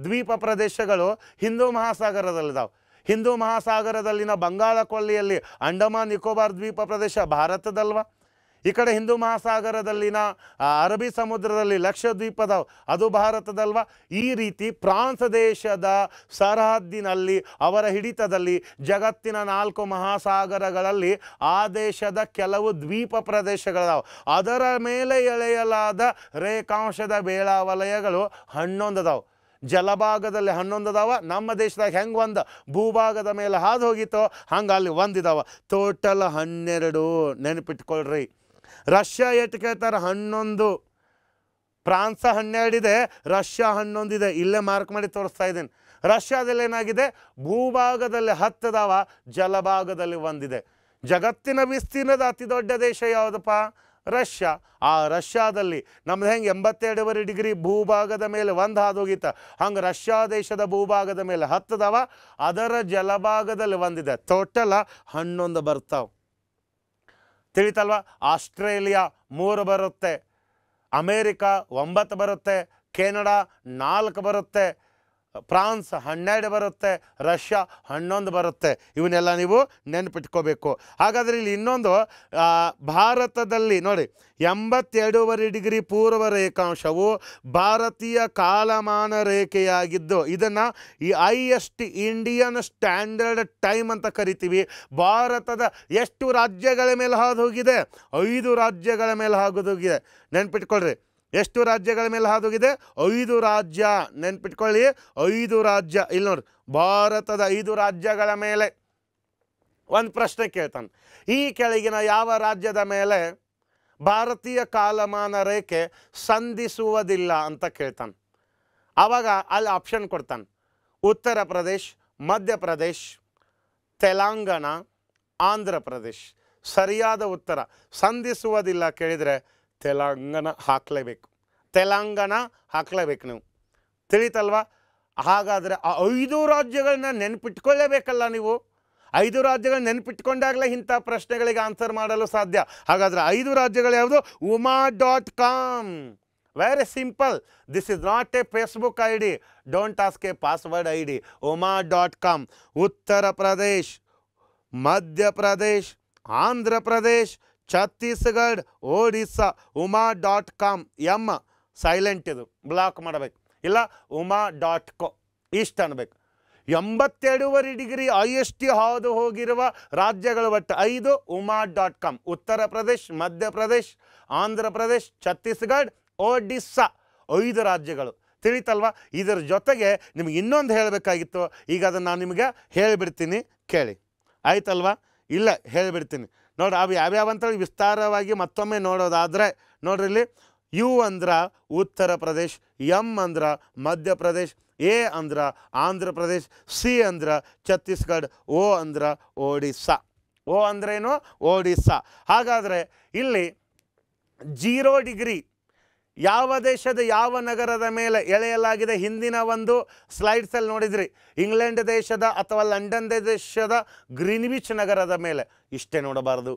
ದ್ವೀಪ ಪ್ರದೇಶಗಳು ಹಿಂದೂ ಮಹಾಸಾಗರದಲ್ಲಿದ್ದಾವೆ ಹಿಂದೂ ಮಹಾಸಾಗರದಲ್ಲಿನ ಬಂಗಾಳ ಕೊಲ್ಲಿಯಲ್ಲಿ ಅಂಡಮಾನ್ ನಿಕೋಬಾರ್ ದ್ವೀಪ ಪ್ರದೇಶ ಭಾರತದಲ್ವಾ ಈ ಕಡೆ ಹಿಂದೂ ಮಹಾಸಾಗರದಲ್ಲಿನ ಅರಬಿ ಸಮುದ್ರದಲ್ಲಿ ಲಕ್ಷದ್ವೀಪದ ಅದು ಭಾರತದಲ್ವ ಈ ರೀತಿ ಫ್ರಾನ್ಸ್ ದೇಶದ ಸರಹದ್ದಿನಲ್ಲಿ ಅವರ ಹಿಡಿತದಲ್ಲಿ ಜಗತ್ತಿನ ನಾಲ್ಕು ಮಹಾಸಾಗರಗಳಲ್ಲಿ ಆ ದೇಶದ ಕೆಲವು ದ್ವೀಪ ಪ್ರದೇಶಗಳಿದಾವೆ ಅದರ ಮೇಲೆ ಎಳೆಯಲಾದ ರೇಖಾಂಶದ ಬೇಳಾವಲಯಗಳು ಹನ್ನೊಂದದಾವೆ ಜಲಭಾಗದಲ್ಲಿ ಹನ್ನೊಂದು ಅದಾವ ನಮ್ಮ ದೇಶದಾಗ ಹೆಂಗೆ ಒಂದು ಭೂಭಾಗದ ಮೇಲೆ ಹಾದು ಹೋಗಿತ್ತೋ ಹಂಗೆ ಅಲ್ಲಿ ಒಂದಿದಾವ ಟೋಟಲ್ ಹನ್ನೆರಡು ನೆನಪಿಟ್ಕೊಳ್ರಿ ರಷ್ಯಾ ಎಷ್ಟು ಕೇಳ್ತಾರೆ ಹನ್ನೊಂದು ಫ್ರಾನ್ಸ ಹನ್ನೆರಡಿದೆ ರಷ್ಯಾ ಹನ್ನೊಂದಿದೆ ಇಲ್ಲೇ ಮಾರ್ಕ್ ಮಾಡಿ ತೋರಿಸ್ತಾ ಇದ್ದೀನಿ ರಷ್ಯಾದಲ್ಲಿ ಏನಾಗಿದೆ ಭೂಭಾಗದಲ್ಲಿ ಹತ್ತದವ ಜಲಭಾಗದಲ್ಲಿ ಒಂದಿದೆ ಜಗತ್ತಿನ ವಿಸ್ತೀರ್ಣದ ಅತಿ ದೊಡ್ಡ ದೇಶ ಯಾವುದಪ್ಪ ರಷ್ಯಾ ಆ ರಷ್ಯಾದಲ್ಲಿ ನಮ್ದು ಹೆಂಗೆ ಎಂಬತ್ತೆರಡುವರೆ ಡಿಗ್ರಿ ಭೂಭಾಗದ ಮೇಲೆ ಒಂದು ಹಾದೋಗಿತ್ತ ಹಂಗೆ ರಷ್ಯಾ ದೇಶದ ಭೂಭಾಗದ ಮೇಲೆ ಹತ್ತದವ ಅದರ ಜಲಭಾಗದಲ್ಲಿ ಒಂದಿದೆ ಟೋಟಲ ಹನ್ನೊಂದು ಬರ್ತಾವೆ ತಿಳಿತಲ್ವ ಆಸ್ಟ್ರೇಲಿಯಾ ಮೂರು ಬರುತ್ತೆ ಅಮೇರಿಕಾ ಒಂಬತ್ತು ಬರುತ್ತೆ ಕೆನಡಾ ನಾಲ್ಕು ಬರುತ್ತೆ ಫ್ರಾನ್ಸ್ ಹನ್ನೆರಡು ಬರುತ್ತೆ ರಷ್ಯಾ ಹನ್ನೊಂದು ಬರುತ್ತೆ ಇವನ್ನೆಲ್ಲ ನೀವು ನೆನಪಿಟ್ಕೋಬೇಕು ಹಾಗಾದರೆ ಇಲ್ಲಿ ಇನ್ನೊಂದು ಭಾರತದಲ್ಲಿ ನೋಡಿ ಎಂಬತ್ತೆರಡೂವರೆ ಡಿಗ್ರಿ ಪೂರ್ವ ರೇಖಾಂಶವು ಭಾರತೀಯ ಕಾಲಮಾನ ರೇಖೆಯಾಗಿದ್ದು ಇದನ್ನು ಈ I S T Indian standard time ಅಂತ ಕರಿತೀವಿ ಭಾರತದ ಎಷ್ಟು ರಾಜ್ಯಗಳ ಮೇಲೆ ಹಾದು ಹೋಗಿದೆ ಐದು ರಾಜ್ಯಗಳ ಮೇಲೆ ಹಾಗೋದು ಹೋಗಿದೆ ನೆನ್ಪಿಟ್ಕೊಳ್ರಿ ಎಷ್ಟು ರಾಜ್ಯಗಳ ಮೇಲೆ ಹಾದುಗಿದೆ ಐದು ರಾಜ್ಯ ನೆನ್ಪಿಟ್ಕೊಳ್ಳಿ ಐದು ರಾಜ್ಯ ಇಲ್ಲಿ ನೋಡಿ ಭಾರತದ ಐದು ರಾಜ್ಯಗಳ ಮೇಲೆ ಒಂದು ಪ್ರಶ್ನೆ ಕೇಳ್ತಾನೆ ಈ ಕೆಳಗಿನ ಯಾವ ರಾಜ್ಯದ ಮೇಲೆ ಭಾರತೀಯ ಕಾಲಮಾನ ರೇಖೆ ಸಂಧಿಸುವುದಿಲ್ಲ ಅಂತ ಕೇಳ್ತಾನೆ ಆವಾಗ ಅಲ್ಲಿ ಆಪ್ಷನ್ ಕೊಡ್ತಾನೆ ಉತ್ತರ ಪ್ರದೇಶ್ ಮಧ್ಯಪ್ರದೇಶ್ ತೆಲಂಗಾಣ ಆಂಧ್ರ ಪ್ರದೇಶ್ ಸರಿಯಾದ ಉತ್ತರ ಸಂಧಿಸುವುದಿಲ್ಲ ಕೇಳಿದರೆ ತೆಲಂಗಾಣ ಹಾಕಲೇಬೇಕು ತೆಲಂಗಾಣ ಹಾಕಲೇಬೇಕು ನೀವು ತಿಳಿತಲ್ವ ಹಾಗಾದರೆ ಆ ಐದು ರಾಜ್ಯಗಳನ್ನ ನೆನಪಿಟ್ಕೊಳ್ಳೇಬೇಕಲ್ಲ ನೀವು ಐದು ರಾಜ್ಯಗಳು ನೆನಪಿಟ್ಕೊಂಡಾಗಲೇ ಇಂಥ ಪ್ರಶ್ನೆಗಳಿಗೆ ಆನ್ಸರ್ ಮಾಡಲು ಸಾಧ್ಯ ಹಾಗಾದರೆ ಐದು ರಾಜ್ಯಗಳು ಯಾವುದು Uma dot com very simple this is not a Facebook I D don't ask a password I D Uma dot com Uttar Pradesh Madhya Pradesh Andhra Pradesh Chhattisgarh Odisha Uma dot com ಎಮ್ಮ ಸೈಲೆಂಟ್ ಇದು ಬ್ಲಾಕ್ ಮಾಡಬೇಕು ಇಲ್ಲ ಉಮಾ ಡಾಟ್ ಕೋ ಇಷ್ಟು ಅನ್ಬೇಕು ಎಂಬತ್ತೆರಡೂವರೆ ಡಿಗ್ರಿ ಐಎಸ್ಟಿ ಹಾದು ಹೋಗಿರುವ ರಾಜ್ಯಗಳು ಒಟ್ಟು ಐದು ಉಮಾ ಡಾಟ್ ಕಾಮ್ ಉತ್ತರ ಪ್ರದೇಶ್ ಮಧ್ಯಪ್ರದೇಶ್ ಆಂಧ್ರ ಪ್ರದೇಶ್ ಛತ್ತೀಸ್ಗಢ್ ಒಡಿಸ್ಸಾ ಐದು ರಾಜ್ಯಗಳು ತಿಳಿತಲ್ವಾ ಇದರ ಜೊತೆಗೆ ನಿಮ್ಗೆ ಇನ್ನೊಂದು ಹೇಳಬೇಕಾಗಿತ್ತು ಈಗ ಅದನ್ನು ನಾನು ನಿಮಗೆ ಹೇಳಿಬಿಡ್ತೀನಿ ಕೇಳಿ ಆಯ್ತಲ್ವಾ ಇಲ್ಲ ಹೇಳಿಬಿಡ್ತೀನಿ ನೋಡ್ರಿ ಅವು ಯಾವ್ಯಾವ ಅಂತೇಳಿ ವಿಸ್ತಾರವಾಗಿ ಮತ್ತೊಮ್ಮೆ ನೋಡೋದಾದರೆ ಇಲ್ಲಿ ಯು ಅಂದ್ರೆ ಉತ್ತರ ಪ್ರದೇಶ್ ಎಮ್ ಅಂದ್ರೆ ಪ್ರದೇಶ್ ಎ ಅಂದ್ರೆ ಆಂಧ್ರ ಪ್ರದೇಶ್ ಸಿ ಅಂದ್ರೆ ಛತ್ತೀಸ್ಗಢ ಓ ಅಂದ್ರೆ ಒಡಿಸ್ಸಾ ಓ ಅಂದ್ರೇನು ಒಡಿಸ್ಸಾ ಹಾಗಾದರೆ ಇಲ್ಲಿ ಜೀರೋ ಡಿಗ್ರಿ ಯಾವ ದೇಶದ ಯಾವ ನಗರದ ಮೇಲೆ ಎಳೆಯಲಾಗಿದೆ ಹಿಂದಿನ ಒಂದು ಸ್ಲೈಡ್ಸಲ್ಲಿ ನೋಡಿದ್ರಿ ಇಂಗ್ಲೆಂಡ್ ದೇಶದ ಅಥವಾ ಲಂಡನ್ ದೇಶದ ಗ್ರೀನ್ವಿಚ್ ನಗರದ ಮೇಲೆ ಇಷ್ಟೇ ನೋಡಬಾರ್ದು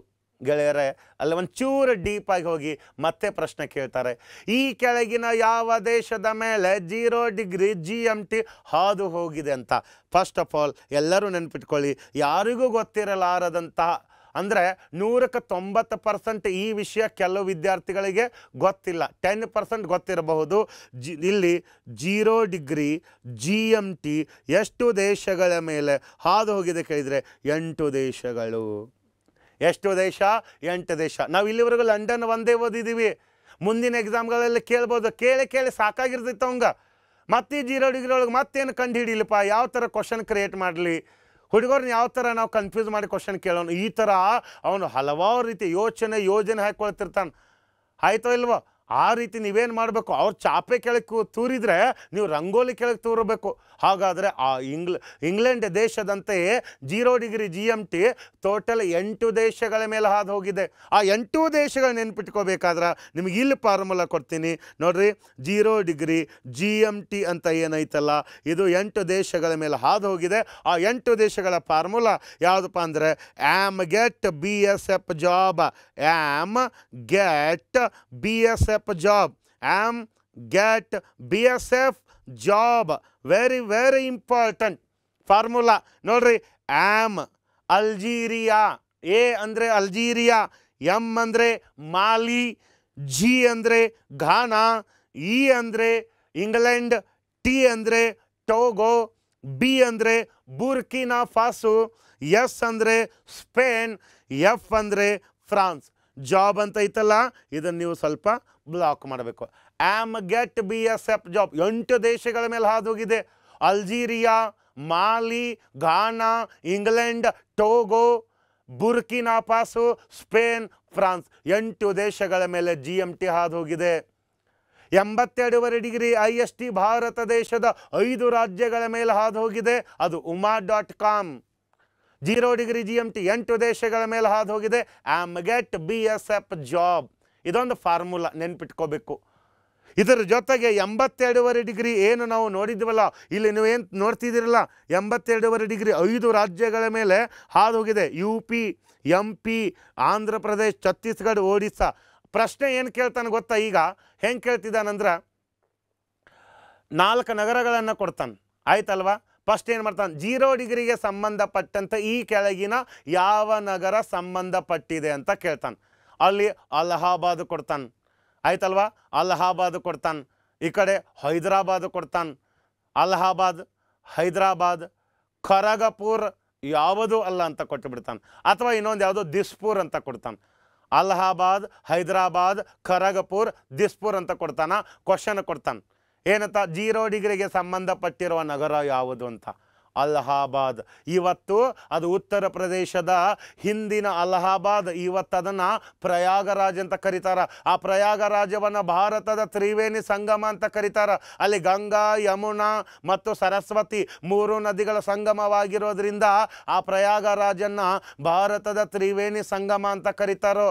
ಗೆಳೆಯರೆ ಅಲ್ಲಿ ಒಂಚೂರು ಡೀಪಾಗಿ ಹೋಗಿ ಮತ್ತೆ ಪ್ರಶ್ನೆ ಕೇಳ್ತಾರೆ ಈ ಕೆಳಗಿನ ಯಾವ ದೇಶದ ಮೇಲೆ zero degree G M T ಹಾದು ಹೋಗಿದೆ ಅಂತ ಫಸ್ಟ್ ಆಫ್ ಆಲ್ ಎಲ್ಲರೂ ನೆನಪಿಟ್ಕೊಳ್ಳಿ ಯಾರಿಗೂ ಗೊತ್ತಿರಲಾರದಂತಹ ಅಂದರೆ ನೂರಕ್ಕೆ ತೊಂಬತ್ತು ಪರ್ಸೆಂಟ್ ಈ ವಿಷಯ ಕೆಲವು ವಿದ್ಯಾರ್ಥಿಗಳಿಗೆ ಗೊತ್ತಿಲ್ಲ ಟೆನ್ ಪರ್ಸೆಂಟ್ ಗೊತ್ತಿರಬಹುದು ಜಿ ಇಲ್ಲಿ zero degree G M T ಎಷ್ಟು ದೇಶಗಳ ಮೇಲೆ ಹಾದು ಹೋಗಿದೆ ಕೇಳಿದರೆ ಎಂಟು ದೇಶಗಳು ಎಷ್ಟು ದೇಶ ಎಂಟು ದೇಶ ನಾವು ಇಲ್ಲಿವರೆಗೂ ಲಂಡನ್ ಒಂದೇ ಓದಿದ್ದೀವಿ ಮುಂದಿನ ಎಕ್ಸಾಮ್ಗಳಲ್ಲಿ ಕೇಳ್ಬೋದು ಕೇಳಿ ಕೇಳಿ ಸಾಕಾಗಿರ್ತೈತೆ ಅವಂಗ ಮತ್ತೆ ಜೀರೋ ಡಿಗ್ರಿ ಒಳಗೆ ಮತ್ತೇನು ಕಂಡು ಹಿಡಿಯಲಿಪ್ಪ ಯಾವ ಥರ ಕ್ವಶನ್ ಕ್ರಿಯೇಟ್ ಮಾಡಲಿ ಹುಡುಗರನ್ನ ಯಾವ ಥರ ನಾವು ಕನ್ಫ್ಯೂಸ್ ಮಾಡಿ ಕ್ವಶನ್ ಕೇಳೋನು ಈ ಥರ ಅವನು ಹಲವಾರು ರೀತಿ ಯೋಚನೆ ಯೋಜನೆ ಹಾಕ್ಕೊಳ್ತಿರ್ತಾನೆ ಆಯ್ತೋ ಇಲ್ವೋ ಆ ರೀತಿ ನೀವೇನು ಮಾಡಬೇಕು ಅವ್ರು ಚಾಪೆ ಕೆಳಕ್ಕೆ ತೂರಿದರೆ ನೀವು ರಂಗೋಲಿ ಕೆಳಗೆ ತೂರಬೇಕು ಹಾಗಾದರೆ ಆ ಇಂಗ್ಲ ಇಂಗ್ಲೆಂಡ್ ದೇಶದಂತೆಯೇ zero degree G M T total ಎಂಟು ದೇಶಗಳ ಮೇಲೆ ಹಾದು ಹೋಗಿದೆ ಆ ಎಂಟು ದೇಶಗಳ ನೆನ್ಪಿಟ್ಕೋಬೇಕಾದ್ರೆ ನಿಮಗೆ ಇಲ್ಲಿ ಫಾರ್ಮುಲಾ ಕೊಡ್ತೀನಿ ನೋಡಿರಿ zero degree G M T ಅಂತ ಏನೈತಲ್ಲ ಇದು ಎಂಟು ದೇಶಗಳ ಮೇಲೆ ಹಾದು ಹೋಗಿದೆ ಆ ಎಂಟು ದೇಶಗಳ ಫಾರ್ಮುಲಾ ಯಾವುದಪ್ಪ ಅಂದರೆ am get B S F job am get B S F job am get B S F job very very important formula ನೋಡ್ರಿ ಆ್ಯಮ್ ಅಲ್ಜೀರಿಯಾ ಎ ಅಂದರೆ ಅಲ್ಜೀರಿಯಾ ಎಮ್ ಅಂದರೆ ಮಾಲಿ ಜಿ ಅಂದರೆ ಘಾನಾ ಇ ಅಂದರೆ England T ಅಂದರೆ Togo B ಅಂದರೆ Burkina Faso S ಅಂದರೆ Spain F ಅಂದರೆ France job ಅಂತ ಐತಲ್ಲ ಇದನ್ನು ನೀವು ಸ್ವಲ್ಪ ಬ್ಲಾಕ್ ಮಾಡಬೇಕು am get B S F job ಎಂಟು ದೇಶಗಳ ಮೇಲೆ ಹಾದು ಹೋಗಿದೆ Algeria Mali Ghana England Togo Burkina Faso Spain France ಎಂಟು ದೇಶಗಳ ಮೇಲೆ ಜಿ ಎಮ್ ಟಿ ಹಾದು ಹೋಗಿದೆ ಎಂಬತ್ತೆರಡೂವರೆ ಡಿಗ್ರಿ ಐ ಎಸ್ ಟಿ ಭಾರತ ದೇಶದ ಐದು ರಾಜ್ಯಗಳ ಮೇಲೆ ಹಾದು ಹೋಗಿದೆ ಅದು Uma dot com zero degree G M T ಎಂಟು ದೇಶಗಳ ಮೇಲೆ ಹಾದು ಹೋಗಿದೆ am get B S F job ಇದೊಂದು ಫಾರ್ಮುಲಾ ನೆನ್ಪಿಟ್ಕೋಬೇಕು ಇದರ ಜೊತೆಗೆ ಎಂಬತ್ತೆರಡೂವರೆ ಡಿಗ್ರಿ ಏನು ನಾವು ನೋಡಿದ್ವಲ್ಲ ಇಲ್ಲಿ ನೀವೇನು ನೋಡ್ತಿದ್ದೀರಲ್ಲ ಎಂಬತ್ತೆರಡೂವರೆ ಡಿಗ್ರಿ ಐದು ರಾಜ್ಯಗಳ ಮೇಲೆ ಹಾದು ಹೋಗಿದೆ U P M P Andhra Pradesh Chhattisgarh Odisha ಪ್ರಶ್ನೆ ಏನು ಕೇಳ್ತಾನೆ ಗೊತ್ತಾ ಈಗ ಹೆಂಗೆ ಕೇಳ್ತಿದ್ದಾನಂದ್ರೆ ನಾಲ್ಕು ನಗರಗಳನ್ನು ಕೊಡ್ತಾನೆ ಆಯ್ತಲ್ವಾ ಫಸ್ಟ್ ಏನು ಮಾಡ್ತಾನೆ ಜೀರೋ ಡಿಗ್ರಿಗೆ ಸಂಬಂಧಪಟ್ಟಂಥ ಈ ಕೆಳಗಿನ ಯಾವ ನಗರ ಸಂಬಂಧಪಟ್ಟಿದೆ ಅಂತ ಕೇಳ್ತಾನೆ ಅಲ್ಲಿ ಅಲಹಾಬಾದ್ ಕೊಡ್ತಾನೆ ಆಯ್ತಲ್ವಾ ಅಲಹಾಬಾದ್ ಕೊಡ್ತಾನೆ ಈ ಕಡೆ ಹೈದರಾಬಾದ್ ಕೊಡ್ತಾನೆ ಅಲಹಾಬಾದ್ ಹೈದರಾಬಾದ್ ಖರಗಪುರ್ ಯಾವುದು ಅಲ್ಲ ಅಂತ ಕೊಟ್ಟು ಬಿಡ್ತಾನೆ ಅಥವಾ ಇನ್ನೊಂದು ಯಾವುದು ದಿಸ್ಪುರ್ ಅಂತ ಕೊಡ್ತಾನೆ ಅಲಹಾಬಾದ್ ಹೈದರಾಬಾದ್ ಖರಗಪುರ್ ದಿಸ್ಪುರ್ ಅಂತ ಕೊಡ್ತಾನ ಕ್ವಶನ್ ಕೊಡ್ತಾನೆ ಏನಂತ ಜೀರೋ ಡಿಗ್ರಿಗೆ ಸಂಬಂಧಪಟ್ಟಿರುವ ನಗರ ಯಾವುದು ಅಂತ ಅಲಹಾಬಾದ್ ಇವತ್ತು ಅದು ಉತ್ತರ ಪ್ರದೇಶದ ಹಿಂದಿನ ಅಲಹಾಬಾದ್ ಇವತ್ತು ಅದನ್ನು ಪ್ರಯಾಗರಾಜ್ ಅಂತ ಕರೀತಾರೆ ಆ ಪ್ರಯಾಗರಾಜವನ್ನು ಭಾರತದ ತ್ರಿವೇಣಿ ಸಂಗಮ ಅಂತ ಕರೀತಾರೆ ಅಲ್ಲಿ ಗಂಗಾ ಯಮುನಾ ಮತ್ತು ಸರಸ್ವತಿ ಮೂರು ನದಿಗಳ ಸಂಗಮವಾಗಿರೋದ್ರಿಂದ ಆ ಪ್ರಯಾಗರಾಜನ್ನು ಭಾರತದ ತ್ರಿವೇಣಿ ಸಂಗಮ ಅಂತ ಕರೀತಾರೋ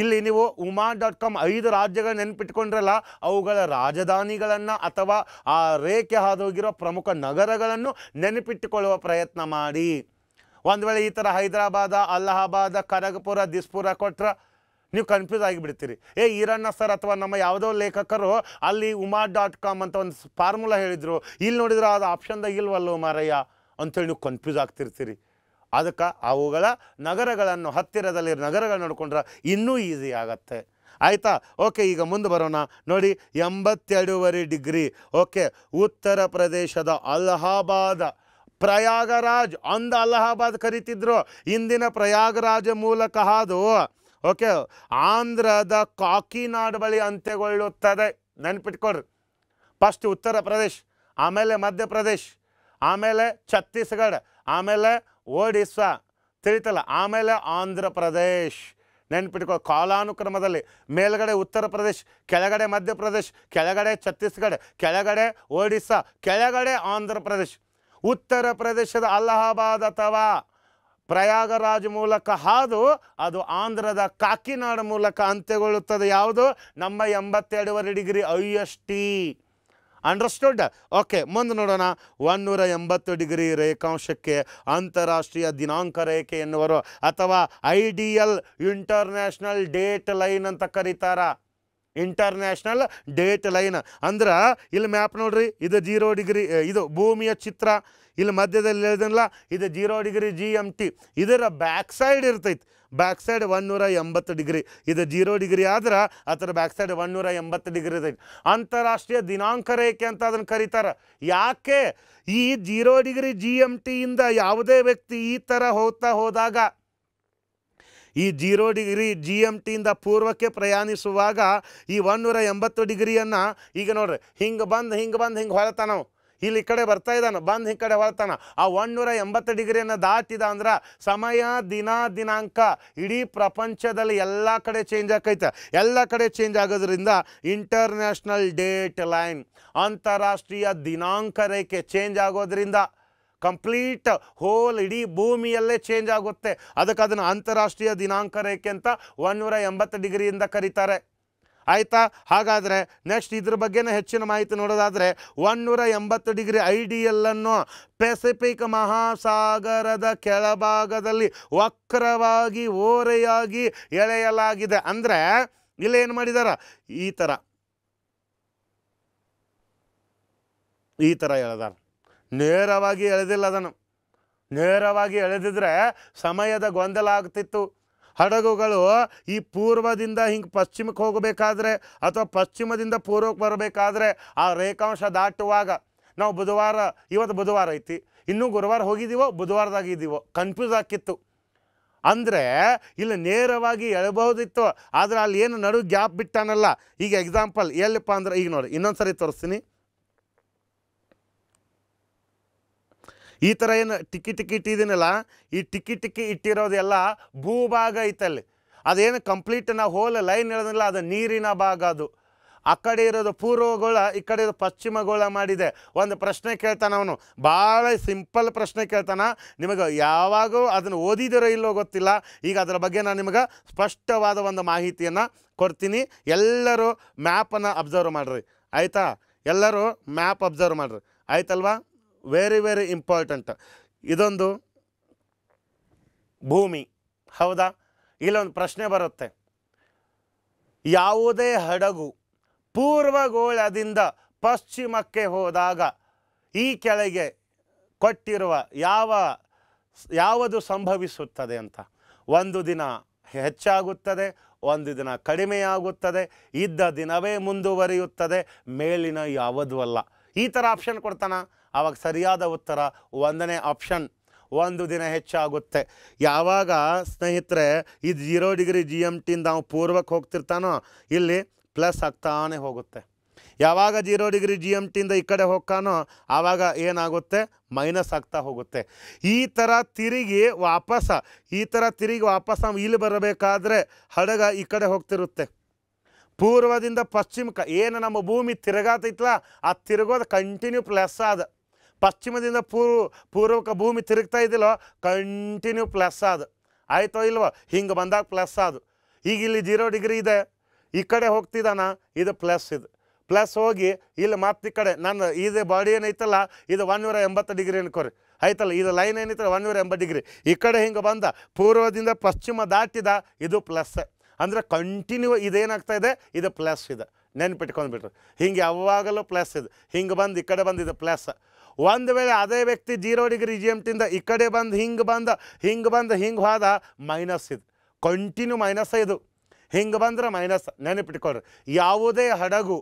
ಇಲ್ಲಿ ನೀವು ಉಮಾ ಡಾಟ್ ಕಾಮ್ ಐದು ರಾಜ್ಯಗಳ ನೆನಪಿಟ್ಕೊಂಡ್ರಲ್ಲ ಅವುಗಳ ರಾಜಧಾನಿಗಳನ್ನು ಅಥವಾ ಆ ರೇಖೆ ಹಾದೋಗಿರೋ ಪ್ರಮುಖ ನಗರಗಳನ್ನು ನೆನಪಿಟ್ಟುಕೊಳ್ಳುವ ಪ್ರಯತ್ನ ಮಾಡಿ ಒಂದು ವೇಳೆ ಈ ಥರ ಹೈದರಾಬಾದ ಅಲಹಾಬಾದ ಕರಗಪುರ ದಿಸ್ಪುರ ಕೊಟ್ರ ನೀವು ಕನ್ಫ್ಯೂಸ್ ಆಗಿಬಿಡ್ತೀರಿ ಏ ಈರಣ್ಣ ಸರ್ ಅಥವಾ ನಮ್ಮ ಯಾವುದೋ ಲೇಖಕರು ಅಲ್ಲಿ ಉಮಾ ಡಾಟ್ ಕಾಮ್ ಅಂತ ಒಂದು ಫಾರ್ಮುಲಾ ಹೇಳಿದರು ಇಲ್ಲಿ ನೋಡಿದ್ರೆ ಅದು ಆಪ್ಷನ್ದಾಗ ಇಲ್ವಲ್ಲೋ ಮಾರಯ್ಯ ಅಂಥೇಳಿ ನೀವು ಕನ್ಫ್ಯೂಸ್ ಆಗ್ತಿರ್ತೀರಿ ಅದಕ್ಕೆ ಅವುಗಳ ನಗರಗಳನ್ನು ಹತ್ತಿರದಲ್ಲಿ ನಗರಗಳು ನೋಡಿಕೊಂಡ್ರೆ ಇನ್ನೂ ಈಸಿ ಆಗತ್ತೆ ಆಯಿತಾ ಓಕೆ ಈಗ ಮುಂದೆ ಬರೋಣ ನೋಡಿ ಎಂಬತ್ತೆರಡೂವರೆ ಡಿಗ್ರಿ ಓಕೆ ಉತ್ತರ ಪ್ರದೇಶದ ಅಲಹಾಬಾದ ಪ್ರಯಾಗರಾಜ್ ಅಂದ ಅಲಹಾಬಾದ್ ಕರಿತಿದ್ರು ಇಂದಿನ ಪ್ರಯಾಗರಾಜ ಮೂಲಕ ಹಾದು ಓಕೆ ಆಂಧ್ರದ ಕಾಕಿನಾಡ್ ಬಳಿ ಅಂತ್ಯಗೊಳ್ಳುತ್ತದೆ ನೆನ್ಪಿಟ್ಕೊಡ್ರಿ ಫಸ್ಟ್ ಉತ್ತರ ಪ್ರದೇಶ್ ಆಮೇಲೆ ಮಧ್ಯಪ್ರದೇಶ್ ಆಮೇಲೆ ಛತ್ತೀಸ್ಗಢ ಆಮೇಲೆ ಒಡಿಸ್ಸಾ ತಿಳಿತಲ್ಲ ಆಮೇಲೆ ಆಂಧ್ರ ಪ್ರದೇಶ್ ನೆನ್ಪಿಟ್ಕೊ ಕಾಲಾನುಕ್ರಮದಲ್ಲಿ ಮೇಲ್ಗಡೆ ಉತ್ತರ ಪ್ರದೇಶ್ ಕೆಳಗಡೆ ಮಧ್ಯಪ್ರದೇಶ್ ಕೆಳಗಡೆ ಛತ್ತೀಸ್ಗಢ ಕೆಳಗಡೆ ಒಡಿಸ್ಸಾ ಕೆಳಗಡೆ ಆಂಧ್ರ ಪ್ರದೇಶ್ ಉತ್ತರ ಪ್ರದೇಶದ ಅಲಹಾಬಾದ್ ಅಥವಾ ಪ್ರಯಾಗರಾಜ್ ಮೂಲಕ ಹಾದು ಅದು ಆಂಧ್ರದ ಕಾಕಿನಾಡ ಮೂಲಕ ಅಂತ್ಯಗೊಳ್ಳುತ್ತದೆ ಯಾವುದು ನಮ್ಮ ಎಂಬತ್ತೆರಡುವರೆ degree I S T understood okay ಮುಂದೆ ನೋಡೋಣ ಒಂದೂರ ಎಂಬತ್ತು ಡಿಗ್ರಿ ರೇಖಾಂಶಕ್ಕೆ ಅಂತಾರಾಷ್ಟ್ರೀಯ ದಿನಾಂಕ ರೇಖೆ ಎನ್ನುವರು ಅಥವಾ ಐಡಿಯಲ್ ಇಂಟರ್ನ್ಯಾಷನಲ್ ಡೇಟ್ ಲೈನ್ ಅಂತ ಕರೀತಾರ ಇಂಟರ್ನ್ಯಾಷನಲ್ ಡೇಟ್ ಲೈನ್ ಅಂದ್ರೆ ಇಲ್ಲಿ ಮ್ಯಾಪ್ ನೋಡ್ರಿ ಇದು ಜೀರೋ ಡಿಗ್ರಿ ಇದು ಭೂಮಿಯ ಚಿತ್ರ ಇಲ್ಲಿ ಮಧ್ಯದಲ್ಲಿ ಹೇಳಿದನಲ್ಲ ಇದು zero degree G M T ಇದರ ಬ್ಯಾಕ್ ಸೈಡ್ ಇರ್ತೈತಿ ಬ್ಯಾಕ್ ಸೈಡ್ ಒನ್ನೂರ ಎಂಬತ್ತು ಡಿಗ್ರಿ ಇದು ಜೀರೋ ಡಿಗ್ರಿ ಆದ್ರೆ ಅದರ ಬ್ಯಾಕ್ ಸೈಡ್ ಒನ್ನೂರ ಎಂಬತ್ತು ಡಿಗ್ರಿ ಇರ್ತೈತಿ ಅಂತಾರಾಷ್ಟ್ರೀಯ ದಿನಾಂಕ ರೇಖೆ ಅಂತ ಅದನ್ನು ಕರೀತಾರೆ ಯಾಕೆ ಈ ಜೀರೋ ಡಿಗ್ರಿ ಜಿ ಎಮ್ ಟಿಯಿಂದ ಯಾವುದೇ ವ್ಯಕ್ತಿ ಈ ಥರ ಹೋಗ್ತಾ ಹೋದಾಗ ಈ ಜೀರೋ ಡಿಗ್ರಿ ಜಿ ಎಮ್ ಟಿಯಿಂದ ಪೂರ್ವಕ್ಕೆ ಪ್ರಯಾಣಿಸುವಾಗ ಈ ಒಂದೂರ ಎಂಬತ್ತು ಡಿಗ್ರಿಯನ್ನು ಈಗ ನೋಡ್ರಿ ಹಿಂಗೆ ಬಂದು ಹಿಂಗೆ ಬಂದು ಹಿಂಗೆ ಹೊಳತ ಇಲ್ಲಿ ಈ ಕಡೆ ಬರ್ತಾ ಇದ್ದಾನೆ ಬಂದು ಈ ಕಡೆ ಹೊಳ್ತಾನೆ ಆ ಒಂದೂರ ಎಂಬತ್ತು ಡಿಗ್ರಿಯನ್ನು ದಾಟಿದ ಅಂದ್ರೆ ಸಮಯ ದಿನ ದಿನಾಂಕ ಇಡೀ ಪ್ರಪಂಚದಲ್ಲಿ ಎಲ್ಲ ಕಡೆ ಚೇಂಜ್ ಆಕೈತೆ ಎಲ್ಲ ಕಡೆ ಚೇಂಜ್ ಆಗೋದ್ರಿಂದ ಇಂಟರ್ನ್ಯಾಷನಲ್ ಡೇಟ್ ಲೈನ್ ಅಂತಾರಾಷ್ಟ್ರೀಯ ದಿನಾಂಕ ರೇಖೆ ಚೇಂಜ್ ಆಗೋದ್ರಿಂದ ಕಂಪ್ಲೀಟ್ ಹೋಲ್ ಇಡೀ ಭೂಮಿಯಲ್ಲೇ ಚೇಂಜ್ ಆಗುತ್ತೆ ಅದಕ್ಕೆ ಅದನ್ನು ಅಂತಾರಾಷ್ಟ್ರೀಯ ದಿನಾಂಕ ರೇಖೆ ಅಂತ ಒಂದೂರ ಎಂಬತ್ತು ಡಿಗ್ರಿಯಿಂದ ಕರೀತಾರೆ ಆಯಿತಾ ಹಾಗಾದರೆ ನೆಕ್ಸ್ಟ್ ಇದ್ರ ಬಗ್ಗೆನೇ ಹೆಚ್ಚಿನ ಮಾಹಿತಿ ನೋಡೋದಾದರೆ ಒನ್ನೂರ ಎಂಬತ್ತು ಡಿಗ್ರಿ ಐ ಡಿ ಎಲ್ಲನ್ನು ಪೆಸಿಫಿಕ್ ಮಹಾಸಾಗರದ ಕೆಳಭಾಗದಲ್ಲಿ ವಕ್ರವಾಗಿ ಓರೆಯಾಗಿ ಎಳೆಯಲಾಗಿದೆ ಅಂದರೆ ಏನು ಮಾಡಿದಾರ ಈ ಥರ ಈ ಥರ ಹೇಳದಾರ ನೇರವಾಗಿ ಎಳೆದಿಲ್ಲ ಅದನ್ನು ನೇರವಾಗಿ ಎಳೆದಿದ್ರೆ ಸಮಯದ ಗೊಂದಲ ಆಗ್ತಿತ್ತು ಹಡಗುಗಳು ಈ ಪೂರ್ವದಿಂದ ಹಿಂಗೆ ಪಶ್ಚಿಮಕ್ಕೆ ಹೋಗಬೇಕಾದ್ರೆ ಅಥವಾ ಪಶ್ಚಿಮದಿಂದ ಪೂರ್ವಕ್ಕೆ ಬರಬೇಕಾದ್ರೆ ಆ ರೇಖಾಂಶ ದಾಟುವಾಗ ನಾವು ಬುಧವಾರ ಇವತ್ತು ಬುಧವಾರ ಐತಿ ಇನ್ನೂ ಗುರುವಾರ ಹೋಗಿದ್ದೀವೋ ಬುಧವಾರದಾಗಿದ್ದೀವೋ ಕನ್ಫ್ಯೂಸ್ ಆಕಿತ್ತು ಅಂದರೆ ಇಲ್ಲಿ ನೇರವಾಗಿ ಎಳಬಹುದಿತ್ತು ಆದರೆ ಅಲ್ಲಿ ಏನು ನಡು ಗ್ಯಾಪ್ ಬಿಟ್ಟಾನಲ್ಲ ಈಗ ಎಕ್ಸಾಂಪಲ್ ಎಲ್ಲಪ್ಪ ಅಂದ್ರೆ ಈಗ ನೋಡಿ ಇನ್ನೊಂದು ಸರಿ ತೋರಿಸ್ತೀನಿ ಈ ಥರ ಏನು ಟಿಕ್ಕಿ ಟಿಕ್ಕಿ ಇಟ್ಟಿದ್ದೀನಲ್ಲ ಈ ಟಿಕ್ಕಿ ಟಿಕ್ಕಿ ಇಟ್ಟಿರೋದೆಲ್ಲ ಭೂಭಾಗ ಐತಲ್ಲಿ ಅದೇನು ಕಂಪ್ಲೀಟ್ ನಾವು ಹೋಲ್ ಲೈನ್ ಇರೋದಿಲ್ಲ ಅದು ನೀರಿನ ಭಾಗ ಅದು ಆ ಕಡೆ ಇರೋದು ಪೂರ್ವಗೋಳ ಈ ಕಡೆ ಇರೋದು ಪಶ್ಚಿಮಗೋಳ ಮಾಡಿದೆ ಒಂದು ಪ್ರಶ್ನೆ ಕೇಳ್ತಾನೆ ಅವನು ಭಾಳ ಸಿಂಪಲ್ ಪ್ರಶ್ನೆ ಕೇಳ್ತಾನೆ ನಿಮಗೆ ಯಾವಾಗೂ ಅದನ್ನು ಓದಿದಿರೋ ಇಲ್ಲೋ ಗೊತ್ತಿಲ್ಲ ಈಗ ಅದರ ಬಗ್ಗೆ ನಾನು ನಿಮಗೆ ಸ್ಪಷ್ಟವಾದ ಒಂದು ಮಾಹಿತಿಯನ್ನು ಕೊಡ್ತೀನಿ ಎಲ್ಲರೂ ಮ್ಯಾಪನ್ನು ಅಬ್ಸರ್ವ್ ಮಾಡಿರಿ ಆಯಿತಾ ಎಲ್ಲರೂ ಮ್ಯಾಪ್ ಅಬ್ಸರ್ವ್ ಮಾಡಿರಿ ಆಯ್ತಲ್ವಾ ವೆರಿ ವೆರಿ ಇಂಪಾರ್ಟೆಂಟ್ ಇದೊಂದು ಭೂಮಿ ಹೌದಾ ಇಲ್ಲೊಂದು ಪ್ರಶ್ನೆ ಬರುತ್ತೆ ಯಾವುದೇ ಹಡಗು ಪೂರ್ವಗೋಳದಿಂದ ಪಶ್ಚಿಮಕ್ಕೆ ಹೋದಾಗ ಈ ಕೆಳಗೆ ಕೊಟ್ಟಿರುವ ಯಾವ ಯಾವುದು ಸಂಭವಿಸುತ್ತದೆ ಅಂತ ಒಂದು ದಿನ ಹೆಚ್ಚಾಗುತ್ತದೆ ಒಂದು ದಿನ ಕಡಿಮೆಯಾಗುತ್ತದೆ ಇದ್ದ ದಿನವೇ ಮುಂದುವರಿಯುತ್ತದೆ ಮೇಲಿನ ಯಾವುದೂ ಅಲ್ಲ ಈ ಥರ ಆಪ್ಷನ್ ಕೊಡ್ತಾನ ಆವಾಗ ಸರಿಯಾದ ಉತ್ತರ ಒಂದನೇ ಆಪ್ಷನ್ ಒಂದು ದಿನ ಹೆಚ್ಚಾಗುತ್ತೆ ಯಾವಾಗ ಸ್ನೇಹಿತರೆ ಇದು ಜೀರೋ ಡಿಗ್ರಿ ಜಿ ಎಮ್ ಟಿಯಿಂದ ನಾವು ಪೂರ್ವಕ್ಕೆ ಹೋಗ್ತಿರ್ತಾನೋ ಇಲ್ಲಿ ಪ್ಲಸ್ ಆಗ್ತಾನೆ ಹೋಗುತ್ತೆ ಯಾವಾಗ ಜೀರೋ ಡಿಗ್ರಿ ಜಿ ಎಮ್ ಟಿಯಿಂದ ಈ ಕಡೆ ಹೋಗ್ತಾನೋ ಆವಾಗ ಏನಾಗುತ್ತೆ ಮೈನಸ್ ಆಗ್ತಾ ಹೋಗುತ್ತೆ ಈ ಥರ ತಿರುಗಿ ವಾಪಸ್ ಈ ಥರ ತಿರುಗಿ ವಾಪಸ್ ನಾವು ಇಲ್ಲಿ ಬರಬೇಕಾದ್ರೆ ಹಡಗ ಈ ಕಡೆ ಹೋಗ್ತಿರುತ್ತೆ ಪೂರ್ವದಿಂದ ಪಶ್ಚಿಮಕ್ಕೆ ಏನು ನಮ್ಮ ಭೂಮಿ ತಿರುಗಾತೈತಲ್ಲ ಆ ತಿರುಗೋದು ಕಂಟಿನ್ಯೂ ಪ್ಲಸ್ ಆದ ಪಶ್ಚಿಮದಿಂದ ಪೂರ್ವ ಪೂರ್ವಕ ಭೂಮಿ ತಿರುಗ್ತಾ ಇದ್ದಿಲ್ಲೋ ಕಂಟಿನ್ಯೂ ಪ್ಲಸ್ ಅದು ಆಯಿತೋ ಇಲ್ವೋ ಹಿಂಗೆ ಬಂದಾಗ ಪ್ಲಸ್ ಅದು ಈಗ ಇಲ್ಲಿ ಜೀರೋ ಡಿಗ್ರಿ ಇದೆ ಈ ಕಡೆ ಹೋಗ್ತಿದ್ದಾನ ಇದು ಪ್ಲಸ್ ಇದು ಪ್ಲಸ್ ಹೋಗಿ ಇಲ್ಲಿ ಮತ್ತೆ ಈ ಕಡೆ ನನ್ನ ಇದು ಬಾಡಿ ಏನೈತಲ್ಲ ಇದು ಒನ್ ನೂರ ಎಂಬತ್ತು ಡಿಗ್ರಿ ಅನ್ಕೋರಿ ಆಯ್ತಲ್ಲ ಇದು ಲೈನ್ ಏನೈತಲ್ಲ ನೂರ ಎಂಬತ್ತು ಡಿಗ್ರಿ ಈ ಕಡೆ ಹಿಂಗೆ ಬಂದ ಪೂರ್ವದಿಂದ ಪಶ್ಚಿಮ ದಾಟಿದ ಇದು ಪ್ಲಸ್ ಅಂದರೆ ಕಂಟಿನ್ಯೂ ಇದೇನಾಗ್ತಾ ಇದೆ ಇದು ಪ್ಲಸ್ ಇದೆ ನೆನ್ಪಿಟ್ಕೊಂಡ್ಬಿಟ್ರು ಹಿಂಗೆ ಯಾವಾಗಲೂ ಪ್ಲಸ್ ಇದು ಹಿಂಗೆ ಬಂದು ಈ ಕಡೆ ಬಂದು ಇದು ಪ್ಲಸ್ ಒಂದು ವೇಳೆ ಅದೇ ವ್ಯಕ್ತಿ ಜೀರೋ ಡಿಗ್ರಿ ಜಿ ಎಮ್ ಟಿಂದ ಈ ಕಡೆ ಬಂದು ಹಿಂಗೆ ಬಂದು ಹಿಂಗೆ ಬಂದು ಹಿಂಗೆ ಹೋದ ಮೈನಸ್ ಇದು ಕಂಟಿನ್ಯೂ ಮೈನಸ್ ಇದು ಹಿಂಗೆ ಬಂದ್ರೆ ಮೈನಸ್ ನೆನಪಿಟ್ಕೊಳ್ರಿ ಯಾವುದೇ ಹಡಗು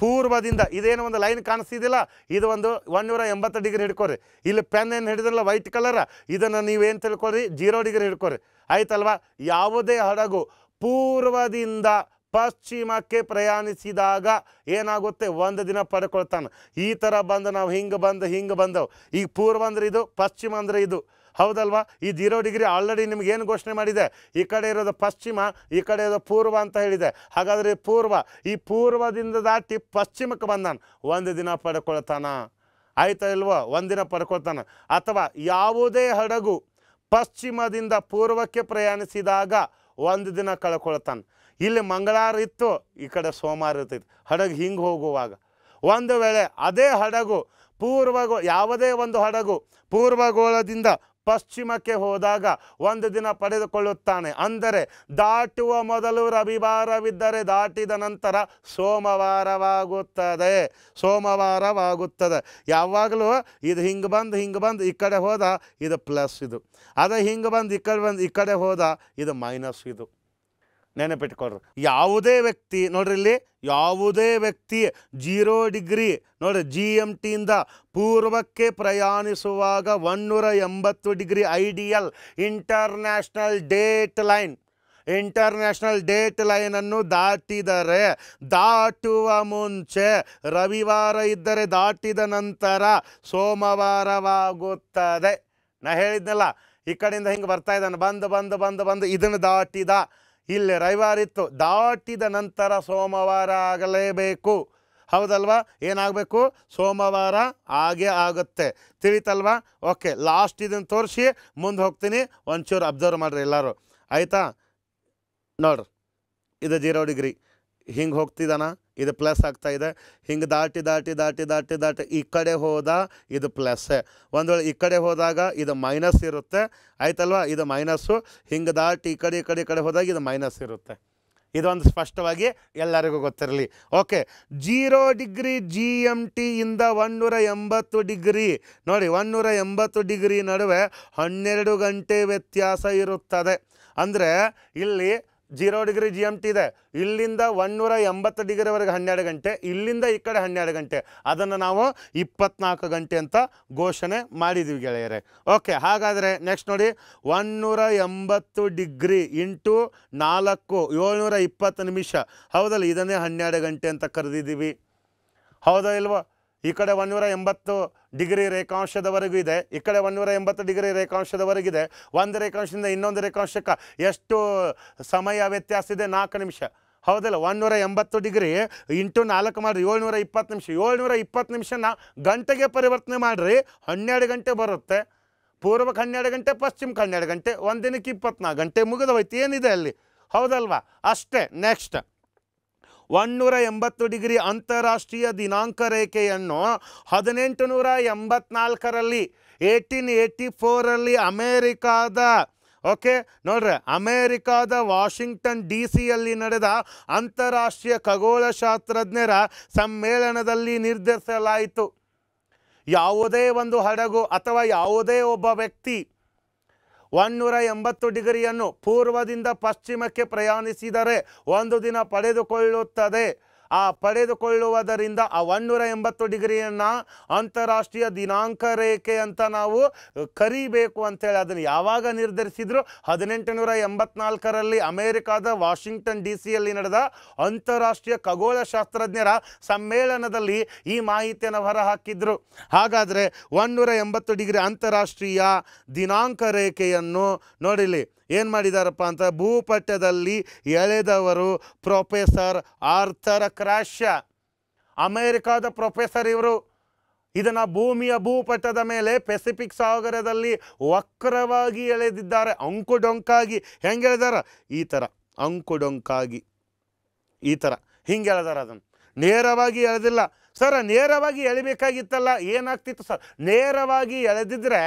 ಪೂರ್ವದಿಂದ ಇದೇನು ಒಂದು ಲೈನ್ ಕಾಣಿಸ್ತಿದ್ದಿಲ್ಲ ಇದು ಒಂದು ಒನ್ನೂರ ಎಂಬತ್ತು ಡಿಗ್ರಿ ಹಿಡ್ಕೊರಿ ಇಲ್ಲಿ ಪೆನ್ ಏನು ಹಿಡಿದ್ರಲ್ಲ ವೈಟ್ ಕಲರ ಇದನ್ನು ನೀವೇನು ತಿಳ್ಕೊರಿ ಜೀರೋ ಡಿಗ್ರಿ ಹಿಡ್ಕೊರಿ ಆಯ್ತಲ್ವಾ ಯಾವುದೇ ಹಡಗು ಪೂರ್ವದಿಂದ ಪಶ್ಚಿಮಕ್ಕೆ ಪ್ರಯಾಣಿಸಿದಾಗ ಏನಾಗುತ್ತೆ ಒಂದು ದಿನ ಪಡ್ಕೊಳ್ತಾನೆ ಈ ಥರ ಬಂದು ನಾವು ಹಿಂಗೆ ಬಂದು ಹಿಂಗೆ ಬಂದವು ಈಗ ಪೂರ್ವ ಅಂದರೆ ಇದು ಪಶ್ಚಿಮ ಅಂದರೆ ಇದು ಹೌದಲ್ವಾ ಈ ಜೀರೋ ಡಿಗ್ರಿ ಆಲ್ರೆಡಿ ನಿಮ್ಗೆ ಏನು ಘೋಷಣೆ ಮಾಡಿದೆ ಈ ಕಡೆ ಇರೋದು ಪಶ್ಚಿಮ ಈ ಕಡೆ ಇರೋದು ಪೂರ್ವ ಅಂತ ಹೇಳಿದೆ ಹಾಗಾದರೆ ಪೂರ್ವ ಈ ಪೂರ್ವದಿಂದ ದಾಟಿ ಪಶ್ಚಿಮಕ್ಕೆ ಬಂದಾನ ಒಂದು ದಿನ ಪಡ್ಕೊಳ್ತಾನ ಆಯ್ತಾ ಇಲ್ವೋ ಒಂದಿನ ಪಡ್ಕೊಳ್ತಾನೆ ಅಥವಾ ಯಾವುದೇ ಹಡಗು ಪಶ್ಚಿಮದಿಂದ ಪೂರ್ವಕ್ಕೆ ಪ್ರಯಾಣಿಸಿದಾಗ ಒಂದು ದಿನ ಕಳ್ಕೊಳ್ತಾನೆ ಇಲ್ಲಿ ಮಂಗಳಾರ ಇತ್ತು ಈ ಕಡೆ ಸೋಮವಾರ ಇರ್ತೈತಿ ಹಡಗು ಹಿಂಗೆ ಹೋಗುವಾಗ ಒಂದು ವೇಳೆ ಅದೇ ಹಡಗು ಪೂರ್ವಗೋ ಯಾವುದೇ ಒಂದು ಹಡಗು ಪೂರ್ವಗೋಳದಿಂದ ಪಶ್ಚಿಮಕ್ಕೆ ಹೋದಾಗ ಒಂದು ದಿನ ಪಡೆದುಕೊಳ್ಳುತ್ತಾನೆ ಅಂದರೆ ದಾಟುವ ಮೊದಲು ರವಿವಾರವಿದ್ದರೆ ದಾಟಿದ ನಂತರ ಸೋಮವಾರವಾಗುತ್ತದೆ ಸೋಮವಾರವಾಗುತ್ತದೆ ಯಾವಾಗಲೂ ಇದು ಹಿಂಗೆ ಬಂದು ಹಿಂಗೆ ಬಂದು ಈ ಕಡೆ ಹೋದ ಇದು ಪ್ಲಸ್ ಇದು ಅದೇ ಹಿಂಗೆ ಬಂದು ಈ ಕಡೆ ಬಂದು ಈ ಕಡೆ ಹೋದ ಇದು ಮೈನಸ್ ಇದು ನೆನಪಿಟ್ಕೊಳ್ರಿ ಯಾವುದೇ ವ್ಯಕ್ತಿ ನೋಡ್ರಿ ಇಲ್ಲಿ ಯಾವುದೇ ವ್ಯಕ್ತಿ ಜೀರೋ ಡಿಗ್ರಿ ನೋಡ್ರಿ ಜಿ ಎಮ್ ಟಿಯಿಂದ ಪೂರ್ವಕ್ಕೆ ಪ್ರಯಾಣಿಸುವಾಗ ಒನ್ನೂರ ಎಂಬತ್ತು degree ideal international date line international date ಲೈನನ್ನು ದಾಟಿದರೆ ದಾಟುವ ಮುಂಚೆ ರವಿವಾರ ಇದ್ದರೆ ದಾಟಿದ ನಂತರ ಸೋಮವಾರವಾಗುತ್ತದೆ ನಾ ಹೇಳಿದ್ನಲ್ಲ ಈ ಕಡೆಯಿಂದ ಹಿಂಗೆ ಬರ್ತಾ ಇದ್ದಾನೆ ಬಂದು ಬಂದು ಬಂದು ಬಂದು ಇದನ್ನು ದಾಟಿದ ಇಲ್ಲಿ ರವಿವಾರಿತ್ತು ದಾಟಿದ ನಂತರ ಸೋಮವಾರ ಆಗಲೇಬೇಕು ಹೌದಲ್ವಾ ಏನಾಗಬೇಕು ಸೋಮವಾರ ಹಾಗೆ ಆಗುತ್ತೆ ತಿಳಿತಲ್ವಾ ಓಕೆ ಲಾಸ್ಟ್ ಇದನ್ನು ತೋರಿಸಿ ಮುಂದೆ ಹೋಗ್ತೀನಿ ಒಂಚೂರು ಅಬ್ಸರ್ವ್ ಮಾಡಿರಿ ಎಲ್ಲರೂ ಆಯಿತಾ ನೋಡ್ರಿ ಇದು ಜೀರೋ ಡಿಗ್ರಿ ಹಿಂಗೆ ಹೋಗ್ತಿದ್ದಾನ ಇದು ಪ್ಲಸ್ ಆಗ್ತಾ ಇದೆ ಹಿಂಗೆ ದಾಟಿ ದಾಟಿ ದಾಟಿ ದಾಟಿ ದಾಟಿ ಈ ಕಡೆ ಹೋದ ಇದು ಪ್ಲಸ್ ಒಂದು ವೇಳೆ ಈ ಕಡೆ ಹೋದಾಗ ಇದು ಮೈನಸ್ ಇರುತ್ತೆ ಆಯ್ತಲ್ವಾ ಇದು ಮೈನಸ್ಸು ಹಿಂಗೆ ದಾಟಿ ಈ ಕಡೆ ಈ ಕಡೆ ಈ ಕಡೆ ಹೋದಾಗ ಇದು ಮೈನಸ್ ಇರುತ್ತೆ ಇದೊಂದು ಸ್ಪಷ್ಟವಾಗಿ ಎಲ್ಲರಿಗೂ ಗೊತ್ತಿರಲಿ okay zero degree G M ಟಿಯಿಂದ ಒನ್ನೂರ ಎಂಬತ್ತು ಡಿಗ್ರಿ ನೋಡಿ ಒಂದುನೂರ ಎಂಬತ್ತು ಡಿಗ್ರಿ ನಡುವೆ ಹನ್ನೆರಡು ಗಂಟೆ ವ್ಯತ್ಯಾಸ ಇರುತ್ತದೆ ಅಂದರೆ ಇಲ್ಲಿ zero degree G M T ಇದೆ ಇಲ್ಲಿಂದ ಒನ್ನೂರ ಎಂಬತ್ತು ಡಿಗ್ರಿವರೆಗೆ ಹನ್ನೆರಡು ಗಂಟೆ ಇಲ್ಲಿಂದ ಈ ಕಡೆ ಹನ್ನೆರಡು ಗಂಟೆ ಅದನ್ನು ನಾವು ಇಪ್ಪತ್ನಾಲ್ಕು ಗಂಟೆ ಅಂತ ಘೋಷಣೆ ಮಾಡಿದ್ವಿ ಗೆಳೆಯರೆ ಓಕೆ ಹಾಗಾದರೆ ನೆಕ್ಸ್ಟ್ ನೋಡಿ ಒನ್ನೂರ ಎಂಬತ್ತು ಡಿಗ್ರಿ ಇಂಟು ನಾಲ್ಕು ಏಳ್ನೂರ ಇಪ್ಪತ್ತು ನಿಮಿಷ ಹೌದಲ್ಲ ಇದನ್ನೇ ಹನ್ನೆರಡು ಗಂಟೆ ಅಂತ ಕರೆದಿದ್ದೀವಿ ಹೌದಾ ಇಲ್ವೋ ಈ ಕಡೆ ಒನ್ನೂರ ಎಂಬತ್ತು ಡಿಗ್ರಿ ರೇಖಾಂಶದವರೆಗೂ ಇದೆ ಈ ಕಡೆ ಒಂದೂರ ಎಂಬತ್ತು ಡಿಗ್ರಿ ರೇಖಾಂಶದವರೆಗಿದೆ ಒಂದು ರೇಖಾಂಶದಿಂದ ಇನ್ನೊಂದು ರೇಖಾಂಶಕ್ಕೆ ಎಷ್ಟು ಸಮಯ ವ್ಯತ್ಯಾಸ ಇದೆ ನಾಲ್ಕು ನಿಮಿಷ ಹೌದಲ್ಲ ಒಂದೂರ ಎಂಬತ್ತು ಡಿಗ್ರಿ ಇಂಟು ನಾಲ್ಕು ಮಾಡಿರಿ ಏಳ್ನೂರ ಇಪ್ಪತ್ತು ನಿಮಿಷ ಏಳ್ನೂರ ಇಪ್ಪತ್ತು ನಿಮಿಷನ ಗಂಟೆಗೆ ಪರಿವರ್ತನೆ ಮಾಡಿರಿ ಹನ್ನೆರಡು ಗಂಟೆ ಬರುತ್ತೆ ಪೂರ್ವಕ್ಕೆ ಹನ್ನೆರಡು ಗಂಟೆ ಪಶ್ಚಿಮ ಹನ್ನೆರಡು ಗಂಟೆ ಒಂದು ದಿನಕ್ಕೆ ಇಪ್ಪತ್ನಾಲ್ಕು ಗಂಟೆ ಮುಗಿದೋಯ್ತು ಏನಿದೆ ಅಲ್ಲಿ ಹೌದಲ್ವಾ ಅಷ್ಟೇ ನೆಕ್ಸ್ಟ್ ಒಂದೂರ ಎಂಬತ್ತು ಡಿಗ್ರಿ ಅಂತಾರಾಷ್ಟ್ರೀಯ ದಿನಾಂಕ ರೇಖೆಯನ್ನು ಹದಿನೆಂಟು ನೂರ ಎಂಬತ್ನಾಲ್ಕರಲ್ಲಿ ಏಯ್ಟೀನ್ ಏಯ್ಟಿ ಫೋರಲ್ಲಿ ಅಮೇರಿಕಾದ ಓಕೆ ನೋಡ್ರಿ ಅಮೇರಿಕಾದ ವಾಷಿಂಗ್ಟನ್ ಡಿ ಸಿಯಲ್ಲಿ ನಡೆದ ಅಂತಾರಾಷ್ಟ್ರೀಯ ಖಗೋಳಶಾಸ್ತ್ರಜ್ಞರ ಸಮ್ಮೇಳನದಲ್ಲಿ ನಿರ್ಧರಿಸಲಾಯಿತು ಯಾವುದೇ ಒಂದು ಹಡಗು ಅಥವಾ ಯಾವುದೇ ಒಬ್ಬ ವ್ಯಕ್ತಿ ಒನ್ನೂರ ಎಂಬತ್ತು ಡಿಗ್ರಿಯನ್ನು ಪೂರ್ವದಿಂದ ಪಶ್ಚಿಮಕ್ಕೆ ಪ್ರಯಾಣಿಸಿದರೆ ಒಂದು ದಿನ ಪಡೆದುಕೊಳ್ಳುತ್ತದೆ ಆ ಪಡೆದುಕೊಳ್ಳುವುದರಿಂದ ಆ ಒನ್ನೂರ ಎಂಬತ್ತು ಡಿಗ್ರಿಯನ್ನು ಅಂತಾರಾಷ್ಟ್ರೀಯ ದಿನಾಂಕ ರೇಖೆ ಅಂತ ನಾವು ಕರಿಬೇಕು ಅಂತೇಳಿ ಅದನ್ನು ಯಾವಾಗ ನಿರ್ಧರಿಸಿದ್ರು ಹದಿನೆಂಟು ನೂರ ಎಂಬತ್ನಾಲ್ಕರಲ್ಲಿ ಅಮೇರಿಕಾದ ವಾಷಿಂಗ್ಟನ್ ಡಿ ಸಿಯಲ್ಲಿ ನಡೆದ ಅಂತಾರಾಷ್ಟ್ರೀಯ ಖಗೋಳಶಾಸ್ತ್ರಜ್ಞರ ಸಮ್ಮೇಳನದಲ್ಲಿ ಈ ಮಾಹಿತಿಯನ್ನು ಹೊರಹಾಕಿದ್ರು ಹಾಗಾದರೆ ಒನ್ನೂರ ಎಂಬತ್ತು ಡಿಗ್ರಿ ಅಂತಾರಾಷ್ಟ್ರೀಯ ದಿನಾಂಕ ರೇಖೆಯನ್ನು ನೋಡಿಲಿ ಏನು ಮಾಡಿದಾರಪ್ಪ ಅಂತ ಭೂಪಟ್ಯದಲ್ಲಿ ಎಳೆದವರು ಪ್ರೊಫೆಸರ್ ಆರ್ಥರ್ ಕ್ರಾಶ ಅಮೇರಿಕಾದ ಪ್ರೊಫೆಸರ್ ಇವರು ಇದನ್ನು ಭೂಮಿಯ ಭೂಪಟ್ಟದ ಮೇಲೆ ಪೆಸಿಫಿಕ್ ಸಾಗರದಲ್ಲಿ ವಕ್ರವಾಗಿ ಎಳೆದಿದ್ದಾರೆ ಅಂಕುಡೊಂಕಾಗಿ ಹೆಂಗೆ ಎಳೆದಾರ ಈ ಥರ ಅಂಕುಡೊಂಕಾಗಿ ಈ ಥರ ಹಿಂಗೆ ಎಳೆದಾರ ಅದನ್ನು ನೇರವಾಗಿ ಎಳೆದಿಲ್ಲ ಸರ್ ನೇರವಾಗಿ ಎಳಿಬೇಕಾಗಿತ್ತಲ್ಲ ಏನಾಗ್ತಿತ್ತು ಸರ್ ನೇರವಾಗಿ ಎಳೆದಿದ್ರೆ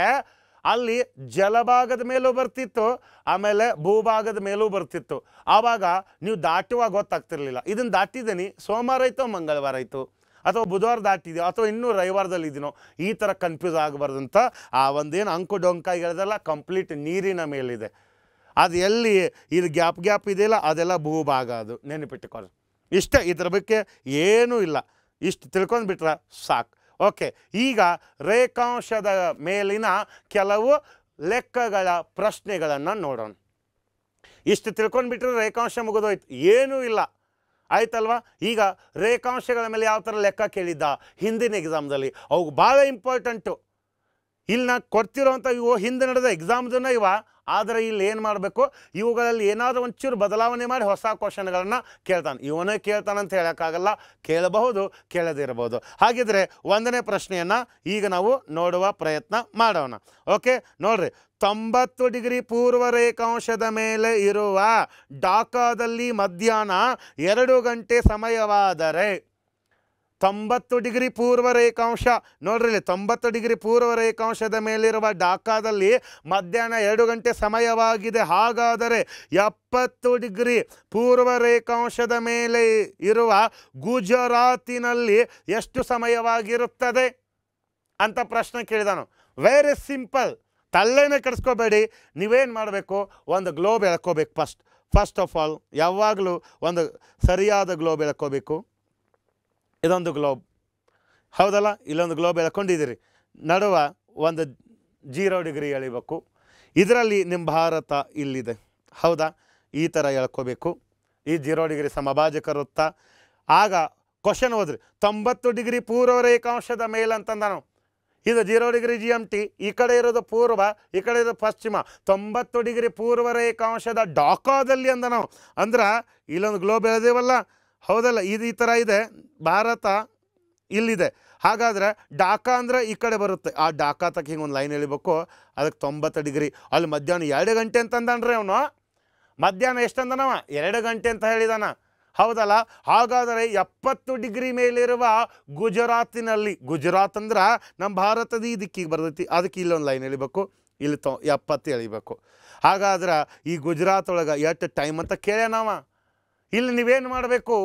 ಅಲ್ಲಿ ಜಲಭಾಗದ ಮೇಲೂ ಬರ್ತಿತ್ತು ಆಮೇಲೆ ಭೂಭಾಗದ ಮೇಲೂ ಬರ್ತಿತ್ತು ಆವಾಗ ನೀವು ದಾಟುವಾಗ ಗೊತ್ತಾಗ್ತಿರ್ಲಿಲ್ಲ ಇದನ್ನು ದಾಟಿದ್ದೀನಿ ಸೋಮವಾರ ಆಯಿತು ಮಂಗಳವಾರ ಆಯಿತು ಅಥವಾ ಬುಧವಾರ ದಾಟಿದ್ಯೋ ಅಥವಾ ಇನ್ನೂ ರವಿವಾರದಲ್ಲಿ ಇದೀನೋ ಈ ಥರ ಕನ್ಫ್ಯೂಸ್ ಆಗಬಾರ್ದಂತ ಆ ಒಂದೇನು ಅಂಕು ಡೊಂಕ ಹೇಳ್ದಲ್ಲ ಕಂಪ್ಲೀಟ್ ನೀರಿನ ಮೇಲಿದೆ ಅದು ಎಲ್ಲಿ ಇದು ಗ್ಯಾಪ್ ಗ್ಯಾಪ್ ಇದೆಯಲ್ಲ ಅದೆಲ್ಲ ಭೂಭಾಗ ಅದು ನೆನಪಿಟ್ಟುಕೊಳ್ಳಿ ಇಷ್ಟೇ ಇದ್ರ ಬಗ್ಗೆ ಏನೂ ಇಲ್ಲ ಇಷ್ಟು ತಿಳ್ಕೊಂಡ್ಬಿಟ್ರೆ ಸಾಕು ಓಕೆ ಈಗ ರೇಖಾಂಶದ ಮೇಲಿನ ಕೆಲವು ಲೆಕ್ಕಗಳ ಪ್ರಶ್ನೆಗಳನ್ನು ನೋಡೋಣ ಇಷ್ಟು ತಿಳ್ಕೊಂಡ್ಬಿಟ್ರೆ ರೇಖಾಂಶ ಮುಗಿದೋಯ್ತು ಏನೂ ಇಲ್ಲ ಆಯ್ತಲ್ವಾ ಈಗ ರೇಖಾಂಶಗಳ ಮೇಲೆ ಯಾವ ಥರ ಲೆಕ್ಕ ಕೇಳಿದ್ದ ಹಿಂದಿನ ಎಕ್ಸಾಮ್ದಲ್ಲಿ ಅವು ಭಾಳ ಇಂಪಾರ್ಟೆಂಟು ಇಲ್ಲಿ ನಾನು ಕೊಡ್ತಿರೋವಂಥ ಇವು ಹಿಂದೆ ನಡೆದ ಎಕ್ಸಾಮ್ದನ್ನು ಇವ ಆದರೆ ಇಲ್ಲಿ ಏನು ಮಾಡಬೇಕು ಇವುಗಳಲ್ಲಿ ಏನಾದರೂ ಒಂಚೂರು ಬದಲಾವಣೆ ಮಾಡಿ ಹೊಸ ಕ್ವಶನ್ಗಳನ್ನು ಕೇಳ್ತಾನೆ ಇವನೇ ಕೇಳ್ತಾನಂತ ಹೇಳೋಕ್ಕಾಗಲ್ಲ ಕೇಳಬಹುದು ಕೇಳದಿರಬಹುದು ಹಾಗಿದ್ರೆ ಒಂದನೇ ಪ್ರಶ್ನೆಯನ್ನು ಈಗ ನಾವು ನೋಡುವ ಪ್ರಯತ್ನ ಮಾಡೋಣ ಓಕೆ ನೋಡ್ರಿ ತೊಂಬತ್ತು ಡಿಗ್ರಿ ಪೂರ್ವ ರೇಖಾಂಶದ ಮೇಲೆ ಇರುವ ಡಾಕಾದಲ್ಲಿ ಮಧ್ಯಾಹ್ನ ಎರಡು ಗಂಟೆ ಸಮಯವಾದರೆ ತೊಂಬತ್ತು ಡಿಗ್ರಿ ಪೂರ್ವ ರೇಖಾಂಶ ನೋಡ್ರಿ ತೊಂಬತ್ತು ಡಿಗ್ರಿ ಪೂರ್ವ ರೇಖಾಂಶದ ಮೇಲಿರುವ ಡಾಕಾದಲ್ಲಿ ಮಧ್ಯಾಹ್ನ ಎರಡು ಗಂಟೆ ಸಮಯವಾಗಿದೆ ಹಾಗಾದರೆ ಎಪ್ಪತ್ತು ಡಿಗ್ರಿ ಪೂರ್ವ ರೇಖಾಂಶದ ಮೇಲೆ ಇರುವ ಗುಜರಾತಿನಲ್ಲಿ ಎಷ್ಟು ಸಮಯವಾಗಿರುತ್ತದೆ ಅಂತ ಪ್ರಶ್ನೆ ಕೇಳಿದನು ವೆರಿ ಸಿಂಪಲ್ ತಲ್ಲೇನೆ ಕೆಡಿಸ್ಕೋಬೇಡಿ ನೀವೇನು ಮಾಡಬೇಕು ಒಂದು ಗ್ಲೋಬ್ ಎಳ್ಕೋಬೇಕು ಫಸ್ಟ್ ಫಸ್ಟ್ ಆಫ್ ಆಲ್ ಯಾವಾಗಲೂ ಒಂದು ಸರಿಯಾದ ಗ್ಲೋಬ್ ಎಳ್ಕೋಬೇಕು ಇದೊಂದು ಗ್ಲೋಬ್ ಹೌದಲ್ಲ ಇಲ್ಲೊಂದು ಗ್ಲೋಬ್ ಎಳ್ಕೊಂಡಿದ್ದೀರಿ ನಡುವ ಒಂದು ಜೀರೋ ಡಿಗ್ರಿ ಎಳಿಬೇಕು ಇದರಲ್ಲಿ ನಿಮ್ಮ ಭಾರತ ಇಲ್ಲಿದೆ ಹೌದಾ ಈ ಥರ ಎಳ್ಕೋಬೇಕು ಈ ಜೀರೋ ಡಿಗ್ರಿ ಸಮಭಾಜಕ ವೃತ್ತ ಆಗ ಕ್ವಶನ್ ಹೋದ್ರಿ ತೊಂಬತ್ತು ಡಿಗ್ರಿ ಪೂರ್ವ ರೇಖಾಂಶದ ಮೇಲಂತಂದ ನಾವು ಇದು zero degree G M T ಈ ಕಡೆ ಇರೋದು ಪೂರ್ವ ಈ ಕಡೆ ಇರೋದು ಪಶ್ಚಿಮ ತೊಂಬತ್ತು ಡಿಗ್ರಿ ಪೂರ್ವ ರೇಖಾಂಶದ ಡಾಕೋದಲ್ಲಿ ಅಂದ ನಾವು ಅಂದ್ರೆ ಇಲ್ಲೊಂದು ಗ್ಲೋಬ್ ಎಳೆದೇವಲ್ಲ ಹೌದಲ್ಲ ಇದು ಈ ಥರ ಇದೆ ಭಾರತ ಇಲ್ಲಿದೆ ಹಾಗಾದರೆ ಡಾಕಾ ಅಂದರೆ ಈ ಕಡೆ ಬರುತ್ತೆ ಆ ಡಾಕಾ ತಕ್ಕ ಹಿಂಗೆ ಒಂದು ಲೈನ್ ಎಳಿಬೇಕು ಅದಕ್ಕೆ ತೊಂಬತ್ತು ಡಿಗ್ರಿ ಅಲ್ಲಿ ಮಧ್ಯಾಹ್ನ ಎರಡು ಗಂಟೆ ಅಂತಂದನ್ರಿ ಅವನು ಮಧ್ಯಾಹ್ನ ಎಷ್ಟಂದನವ ಎರಡು ಗಂಟೆ ಅಂತ ಹೇಳಿದಾನ ಹೌದಲ್ಲ ಹಾಗಾದರೆ ಎಪ್ಪತ್ತು ಡಿಗ್ರಿ ಮೇಲಿರುವ ಗುಜರಾತಿನಲ್ಲಿ ಗುಜರಾತ್ ಅಂದ್ರೆ ನಮ್ಮ ಭಾರತದ ಈ ದಿಕ್ಕಿಗೆ ಬರ್ತೈತಿ ಅದಕ್ಕೆ ಇಲ್ಲೊಂದು ಲೈನ್ ಎಳಿಬೇಕು ಇಲ್ಲಿ ತೊ ಎಪ್ಪತ್ತು ಎಳಿಬೇಕು ಹಾಗಾದ್ರೆ ಈ ಗುಜರಾತ್ ಒಳಗೆ ಎಷ್ಟು ಟೈಮ್ ಅಂತ ಕೇಳ್ಯಾನವ ಇಲ್ಲಿ ನೀವೇನು ಮಾಡಬೇಕು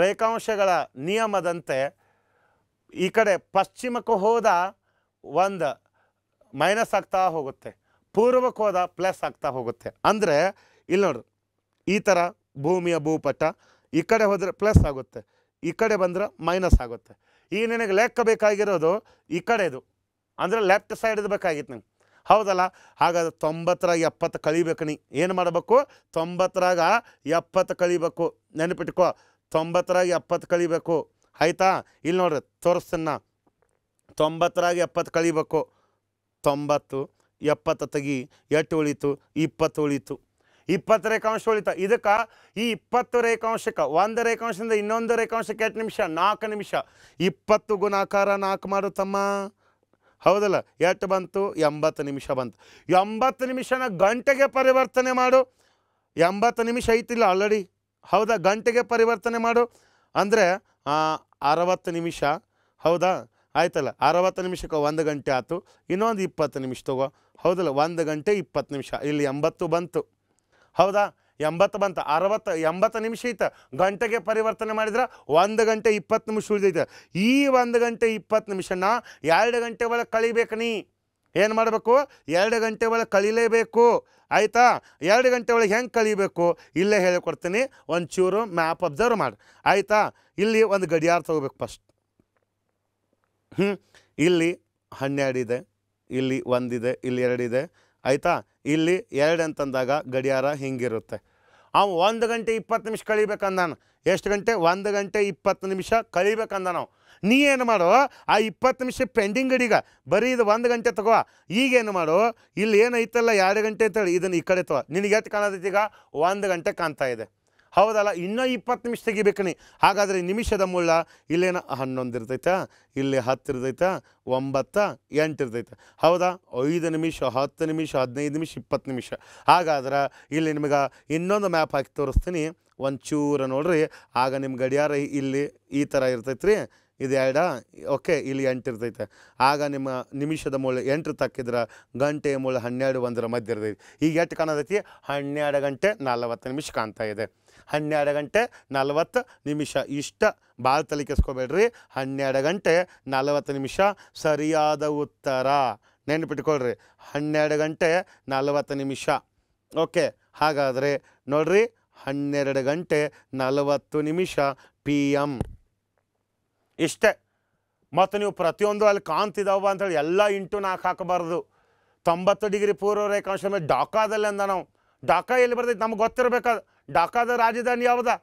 ರೇಖಾಂಶಗಳ ನಿಯಮದಂತೆ ಈ ಕಡೆ ಪಶ್ಚಿಮಕ್ಕೆ ಹೋದ ಒಂದು ಮೈನಸ್ ಆಗ್ತಾ ಹೋಗುತ್ತೆ ಪೂರ್ವಕ್ಕೆ ಹೋದ ಪ್ಲಸ್ ಆಗ್ತಾ ಹೋಗುತ್ತೆ ಅಂದರೆ ಇಲ್ಲಿ ನೋಡ್ರಿ ಈ ಥರ ಭೂಮಿಯ ಭೂಪಟ ಈ ಕಡೆ ಹೋದರೆ ಪ್ಲಸ್ ಆಗುತ್ತೆ ಈ ಕಡೆ ಬಂದರೆ ಮೈನಸ್ ಆಗುತ್ತೆ ಈಗ ನಿನಗೆ ಲೆಕ್ಕ ಬೇಕಾಗಿರೋದು ಈ ಕಡೆದು ಅಂದರೆ ಲೆಫ್ಟ್ ಸೈಡ್ದು ಬೇಕಾಗಿತ್ತು ನಿಮ್ಗೆ ಹೌದಲ್ಲ ಹಾಗಾದ್ರೆ ತೊಂಬತ್ತರಾಗ ಎಪ್ಪತ್ತು ಕಳಿಬೇಕು ನೀ ಏನು ಮಾಡಬೇಕು ತೊಂಬತ್ತರಾಗ ಎಪ್ಪತ್ತು ಕಳಿಬೇಕು ನೆನಪಿಟ್ಕೋ ತೊಂಬತ್ತರಾಗ ಎಪ್ಪತ್ತು ಕಳಿಬೇಕು ಆಯ್ತಾ ಇಲ್ಲಿ ನೋಡ್ರಿ ತೋರಿಸ್ತನ್ನ ತೊಂಬತ್ತರಾಗ ಎಪ್ಪತ್ತು ಕಳಿಬೇಕು ತೊಂಬತ್ತು ಎಪ್ಪತ್ತು ತೆಗಿ ಎಟ್ಟು ಉಳಿತು ಇಪ್ಪತ್ತು ಉಳಿತು ಇಪ್ಪತ್ತು ರೇಖಾಂಶ ಉಳಿತ ಇದಕ್ಕೆ ಈ ಇಪ್ಪತ್ತು ರೇಖಾಂಶಕ್ಕೆ ಒಂದು ರೇಖಾಂಶದಿಂದ ಇನ್ನೊಂದು ರೇಖಾಂಶಕ್ಕೆ ಎಷ್ಟು ನಿಮಿಷ ನಾಲ್ಕು ನಿಮಿಷ ಇಪ್ಪತ್ತು ಗುಣಾಕಾರ ನಾಲ್ಕು ಮಾಡು ಹೌದಲ್ಲ ಎಷ್ಟು ಬಂತು ಎಂಬತ್ತು ನಿಮಿಷ ಬಂತು ಎಂಬತ್ತು ನಿಮಿಷನ ಗಂಟೆಗೆ ಪರಿವರ್ತನೆ ಮಾಡು ಎಂಬತ್ತು ನಿಮಿಷ ಐತಿಲ್ಲ ಆಲ್ರೆಡಿ ಹೌದಾ ಗಂಟೆಗೆ ಪರಿವರ್ತನೆ ಮಾಡು ಅಂದರೆ ಅರವತ್ತು ನಿಮಿಷ ಹೌದಾ ಆಯ್ತಲ್ಲ ಅರವತ್ತು ನಿಮಿಷಕ್ಕೆ ಒಂದು ಗಂಟೆ ಆಯ್ತು ಇನ್ನೊಂದು ಇಪ್ಪತ್ತು ನಿಮಿಷ ತಗೋ ಹೌದಲ್ಲ ಒಂದು ಗಂಟೆ ಇಪ್ಪತ್ತು ನಿಮಿಷ ಇಲ್ಲಿ ಎಂಬತ್ತು ಬಂತು ಹೌದಾ ಎಂಬತ್ತು ಬಂತ ಅರವತ್ತು ಎಂಬತ್ತು ನಿಮಿಷ ಐತೆ ಗಂಟೆಗೆ ಪರಿವರ್ತನೆ ಮಾಡಿದ್ರೆ ಒಂದು ಗಂಟೆ ಇಪ್ಪತ್ತು ನಿಮಿಷ ಉಳಿದೈತೆ ಈ ಒಂದು ಗಂಟೆ ಇಪ್ಪತ್ತು ನಿಮಿಷನ ಎರಡು ಗಂಟೆ ಒಳಗೆ ಕಳಿಬೇಕು ನೀ ಏನು ಮಾಡಬೇಕು ಎರಡು ಗಂಟೆ ಒಳಗೆ ಕಳೀಲೇಬೇಕು ಆಯಿತಾ ಎರಡು ಗಂಟೆ ಒಳಗೆ ಹೆಂಗೆ ಕಳಿಬೇಕು ಇಲ್ಲೇ ಹೇಳಿಕೊಡ್ತೀನಿ ಒಂದು ಚೂರು ಮ್ಯಾಪ್ ಅಬ್ಸರ್ವ್ ಮಾಡಿ ಆಯಿತಾ ಇಲ್ಲಿ ಒಂದು ಗಡಿಯಾರ ತೊಗೋಬೇಕು ಫಸ್ಟ್ ಹ್ಞೂ ಇಲ್ಲಿ ಹನ್ನೆರಡಿದೆ ಇಲ್ಲಿ ಒಂದಿದೆ ಇಲ್ಲಿ ಎರಡಿದೆ ಆಯಿತಾ ಇಲ್ಲಿ ಎರಡು ಅಂತಂದಾಗ ಗಡಿಯಾರ ಹಿಂಗಿರುತ್ತೆ ಅವ್ನು ಒಂದು ಗಂಟೆ ಇಪ್ಪತ್ತು ನಿಮಿಷ ಕಳಿಬೇಕಂದಾನು ಎಷ್ಟು ಗಂಟೆ ಒಂದು ಗಂಟೆ ಇಪ್ಪತ್ತು ನಿಮಿಷ ಕಳಿಬೇಕಂದ ನಾವು ನೀ ಏನು ಮಾಡು ಆ ಇಪ್ಪತ್ತು ನಿಮಿಷ ಪೆಂಡಿಂಗ್ ಗಡಿಗ ಬರೀ ಇದು ಒಂದು ಗಂಟೆ ತಗೋ ಈಗೇನು ಮಾಡು ಇಲ್ಲಿ ಏನೈತಲ್ಲ ಎರಡು ಗಂಟೆ ಅಂತೇಳಿ ಇದನ್ನು ಈ ಕಡೆ ತಗೋ ನಿನಗೆ ಎತ್ತು ಕಾಣತೈತಿ ಈಗ ಒಂದು ಗಂಟೆ ಕಾಣ್ತಾ ಇದೆ ಹೌದಲ್ಲ ಇನ್ನೂ ಇಪ್ಪತ್ತು ನಿಮಿಷ ತೆಗಿಬೇಕಣಿ ಹಾಗಾದರೆ ನಿಮಿಷದ ಮುಳ್ಳ ಇಲ್ಲೇನ ಹನ್ನೊಂದು ಇರ್ತೈತಾ ಇಲ್ಲಿ ಹತ್ತು ಇರ್ತೈತಾ ಒಂಬತ್ತು ಎಂಟು ಇರ್ತೈತೆ ಹೌದಾ ಐದು ನಿಮಿಷ ಹತ್ತು ನಿಮಿಷ ಹದಿನೈದು ನಿಮಿಷ ಇಪ್ಪತ್ತು ನಿಮಿಷ ಹಾಗಾದ್ರೆ ಇಲ್ಲಿ ನಿಮಗೆ ಇನ್ನೊಂದು ಮ್ಯಾಪ್ ಹಾಕಿ ತೋರಿಸ್ತೀನಿ ಒಂಚೂರ ನೋಡಿರಿ ನೋಡ್ರಿ ಆಗ ನಿಮ್ಮ ಗಡಿಯಾರ ಇಲ್ಲಿ ಈ ಥರ ಇರ್ತೈತೆ ರೀ ಇದು ಎರಡ ಓಕೆ ಇಲ್ಲಿ ಎಂಟು ಇರ್ತೈತೆ ಆಗ ನಿಮ್ಮ ನಿಮಿಷದ ಮೂಳೆ ಎಂಟು ತಕ್ಕಿದ್ರೆ ಗಂಟೆ ಮೂಳೆ ಹನ್ನೆರಡು ಒಂದರ ಮಧ್ಯೆ ಇರ್ತೈತಿ ಈಗ ಎಷ್ಟು ಕಾಣತೈತಿ ಹನ್ನೆರಡು ಗಂಟೆ ನಲ್ವತ್ತು ನಿಮಿಷ ಕಾಣ್ತಾ ಇದೆ ಹನ್ನೆರಡು ಗಂಟೆ ನಲ್ವತ್ತು ನಿಮಿಷ ಇಷ್ಟ ಭಾಳ ತಲೆ ಕೆಸ್ಕೋಬೇಡ್ರಿ ಹನ್ನೆರಡು ಗಂಟೆ ನಲ್ವತ್ತು ನಿಮಿಷ ಸರಿಯಾದ ಉತ್ತರ ನೆನ್ಪಿಟ್ಕೊಳ್ರಿ ಹನ್ನೆರಡು ಗಂಟೆ ನಲ್ವತ್ತು ನಿಮಿಷ ಓಕೆ ಹಾಗಾದರೆ ನೋಡ್ರಿ ಹನ್ನೆರಡು ಗಂಟೆ ನಲವತ್ತು ನಿಮಿಷ ಪಿ ಎಮ್ ಇಷ್ಟೇ ಮತ್ತು ನೀವು ಪ್ರತಿಯೊಂದು ಅಲ್ಲಿ ಕಾಣ್ತಿದ್ದಾವ ಅಂಥೇಳಿ ಎಲ್ಲ ಇಂಟು ನಾಲ್ಕು ಹಾಕಬಾರ್ದು ತೊಂಬತ್ತು ಡಿಗ್ರಿ ಪೂರ್ವ ರೇಖಾಂಶ ಮೇಲೆ ಡಾಕಾದಲ್ಲಿ ಅಂದ ನಾವು ಡಾಕಾ ಎಲ್ಲಿ ಬರ್ತೈತೆ ನಮ್ಗೆ ಗೊತ್ತಿರಬೇಕಾದ ಡಾಕಾದ ರಾಜಧಾನಿ ಯಾವ್ದು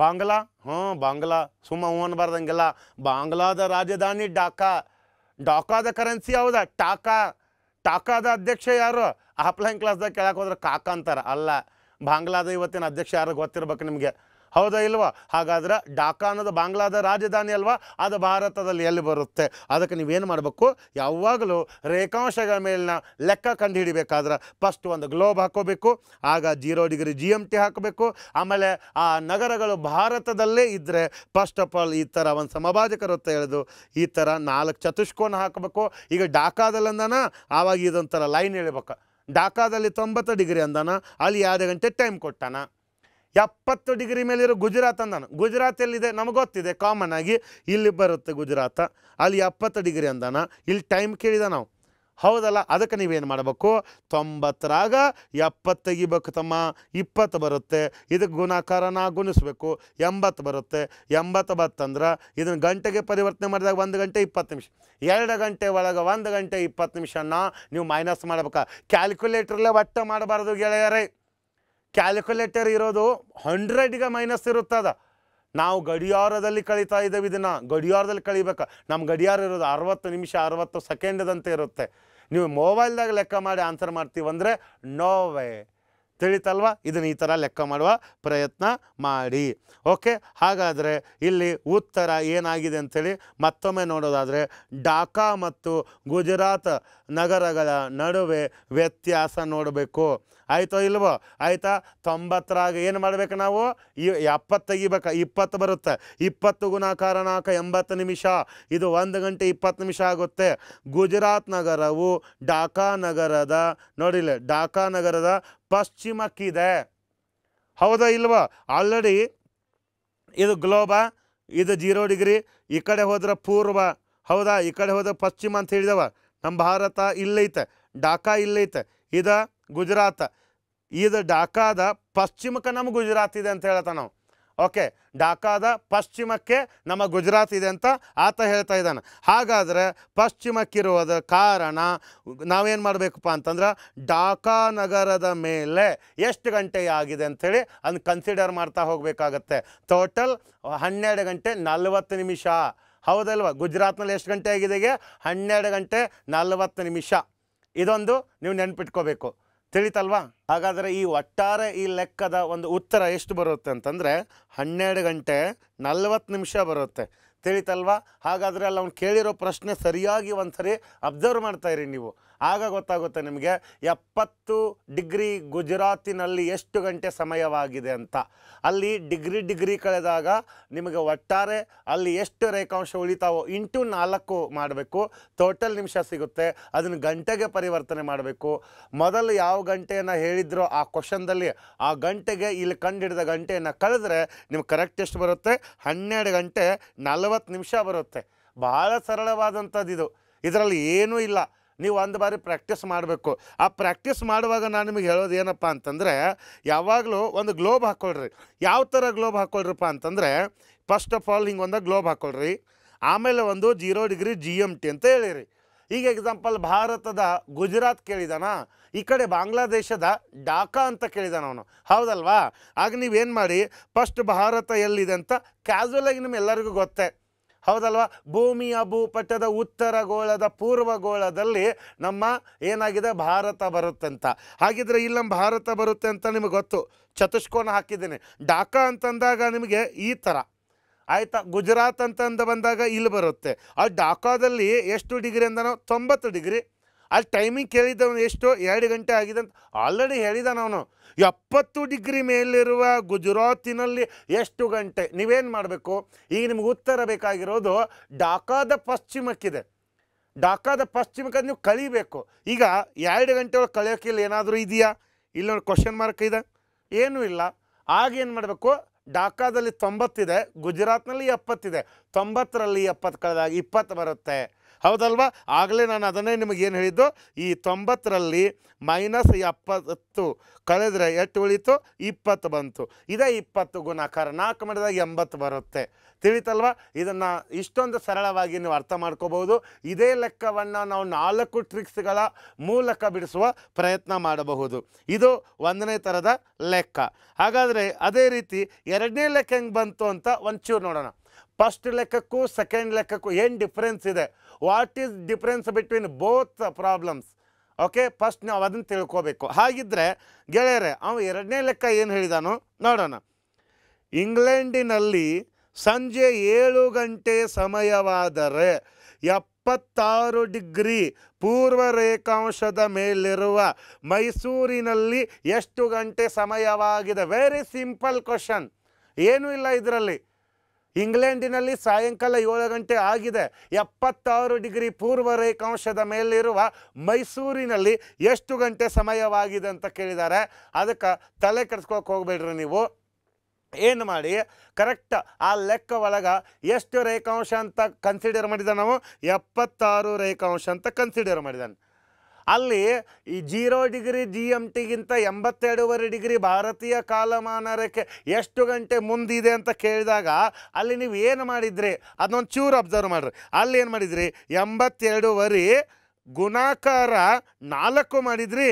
ಬಾಂಗ್ಲಾ ಹ್ಞೂ ಬಾಂಗ್ಲಾ ಸುಮ್ಮ ಹ್ಞೂ ಅನ್ಬಾರ್ದಂಗಿಲ್ಲ ಬಾಂಗ್ಲಾದ ರಾಜಧಾನಿ ಡಾಕಾ ಡಾಕಾದ ಕರೆನ್ಸಿ ಯಾವ್ದು ಟಾಕಾ ಟಾಕಾದ ಅಧ್ಯಕ್ಷ ಯಾರು ಆಫ್ಲೈನ್ ಕ್ಲಾಸ್ದಾಗ ಕೇಳಕ್ಕೆ ಹೋದ್ರೆ ಕಾಕ ಅಂತಾರೆ ಅಲ್ಲ ಬಾಂಗ್ಲಾದ ಇವತ್ತಿನ ಅಧ್ಯಕ್ಷ ಯಾರು ಗೊತ್ತಿರ್ಬೇಕು ನಿಮಗೆ ಹೌದಾ ಇಲ್ವಾ ಹಾಗಾದ್ರೆ ಡಾಕಾ ಅನ್ನೋದು ಬಾಂಗ್ಲಾದ ರಾಜಧಾನಿ ಅಲ್ವಾ ಅದು ಭಾರತದಲ್ಲಿ ಎಲ್ಲಿ ಬರುತ್ತೆ ಅದಕ್ಕೆ ನೀವೇನು ಮಾಡಬೇಕು ಯಾವಾಗಲೂ ರೇಖಾಂಶಗಳ ಮೇಲಿನ ಲೆಕ್ಕ ಕಂಡುಹಿಡಿಬೇಕಾದ್ರೆ ಫಸ್ಟ್ ಒಂದು ಗ್ಲೋಬ್ ಹಾಕೋಬೇಕು ಆಗ zero degree G M T ಹಾಕಬೇಕು ಆಮೇಲೆ ಆ ನಗರಗಳು ಭಾರತದಲ್ಲೇ ಇದ್ದರೆ ಫಸ್ಟ್ ಆಫ್ ಆಲ್ ಈ ಥರ ಒಂದು ಸಮಭಾಜಕ ವೃತ್ತ ಎಳೆದು ಈ ಥರ ನಾಲ್ಕು ಚತುಷ್ಕೋನ ಹಾಕಬೇಕು ಈಗ ಡಾಕಾದಲ್ಲಂದನ ಆವಾಗ ಇದೊಂಥರ ಲೈನ್ ಎಳಿಬೇಕು ಡಾಕಾದಲ್ಲಿ ತೊಂಬತ್ತು ಡಿಗ್ರಿ ಅಂದಾನ ಅಲ್ಲಿ ಎರಡು ಗಂಟೆ ಟೈಮ್ ಕೊಟ್ಟಾನ ಎಪ್ಪತ್ತು ಡಿಗ್ರಿ ಮೇಲಿರೋ ಗುಜರಾತ್ ಅಂದಾನು ಗುಜರಾತ್ ಎಲ್ಲಿದೆ ನಮಗೆ ಗೊತ್ತಿದೆ ಕಾಮನ್ ಆಗಿ ಇಲ್ಲಿ ಬರುತ್ತೆ ಗುಜರಾತ್ ಅಲ್ಲಿ ಎಪ್ಪತ್ತು ಡಿಗ್ರಿ ಅಂದಾನ ಇಲ್ಲಿ ಟೈಮ್ ಕೇಳಿದ ನಾವು ಹೌದಲ್ಲ ಅದಕ್ಕೆ ನೀವೇನು ಮಾಡಬೇಕು ತೊಂಬತ್ತರಾಗ ಎಪ್ಪತ್ತು ತೆಗಿಬೇಕು ತಮ್ಮ ಇಪ್ಪತ್ತು ಬರುತ್ತೆ ಇದಕ್ಕೆ ಗುಣಾಕಾರನ ಗುಣಿಸ್ಬೇಕು ಎಂಬತ್ತು ಬರುತ್ತೆ ಎಂಬತ್ತು ಬತ್ತಂದ್ರೆ ಇದನ್ನು ಗಂಟೆಗೆ ಪರಿವರ್ತನೆ ಮಾಡಿದಾಗ ಒಂದು ಗಂಟೆ ಇಪ್ಪತ್ತು ನಿಮಿಷ ಎರಡು ಗಂಟೆ ಒಳಗೆ ಒಂದು ಗಂಟೆ ಇಪ್ಪತ್ತು ನಿಮಿಷನ ನೀವು ಮೈನಸ್ ಮಾಡ್ಬೇಕಾ ಕ್ಯಾಲ್ಕುಲೇಟ್ರಲ್ಲೇ ಒಟ್ಟು ಮಾಡಬಾರ್ದು ಗೆಳೆಯರೇ ಕ್ಯಾಲ್ಕುಲೇಟರ್ ಇರೋದು ಹಂಡ್ರೆಡ್ಗೆ ಮೈನಸ್ ಇರುತ್ತದ ನಾವು ಗಡಿಯಾರದಲ್ಲಿ ಕಳೀತಾ ಇದ್ದೇವೆ ಇದನ್ನು ಗಡಿಯಾರದಲ್ಲಿ ಕಳಿಬೇಕು ನಮ್ಮ ಗಡಿಯಾರ ಇರೋದು ಅರವತ್ತು ನಿಮಿಷ ಅರವತ್ತು ಸೆಕೆಂಡದಂತೆ ಇರುತ್ತೆ ನೀವು ಮೊಬೈಲ್ದಾಗ ಲೆಕ್ಕ ಮಾಡಿ ಆನ್ಸರ್ ಮಾಡ್ತೀವಂದರೆ ನೋವೇ ತಿಳಿತಲ್ವ ಇದನ್ನು ಈ ಥರ ಲೆಕ್ಕ ಮಾಡುವ ಪ್ರಯತ್ನ ಮಾಡಿ ಓಕೆ ಹಾಗಾದರೆ ಇಲ್ಲಿ ಉತ್ತರ ಏನಾಗಿದೆ ಅಂಥೇಳಿ ಮತ್ತೊಮ್ಮೆ ನೋಡೋದಾದರೆ ಡಾಕಾ ಮತ್ತು ಗುಜರಾತ್ ನಗರಗಳ ನಡುವೆ ವ್ಯತ್ಯಾಸ ನೋಡಬೇಕು ಆಯಿತೋ ಇಲ್ವೋ ಆಯಿತಾ ತೊಂಬತ್ತರಾಗ ಏನು ಮಾಡಬೇಕು ನಾವು ಈ ಎಪ್ಪತ್ತು ತೆಗಿಬೇಕು ಇಪ್ಪತ್ತು ಬರುತ್ತೆ ಇಪ್ಪತ್ತು ಗುಣಾಕಾರ ನಾಲ್ಕು ಎಂಬತ್ತು ನಿಮಿಷ ಇದು ಒಂದು ಗಂಟೆ ಇಪ್ಪತ್ತು ನಿಮಿಷ ಆಗುತ್ತೆ ಗುಜರಾತ್ ನಗರವು ಡಾಕಾ ನಗರದ ನೋಡಿಲ್ಲ ಡಾಕಾ ನಗರದ ಪಶ್ಚಿಮಕ್ಕಿದೆ ಹೌದಾ ಇಲ್ವೋ ಆಲ್ರೆಡಿ ಇದು ಗ್ಲೋಬ ಇದು ಜೀರೋ ಡಿಗ್ರಿ ಈ ಕಡೆ ಹೋದ್ರೆ ಪೂರ್ವ ಹೌದಾ ಈ ಕಡೆ ಹೋದ್ರೆ ಪಶ್ಚಿಮ ಅಂತ ಹೇಳಿದವ ನಮ್ಮ ಭಾರತ ಇಲ್ಲೈತೆ ಡಾಕಾ ಇಲ್ಲೈತೆ ಇದು ಗುಜರಾತ್ ಇದು ಡಾಕಾದ ಪಶ್ಚಿಮಕ್ಕೆ ನಮ್ಮ ಗುಜರಾತ್ ಇದೆ ಅಂತ ಹೇಳ್ತಾ ನಾವು ಓಕೆ ಢಾಕಾದ ಪಶ್ಚಿಮಕ್ಕೆ ನಮ್ಮ ಗುಜರಾತ್ ಇದೆ ಅಂತ ಆತ ಹೇಳ್ತಾ ಇದ್ದಾನೆ ಹಾಗಾದರೆ ಪಶ್ಚಿಮಕ್ಕಿರುವುದ ಕಾರಣ ನಾವೇನು ಮಾಡಬೇಕಪ್ಪ ಅಂತಂದ್ರೆ ಢಾಕಾ ನಗರದ ಮೇಲೆ ಎಷ್ಟು ಗಂಟೆ ಆಗಿದೆ ಅಂಥೇಳಿ ಅದನ್ನು ಕನ್ಸಿಡರ್ ಮಾಡ್ತಾ ಹೋಗಬೇಕಾಗತ್ತೆ ಟೋಟಲ್ ಹನ್ನೆರಡು ಗಂಟೆ ನಲ್ವತ್ತು ನಿಮಿಷ ಹೌದಲ್ವ ಗುಜರಾತ್ನಲ್ಲಿ ಎಷ್ಟು ಗಂಟೆ ಆಗಿದೆ ಹನ್ನೆರಡು ಗಂಟೆ ನಲ್ವತ್ತು ನಿಮಿಷ ಇದೊಂದು ನೀವು ನೆನ್ಪಿಟ್ಕೋಬೇಕು ತಿಳಿತಲ್ವಾ ಹಾಗಾದರೆ ಈ ಒಟ್ಟಾರೆ ಈ ಲೆಕ್ಕದ ಒಂದು ಉತ್ತರ ಎಷ್ಟು ಬರುತ್ತೆ ಅಂತಂದರೆ ಹನ್ನೆರಡು ಗಂಟೆ ನಲ್ವತ್ತು ನಿಮಿಷ ಬರುತ್ತೆ ತಿಳಿತಲ್ವಾ ಹಾಗಾದರೆ ಅಲ್ಲಿ ಅವ್ನು ಕೇಳಿರೋ ಪ್ರಶ್ನೆ ಸರಿಯಾಗಿ ಒಂದು ಸರಿ ಅಬ್ಸರ್ವ್ ಮಾಡ್ತಾಯಿರಿ ನೀವು ಆಗ ಗೊತ್ತಾಗುತ್ತೆ ನಿಮಗೆ ಎಪ್ಪತ್ತು ಡಿಗ್ರಿ ಗುಜರಾತಿನಲ್ಲಿ ಎಷ್ಟು ಗಂಟೆ ಸಮಯವಾಗಿದೆ ಅಂತ ಅಲ್ಲಿ ಡಿಗ್ರಿ ಡಿಗ್ರಿ ಕಳೆದಾಗ ನಿಮಗೆ ಒಟ್ಟಾರೆ ಅಲ್ಲಿ ಎಷ್ಟು ರೇಖಾಂಶ ಉಳಿತಾವೋ ಇಂಟು ನಾಲ್ಕು ಮಾಡಬೇಕು ಟೋಟಲ್ ನಿಮಿಷ ಸಿಗುತ್ತೆ ಅದನ್ನು ಗಂಟೆಗೆ ಪರಿವರ್ತನೆ ಮಾಡಬೇಕು ಮೊದಲು ಯಾವ ಗಂಟೆಯನ್ನು ಹೇಳಿದ್ರೋ ಆ ಕ್ವಶನ್ದಲ್ಲಿ ಆ ಗಂಟೆಗೆ ಇಲ್ಲಿ ಕಂಡುಹಿಡಿದ ಗಂಟೆಯನ್ನು ಕಳೆದ್ರೆ ನಿಮ್ಗೆ ಕರೆಕ್ಟ್ ಎಷ್ಟು ಬರುತ್ತೆ ಹನ್ನೆರಡು ಗಂಟೆ ನಲವತ್ತು ನಿಮಿಷ ಬರುತ್ತೆ ಭಾಳ ಸರಳವಾದಂಥದ್ದು ಇದು ಇದರಲ್ಲಿ ಏನೂ ಇಲ್ಲ ನೀವು ಒಂದು ಬಾರಿ ಪ್ರಾಕ್ಟೀಸ್ ಮಾಡಬೇಕು ಆ ಪ್ರಾಕ್ಟೀಸ್ ಮಾಡುವಾಗ ನಾನು ನಿಮಗೆ ಹೇಳೋದು ಏನಪ್ಪ ಅಂತಂದರೆ ಯಾವಾಗಲೂ ಒಂದು ಗ್ಲೋಬ್ ಹಾಕ್ಕೊಳ್ರಿ ಯಾವ ಥರ ಗ್ಲೋಬ್ ಹಾಕ್ಕೊಳ್ರಪ್ಪ ಅಂತಂದರೆ ಫಸ್ಟ್ ಆಫ್ ಆಲ್ ಹಿಂಗೆ ಒಂದು ಗ್ಲೋಬ್ ಹಾಕ್ಕೊಳ್ರಿ ಆಮೇಲೆ ಒಂದು zero degree G M T ಅಂತ ಹೇಳಿರಿ ಈಗ ಎಕ್ಸಾಂಪಲ್ ಭಾರತದ ಗುಜರಾತ್ ಕೇಳಿದಾನ ಈ ಕಡೆ ಬಾಂಗ್ಲಾದೇಶದ ಡಾಕಾ ಅಂತ ಕೇಳಿದಾನ ಅವನು ಹೌದಲ್ವಾ ಆಗ ನೀವೇನು ಮಾಡಿ ಫಸ್ಟ್ ಭಾರತ ಎಲ್ಲಿದೆ ಅಂತ ಕ್ಯಾಸುವಲಾಗಿ ಎಲ್ಲರಿಗೂ ಗೊತ್ತೇ ಹೌದಲ್ವಾ ಭೂಮಿಯ ಭೂಪಟದ ಉತ್ತರ ಗೋಳದ ಪೂರ್ವ ಗೋಳದಲ್ಲಿ ನಮ್ಮ ಏನಾಗಿದೆ ಭಾರತ ಬರುತ್ತೆ ಅಂತ ಹಾಗಿದ್ರೆ ಇಲ್ಲಿ ನಮ್ಮ ಭಾರತ ಬರುತ್ತೆ ಅಂತ ನಿಮಗೆ ಗೊತ್ತು ಚತುಷ್ಕೋನ ಹಾಕಿದ್ದೀನಿ ಡಾಕಾ ಅಂತಂದಾಗ ನಿಮಗೆ ಈ ಥರ ಆಯಿತಾ ಗುಜರಾತ್ ಅಂತಂದು ಬಂದಾಗ ಇಲ್ಲಿ ಬರುತ್ತೆ ಆ ಢಾಕಾದಲ್ಲಿ ಎಷ್ಟು ಡಿಗ್ರಿ ನಾವು ತೊಂಬತ್ತು ಡಿಗ್ರಿ ಅಲ್ಲಿ ಟೈಮಿಂಗ್ ಕೇಳಿದ್ದವನು ಎಷ್ಟು ಎರಡು ಗಂಟೆ ಆಗಿದೆ ಅಂತ ಆಲ್ರೆಡಿ ಹೇಳಿದ ಅವನು ಎಪ್ಪತ್ತು ಡಿಗ್ರಿ ಮೇಲಿರುವ ಗುಜರಾತಿನಲ್ಲಿ ಎಷ್ಟು ಗಂಟೆ ನೀವೇನು ಮಾಡಬೇಕು ಈಗ ನಿಮ್ಗೆ ಉತ್ತರ ಬೇಕಾಗಿರೋದು ಡಾಕಾದ ಪಶ್ಚಿಮಕ್ಕಿದೆ ಡಾಕಾದ ಪಶ್ಚಿಮಕ್ಕೆ ನೀವು ಕಳಿಬೇಕು ಈಗ ಎರಡು ಗಂಟೆ ಒಳಗೆ ಇಲ್ಲಿ ಏನಾದರೂ ಇದೆಯಾ ಇಲ್ಲಿ ನೋಡಿ ಕ್ವಶನ್ ಮಾರ್ಕ್ ಇದೆ ಏನೂ ಇಲ್ಲ ಆಗೇನು ಮಾಡಬೇಕು ಡಾಕಾದಲ್ಲಿ ತೊಂಬತ್ತಿದೆ ಗುಜರಾತ್ನಲ್ಲಿ ಎಪ್ಪತ್ತಿದೆ ತೊಂಬತ್ತರಲ್ಲಿ ಎಪ್ಪತ್ತು ಕಳೆದಾಗ ಇಪ್ಪತ್ತು ಬರುತ್ತೆ ಹೌದಲ್ವಾ ಆಗಲೇ ನಾನು ಅದನ್ನೇ ನಿಮಗೆ ಏನು ಹೇಳಿದ್ದು ಈ ತೊಂಬತ್ತರಲ್ಲಿ ಮೈನಸ್ ಎಪ್ಪತ್ತು ಕಳೆದರೆ ಎಷ್ಟು ಉಳಿತು ಇಪ್ಪತ್ತು ಬಂತು ಇದೇ ಇಪ್ಪತ್ತು ಗುಣಾಕಾರ ನಾಲ್ಕು ಮಾಡಿದಾಗ ಎಂಬತ್ತು ಬರುತ್ತೆ ತಿಳಿತಲ್ವ ಇದನ್ನು ಇಷ್ಟೊಂದು ಸರಳವಾಗಿ ನೀವು ಅರ್ಥ ಮಾಡ್ಕೋಬೋದು ಇದೇ ಲೆಕ್ಕವನ್ನು ನಾವು ನಾಲ್ಕು ಟ್ರಿಕ್ಸ್ಗಳ ಮೂಲಕ ಬಿಡಿಸುವ ಪ್ರಯತ್ನ ಮಾಡಬಹುದು ಇದು ಒಂದನೇ ಥರದ ಲೆಕ್ಕ ಹಾಗಾದರೆ ಅದೇ ರೀತಿ ಎರಡನೇ ಲೆಕ್ಕ ಹೆಂಗೆ ಬಂತು ಅಂತ ಒಂಚೂರು ನೋಡೋಣ ಫಸ್ಟ್ ಲೆಕ್ಕಕ್ಕೂ ಸೆಕೆಂಡ್ ಲೆಕ್ಕಕ್ಕೂ ಏನು ಡಿಫ್ರೆನ್ಸ್ ಇದೆ what is difference between both problems okay first ನಾವು ಅದನ್ನು ತಿಳ್ಕೋಬೇಕು ಹಾಗಿದ್ದರೆ ಗೆಳೆಯರೆ ಅವ ಎರಡನೇ ಲೆಕ್ಕ ಏನು ಹೇಳಿದಾನು ನೋಡೋಣ ಇಂಗ್ಲೆಂಡಿನಲ್ಲಿ ಸಂಜೆ ಏಳು ಗಂಟೆ ಸಮಯವಾದರೆ ಎಪ್ಪತ್ತಾರು ಡಿಗ್ರಿ ಪೂರ್ವ ರೇಖಾಂಶದ ಮೇಲಿರುವ ಮೈಸೂರಿನಲ್ಲಿ ಎಷ್ಟು ಗಂಟೆ ಸಮಯವಾಗಿದೆ ವೆರಿ ಸಿಂಪಲ್ ಕ್ವಶನ್ ಏನೂ ಇಲ್ಲ ಇದರಲ್ಲಿ ಇಂಗ್ಲೆಂಡಿನಲ್ಲಿ ಸಾಯಂಕಾಲ ಏಳು ಗಂಟೆ ಆಗಿದೆ ಎಪ್ಪತ್ತಾರು ಡಿಗ್ರಿ ಪೂರ್ವ ರೇಖಾಂಶದ ಮೇಲಿರುವ ಮೈಸೂರಿನಲ್ಲಿ ಎಷ್ಟು ಗಂಟೆ ಸಮಯವಾಗಿದೆ ಅಂತ ಕೇಳಿದ್ದಾರೆ ಅದಕ್ಕೆ ತಲೆ ಕೆಡ್ಸ್ಕೊಳಕ್ಕೆ ಹೋಗ್ಬೇಡ್ರಿ ನೀವು ಏನು ಮಾಡಿ ಕರೆಕ್ಟ್ ಆ ಲೆಕ್ಕ ಒಳಗೆ ಎಷ್ಟು ರೇಖಾಂಶ ಅಂತ ಕನ್ಸಿಡರ್ ಮಾಡಿದ ನಾವು ಎಪ್ಪತ್ತಾರು ರೇಖಾಂಶ ಅಂತ ಕನ್ಸಿಡರ್ ಮಾಡಿದ್ದಾನೆ ಅಲ್ಲಿ ಈ ಜೀರೋ ಡಿಗ್ರಿ ಜಿ ಎಮ್ ಟಿಗಿಂತ ಎಂಬತ್ತೆರಡೂವರೆ ಡಿಗ್ರಿ ಭಾರತೀಯ ಕಾಲಮಾನರಕ್ಕೆ ಎಷ್ಟು ಗಂಟೆ ಮುಂದಿದೆ ಅಂತ ಕೇಳಿದಾಗ ಅಲ್ಲಿ ನೀವು ಏನು ಮಾಡಿದ್ರಿ ಅದನ್ನೊಂದು ಚೂರು ಅಬ್ಸರ್ವ್ ಮಾಡಿರಿ ಅಲ್ಲಿ ಏನು ಮಾಡಿದ್ರಿ ಎಂಬತ್ತೆರಡೂವರೆ ಗುಣಾಕಾರ ನಾಲ್ಕು ಮಾಡಿದ್ರಿ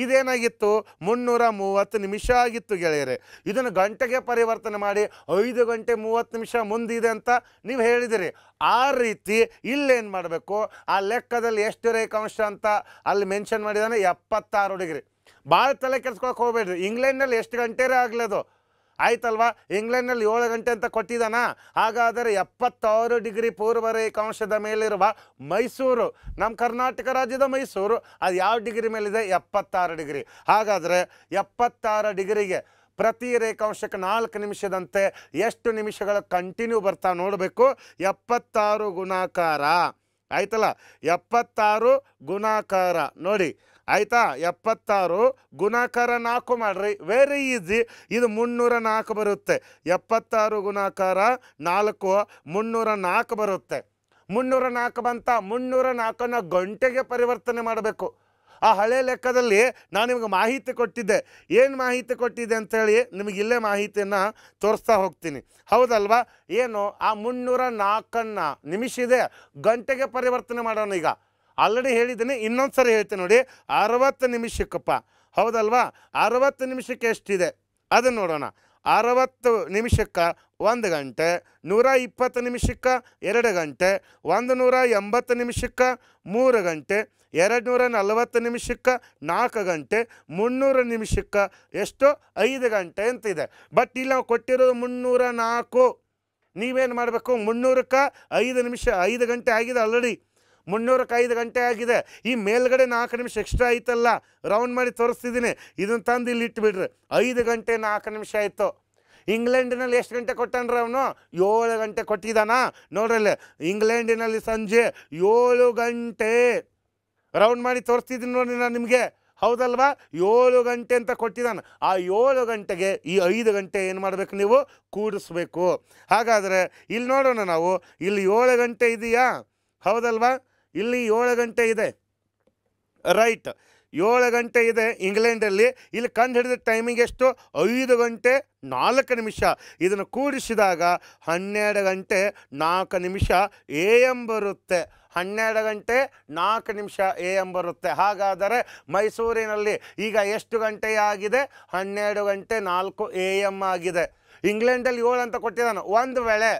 ಇದೇನಾಗಿತ್ತು ಮುನ್ನೂರ ಮೂವತ್ತು ನಿಮಿಷ ಆಗಿತ್ತು ಗೆಳೆಯರೆ ಇದನ್ನು ಗಂಟೆಗೆ ಪರಿವರ್ತನೆ ಮಾಡಿ ಐದು ಗಂಟೆ ಮೂವತ್ತು ನಿಮಿಷ ಮುಂದಿದೆ ಅಂತ ನೀವು ಹೇಳಿದಿರಿ ಆ ರೀತಿ ಇಲ್ಲೇನು ಮಾಡಬೇಕು ಆ ಲೆಕ್ಕದಲ್ಲಿ ಎಷ್ಟು ರೇಖಾಂಶ ಅಂತ ಅಲ್ಲಿ ಮೆನ್ಷನ್ ಮಾಡಿದಾನೆ ಎಪ್ಪತ್ತಾರು ಡಿಗ್ರಿ ಭಾಳ ತಲೆ ಕೆಲಸಕ್ಕೆ ಹೋಗಬೇಡ್ರಿ ಇಂಗ್ಲೆಂಡ್ನಲ್ಲಿ ಎಷ್ಟು ಗಂಟೆರೇ ಆಗಲೇದು ಆಯ್ತಲ್ವಾ ಇಂಗ್ಲೆಂಡ್ನಲ್ಲಿ ಏಳು ಗಂಟೆ ಅಂತ ಕೊಟ್ಟಿದ್ದಾನ ಹಾಗಾದರೆ ಎಪ್ಪತ್ತಾರು ಡಿಗ್ರಿ ಪೂರ್ವ ರೇಖಾಂಶದ ಮೇಲಿರುವ ಮೈಸೂರು ನಮ್ಮ ಕರ್ನಾಟಕ ರಾಜ್ಯದ ಮೈಸೂರು ಅದು ಯಾವ ಡಿಗ್ರಿ ಮೇಲಿದೆ ಎಪ್ಪತ್ತಾರು ಡಿಗ್ರಿ ಹಾಗಾದರೆ ಎಪ್ಪತ್ತಾರು ಡಿಗ್ರಿಗೆ ಪ್ರತಿ ರೇಖಾಂಶಕ್ಕೆ ನಾಲ್ಕು ನಿಮಿಷದಂತೆ ಎಷ್ಟು ನಿಮಿಷಗಳ ಕಂಟಿನ್ಯೂ ಬರ್ತಾ ನೋಡಬೇಕು ಎಪ್ಪತ್ತಾರು ಗುಣಾಕಾರ ಆಯ್ತಲ್ಲ ಎಪ್ಪತ್ತಾರು ಗುಣಾಕಾರ ನೋಡಿ ಆಯಿತಾ ಎಪ್ಪತ್ತಾರು ಗುಣಾಕಾರ ನಾಲ್ಕು ಮಾಡಿರಿ ವೆರಿ ಈಸಿ ಇದು ಮುನ್ನೂರ ನಾಲ್ಕು ಬರುತ್ತೆ ಎಪ್ಪತ್ತಾರು ಗುಣಾಕಾರ ನಾಲ್ಕು ಮುನ್ನೂರ ನಾಲ್ಕು ಬರುತ್ತೆ ಮುನ್ನೂರ ನಾಲ್ಕು ಬಂತ ಮುನ್ನೂರ ನಾಲ್ಕನ್ನು ಗಂಟೆಗೆ ಪರಿವರ್ತನೆ ಮಾಡಬೇಕು ಆ ಹಳೆ ಲೆಕ್ಕದಲ್ಲಿ ನಾನು ನಿಮಗೆ ಮಾಹಿತಿ ಕೊಟ್ಟಿದ್ದೆ ಏನು ಮಾಹಿತಿ ಕೊಟ್ಟಿದ್ದೆ ಅಂಥೇಳಿ ನಿಮಗೆ ಇಲ್ಲೇ ಮಾಹಿತಿಯನ್ನು ತೋರಿಸ್ತಾ ಹೋಗ್ತೀನಿ ಹೌದಲ್ವಾ ಏನು ಆ ಮುನ್ನೂರ ನಾಲ್ಕನ್ನು ನಿಮಿಷ ಇದೆ ಗಂಟೆಗೆ ಪರಿವರ್ತನೆ ಮಾಡೋಣ ಈಗ ಆಲ್ರೆಡಿ ಹೇಳಿದ್ದೀನಿ ಇನ್ನೊಂದು ಸರಿ ಹೇಳ್ತೀನಿ ನೋಡಿ ಅರವತ್ತು ನಿಮಿಷಕ್ಕಪ್ಪ ಹೌದಲ್ವಾ ಅರವತ್ತು ನಿಮಿಷಕ್ಕೆ ಎಷ್ಟಿದೆ ಅದನ್ನು ನೋಡೋಣ ಅರವತ್ತು ನಿಮಿಷಕ್ಕೆ ಒಂದು ಗಂಟೆ ನೂರ ಇಪ್ಪತ್ತು ನಿಮಿಷಕ್ಕೆ ಎರಡು ಗಂಟೆ ಒಂದು ನೂರ ಎಂಬತ್ತು ನಿಮಿಷಕ್ಕೆ ಮೂರು ಗಂಟೆ ಎರಡು ನೂರ ನಲವತ್ತು ನಿಮಿಷಕ್ಕೆ ನಾಲ್ಕು ಗಂಟೆ ಮುನ್ನೂರು ನಿಮಿಷಕ್ಕೆ ಎಷ್ಟು ಐದು ಗಂಟೆ ಅಂತಿದೆ ಬಟ್ ಇಲ್ಲಿ ನಾವು ಕೊಟ್ಟಿರೋದು ಮುನ್ನೂರ ನಾಲ್ಕು ನೀವೇನು ಮಾಡಬೇಕು ಮುನ್ನೂರಕ್ಕೆ ಐದು ನಿಮಿಷ ಐದು ಗಂಟೆ ಆಗಿದೆ ಆಲ್ರೆಡಿ ಮುನ್ನೂರಕ್ಕೈದು ಗಂಟೆ ಆಗಿದೆ ಈ ಮೇಲ್ಗಡೆ ನಾಲ್ಕು ನಿಮಿಷ ಎಕ್ಸ್ಟ್ರಾ ಆಯ್ತಲ್ಲ ರೌಂಡ್ ಮಾಡಿ ತೋರಿಸ್ತಿದ್ದೀನಿ ಇದನ್ನು ತಂದು ಇಲ್ಲಿ ಇಟ್ಬಿಡ್ರಿ ಐದು ಗಂಟೆ ನಾಲ್ಕು ನಿಮಿಷ ಆಯಿತು ಇಂಗ್ಲೆಂಡಿನಲ್ಲಿ ಎಷ್ಟು ಗಂಟೆ ಕೊಟ್ಟನ್ರಿ ಅವನು ಏಳು ಗಂಟೆ ಕೊಟ್ಟಿದ್ದಾನ ನೋಡ್ರಲ್ಲಿ ಇಂಗ್ಲೆಂಡಿನಲ್ಲಿ ಸಂಜೆ ಏಳು ಗಂಟೆ ರೌಂಡ್ ಮಾಡಿ ತೋರಿಸ್ತಿದ್ದೀನಿ ನೋಡಿ ನಾನು ನಿಮಗೆ ಹೌದಲ್ವಾ ಏಳು ಗಂಟೆ ಅಂತ ಕೊಟ್ಟಿದ್ದಾನೆ ಆ ಏಳು ಗಂಟೆಗೆ ಈ ಐದು ಗಂಟೆ ಏನು ಮಾಡಬೇಕು ನೀವು ಕೂಡಿಸ್ಬೇಕು ಹಾಗಾದರೆ ಇಲ್ಲಿ ನೋಡೋಣ ನಾವು ಇಲ್ಲಿ ಏಳು ಗಂಟೆ ಇದೆಯಾ ಹೌದಲ್ವಾ ಇಲ್ಲಿ ಏಳು ಗಂಟೆ ಇದೆ ರೈಟ್ ಏಳು ಗಂಟೆ ಇದೆ ಇಂಗ್ಲೆಂಡಲ್ಲಿ ಇಲ್ಲಿ ಕಂಡು ಹಿಡಿದ ಟೈಮಿಂಗ್ ಎಷ್ಟು ಐದು ಗಂಟೆ ನಾಲ್ಕು ನಿಮಿಷ ಇದನ್ನು ಕೂಡಿಸಿದಾಗ ಹನ್ನೆರಡು ಗಂಟೆ ನಾಲ್ಕು ನಿಮಿಷ ಎ ಎಂ ಬರುತ್ತೆ ಹನ್ನೆರಡು ಗಂಟೆ ನಾಲ್ಕು ನಿಮಿಷ ಎ ಎಂ ಬರುತ್ತೆ ಹಾಗಾದರೆ ಮೈಸೂರಿನಲ್ಲಿ ಈಗ ಎಷ್ಟು ಗಂಟೆ ಆಗಿದೆ ಹನ್ನೆರಡು ಗಂಟೆ ನಾಲ್ಕು ಎ ಎಮ್ ಆಗಿದೆ ಇಂಗ್ಲೆಂಡಲ್ಲಿ ಏಳು ಅಂತ ಕೊಟ್ಟಿದ್ದಾನೆ ಒಂದು ವೇಳೆ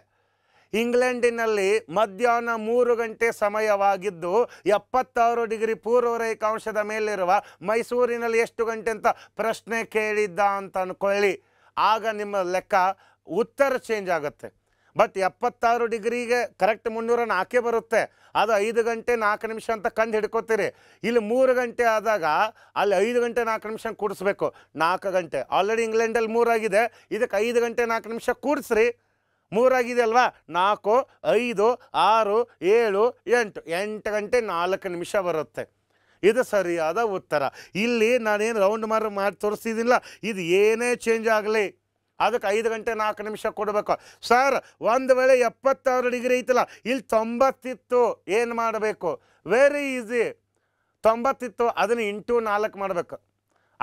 ಇಂಗ್ಲೆಂಡಿನಲ್ಲಿ ಮಧ್ಯಾಹ್ನ ಮೂರು ಗಂಟೆ ಸಮಯವಾಗಿದ್ದು ಎಪ್ಪತ್ತಾರು ಡಿಗ್ರಿ ಪೂರ್ವ ರೇಖಾಂಶದ ಮೇಲಿರುವ ಮೈಸೂರಿನಲ್ಲಿ ಎಷ್ಟು ಗಂಟೆ ಅಂತ ಪ್ರಶ್ನೆ ಕೇಳಿದ್ದ ಅಂತ ಅಂದ್ಕೊಳ್ಳಿ ಆಗ ನಿಮ್ಮ ಲೆಕ್ಕ ಉತ್ತರ ಚೇಂಜ್ ಆಗುತ್ತೆ ಬಟ್ ಎಪ್ಪತ್ತಾರು ಡಿಗ್ರಿಗೆ ಕರೆಕ್ಟ್ ಮುನ್ನೂರ ನಾಲ್ಕೇ ಬರುತ್ತೆ ಅದು ಐದು ಗಂಟೆ ನಾಲ್ಕು ನಿಮಿಷ ಅಂತ ಕಂಡು ಹಿಡ್ಕೋತೀರಿ ಇಲ್ಲಿ ಮೂರು ಗಂಟೆ ಆದಾಗ ಅಲ್ಲಿ ಐದು ಗಂಟೆ ನಾಲ್ಕು ನಿಮಿಷ ಕೂಡಿಸ್ಬೇಕು ನಾಲ್ಕು ಗಂಟೆ ಆಲ್ರೆಡಿ ಇಂಗ್ಲೆಂಡಲ್ಲಿ ಮೂರಾಗಿದೆ ಇದಕ್ಕೆ ಐದು ಗಂಟೆ ನಾಲ್ಕು ನಿಮಿಷ ಕೂಡಿಸ್ರಿ ಮೂರಾಗಿದೆ ಅಲ್ವಾ ನಾಲ್ಕು ಐದು ಆರು ಏಳು ಎಂಟು ಎಂಟು ಗಂಟೆ ನಾಲ್ಕು ನಿಮಿಷ ಬರುತ್ತೆ ಇದು ಸರಿಯಾದ ಉತ್ತರ ಇಲ್ಲಿ ನಾನೇನು ರೌಂಡ್ ಮಾರ್ ಮಾಡಿ ತೋರಿಸ್ತಿದ್ದಿಲ್ಲ ಇದು ಏನೇ ಚೇಂಜ್ ಆಗಲಿ ಅದಕ್ಕೆ ಐದು ಗಂಟೆ ನಾಲ್ಕು ನಿಮಿಷ ಕೊಡಬೇಕು ಸರ್ ಒಂದು ವೇಳೆ ಎಪ್ಪತ್ತಾರು ಡಿಗ್ರಿ ಐತಲ್ಲ ಇಲ್ಲಿ ತೊಂಬತ್ತಿತ್ತು ಏನು ಮಾಡಬೇಕು ವೆರಿ ಈಸಿ ತೊಂಬತ್ತಿತ್ತು ಅದನ್ನು ಇಂಟು ನಾಲ್ಕು ಮಾಡಬೇಕು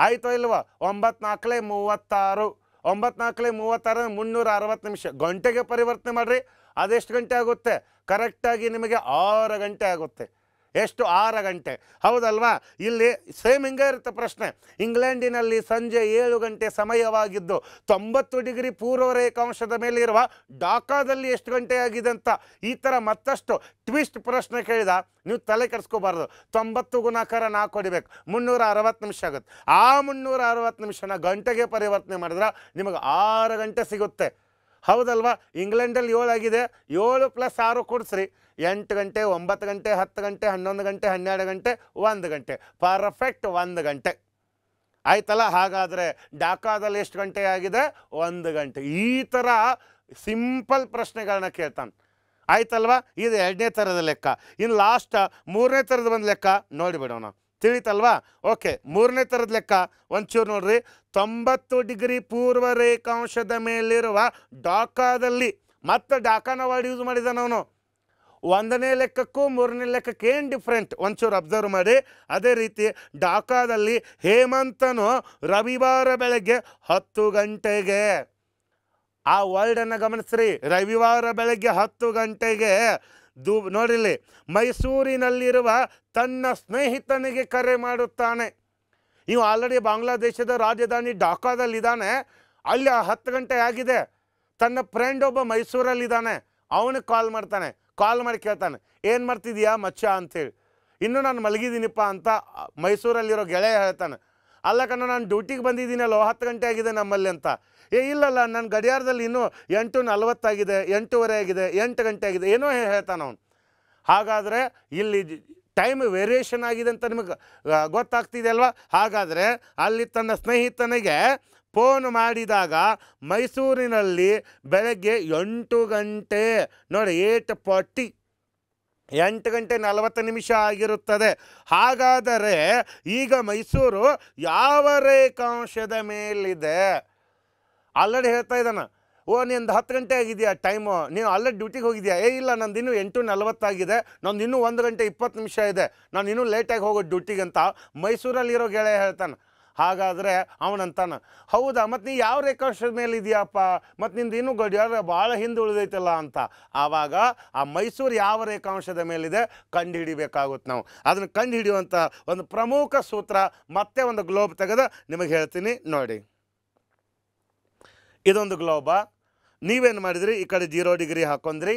ಆಯಿತು ಇಲ್ವ ಒಂಬತ್ತು ಮೂವತ್ತಾರು ಒಂಬತ್ನಾಲ್ಕಲೆ ಮೂವತ್ತಾರ ಮುನ್ನೂರ ಅರವತ್ತು ನಿಮಿಷ ಗಂಟೆಗೆ ಪರಿವರ್ತನೆ ಮಾಡಿರಿ ಅದೆಷ್ಟು ಗಂಟೆ ಆಗುತ್ತೆ ಕರೆಕ್ಟಾಗಿ ನಿಮಗೆ ಆರು ಗಂಟೆ ಆಗುತ್ತೆ ಎಷ್ಟು ಆರು ಗಂಟೆ ಹೌದಲ್ವಾ ಇಲ್ಲಿ ಸೇಮ್ ಹಿಂಗೆ ಇರುತ್ತೆ ಪ್ರಶ್ನೆ ಇಂಗ್ಲೆಂಡಿನಲ್ಲಿ ಸಂಜೆ ಏಳು ಗಂಟೆ ಸಮಯವಾಗಿದ್ದು ತೊಂಬತ್ತು ಡಿಗ್ರಿ ಪೂರ್ವ ರೇಖಾಂಶದ ಇರುವ ಡಾಕಾದಲ್ಲಿ ಎಷ್ಟು ಗಂಟೆ ಆಗಿದೆ ಅಂತ ಈ ಥರ ಮತ್ತಷ್ಟು ಟ್ವಿಸ್ಟ್ ಪ್ರಶ್ನೆ ಕೇಳಿದ ನೀವು ತಲೆ ಕೆಡಿಸ್ಕೋಬಾರ್ದು ತೊಂಬತ್ತು ಗುಣಾಕಾರ ನಾಲ್ಕು ಹೊಡಿಬೇಕು ಮುನ್ನೂರ ಅರವತ್ತು ನಿಮಿಷ ಆಗುತ್ತೆ ಆ ಮುನ್ನೂರ ಅರವತ್ತು ನಿಮಿಷನ ಗಂಟೆಗೆ ಪರಿವರ್ತನೆ ಮಾಡಿದ್ರೆ ನಿಮಗೆ ಆರು ಗಂಟೆ ಸಿಗುತ್ತೆ ಹೌದಲ್ವಾ ಇಂಗ್ಲೆಂಡಲ್ಲಿ ಏಳಾಗಿದೆ ಆಗಿದೆ ಏಳು ಪ್ಲಸ್ ಆರು ಕೊಡಿಸ್ರಿ ಎಂಟು ಗಂಟೆ ಒಂಬತ್ತು ಗಂಟೆ ಹತ್ತು ಗಂಟೆ ಹನ್ನೊಂದು ಗಂಟೆ ಹನ್ನೆರಡು ಗಂಟೆ ಒಂದು ಗಂಟೆ ಪರ್ಫೆಕ್ಟ್ ಒಂದು ಗಂಟೆ ಆಯ್ತಲ್ಲ ಹಾಗಾದರೆ ಡಾಕಾದಲ್ಲಿ ಎಷ್ಟು ಗಂಟೆ ಆಗಿದೆ ಒಂದು ಗಂಟೆ ಈ ಥರ ಸಿಂಪಲ್ ಪ್ರಶ್ನೆಗಳನ್ನ ಕೇಳ್ತಾನೆ ಆಯ್ತಲ್ವಾ ಇದು ಎರಡನೇ ಥರದ ಲೆಕ್ಕ ಇನ್ನು ಲಾಸ್ಟ್ ಮೂರನೇ ಥರದ ಒಂದು ಲೆಕ್ಕ ನೋಡಿಬಿಡೋಣ ತಿಳಿತಲ್ವಾ ಓಕೆ ಮೂರನೇ ಥರದ ಲೆಕ್ಕ ಒಂಚೂರು ನೋಡ್ರಿ ತೊಂಬತ್ತು ಡಿಗ್ರಿ ಪೂರ್ವ ರೇಖಾಂಶದ ಮೇಲಿರುವ ಡಾಕಾದಲ್ಲಿ ಮತ್ತೆ ಡಾಕಾನ ವರ್ಡ್ ಯೂಸ್ ಮಾಡಿದ್ದಾನವನು ಅವನು ಒಂದನೇ ಲೆಕ್ಕಕ್ಕೂ ಮೂರನೇ ಲೆಕ್ಕಕ್ಕೆ ಏನು ಡಿಫ್ರೆಂಟ್ ಒಂಚೂರು ಅಬ್ಸರ್ವ್ ಮಾಡಿ ಅದೇ ರೀತಿ ಢಾಕಾದಲ್ಲಿ ಹೇಮಂತನು ರವಿವಾರ ಬೆಳಗ್ಗೆ ಹತ್ತು ಗಂಟೆಗೆ ಆ ವರ್ಲ್ಡನ್ನು ಗಮನಿಸ್ರಿ ರವಿವಾರ ಬೆಳಗ್ಗೆ ಹತ್ತು ಗಂಟೆಗೆ ದು ನೋಡಿಲಿ ಮೈಸೂರಿನಲ್ಲಿರುವ ತನ್ನ ಸ್ನೇಹಿತನಿಗೆ ಕರೆ ಮಾಡುತ್ತಾನೆ ನೀವು ಆಲ್ರೆಡಿ ಬಾಂಗ್ಲಾದೇಶದ ರಾಜಧಾನಿ ಢಾಕಾದಲ್ಲಿದ್ದಾನೆ ಅಲ್ಲಿ ಹತ್ತು ಗಂಟೆ ಆಗಿದೆ ತನ್ನ ಫ್ರೆಂಡ್ ಒಬ್ಬ ಮೈಸೂರಲ್ಲಿದ್ದಾನೆ ಅವನಿಗೆ ಕಾಲ್ ಮಾಡ್ತಾನೆ ಕಾಲ್ ಮಾಡಿ ಕೇಳ್ತಾನೆ ಏನು ಮಾಡ್ತಿದ್ಯಾ ಮಚ್ಚ ಅಂಥೇಳಿ ಇನ್ನೂ ನಾನು ಮಲಗಿದ್ದೀನಿಪ್ಪ ಅಂತ ಮೈಸೂರಲ್ಲಿರೋ ಗೆಳೆಯ ಹೇಳ್ತಾನೆ ಅಲ್ಲ ಕಣ್ಣು ನಾನು ಡ್ಯೂಟಿಗೆ ಬಂದಿದ್ದೀನಲ್ಲ ಹತ್ತು ಗಂಟೆ ಆಗಿದೆ ನಮ್ಮಲ್ಲಿ ಅಂತ ಏ ಇಲ್ಲಲ್ಲ ನನ್ನ ಗಡಿಯಾರದಲ್ಲಿ ಇನ್ನೂ ಎಂಟು ನಲವತ್ತಾಗಿದೆ ಎಂಟೂವರೆ ಆಗಿದೆ ಎಂಟು ಗಂಟೆ ಆಗಿದೆ ಏನೋ ಹೇಳ್ತಾನೆ ಅವನು ಹಾಗಾದರೆ ಇಲ್ಲಿ ಟೈಮ್ ವೇರಿಯೇಷನ್ ಆಗಿದೆ ಅಂತ ನಿಮಗೆ ಗೊತ್ತಾಗ್ತಿದೆ ಅಲ್ವಾ ಹಾಗಾದರೆ ಅಲ್ಲಿ ತನ್ನ ಸ್ನೇಹಿತನಿಗೆ ಫೋನ್ ಮಾಡಿದಾಗ ಮೈಸೂರಿನಲ್ಲಿ ಬೆಳಗ್ಗೆ ಎಂಟು ಗಂಟೆ ನೋಡಿ ಏಟ್ ಫಾರ್ಟಿ ಎಂಟು ಗಂಟೆ ನಲವತ್ತು ನಿಮಿಷ ಆಗಿರುತ್ತದೆ ಹಾಗಾದರೆ ಈಗ ಮೈಸೂರು ಯಾವ ರೇಖಾಂಶದ ಮೇಲಿದೆ ಆಲ್ರೆಡಿ ಹೇಳ್ತಾ ಇದ್ದಾನ ಓ ನಿಂದು ಹತ್ತು ಗಂಟೆ ಆಗಿದೆಯಾ ಟೈಮು ನೀನು ಆಲ್ರೆಡಿ ಡ್ಯೂಟಿಗೆ ಹೋಗಿದೆಯಾ ಏ ಇಲ್ಲ ನಂದು ಇನ್ನೂ ಎಂಟು ನಲವತ್ತಾಗಿದೆ ನಂದು ಇನ್ನೂ ಒಂದು ಗಂಟೆ ಇಪ್ಪತ್ತು ನಿಮಿಷ ಇದೆ ನಾನು ಇನ್ನೂ ಲೇಟಾಗಿ ಹೋಗೋ ಡ್ಯೂಟಿಗೆ ಅಂತ ಮೈಸೂರಲ್ಲಿರೋ ಗೆಳೆಯ ಹೇಳ್ತಾನೆ ಹಾಗಾದರೆ ಅವನಂತಾನ ಹೌದಾ ಮತ್ತು ನೀ ಯಾವ ರೇಖಾಂಶದ ಮೇಲೆ ಇದೆಯಪ್ಪ ಮತ್ತು ನಿಂದು ಇನ್ನೂ ಗಡಿಯಾರ ಭಾಳ ಹಿಂದೆ ಉಳಿದೈತಲ್ಲ ಅಂತ ಆವಾಗ ಆ ಮೈಸೂರು ಯಾವ ರೇಖಾಂಶದ ಮೇಲಿದೆ ಕಂಡು ನಾವು ಅದನ್ನು ಕಂಡು ಹಿಡಿಯುವಂಥ ಒಂದು ಪ್ರಮುಖ ಸೂತ್ರ ಮತ್ತೆ ಒಂದು ಗ್ಲೋಬ್ ತೆಗೆದು ನಿಮಗೆ ಹೇಳ್ತೀನಿ ನೋಡಿ ಇದೊಂದು ಗ್ಲೋಬ ನೀವೇನು ಮಾಡಿದ್ರಿ ಈ ಕಡೆ ಜೀರೋ ಡಿಗ್ರಿ ಹಾಕೊಂಡ್ರಿ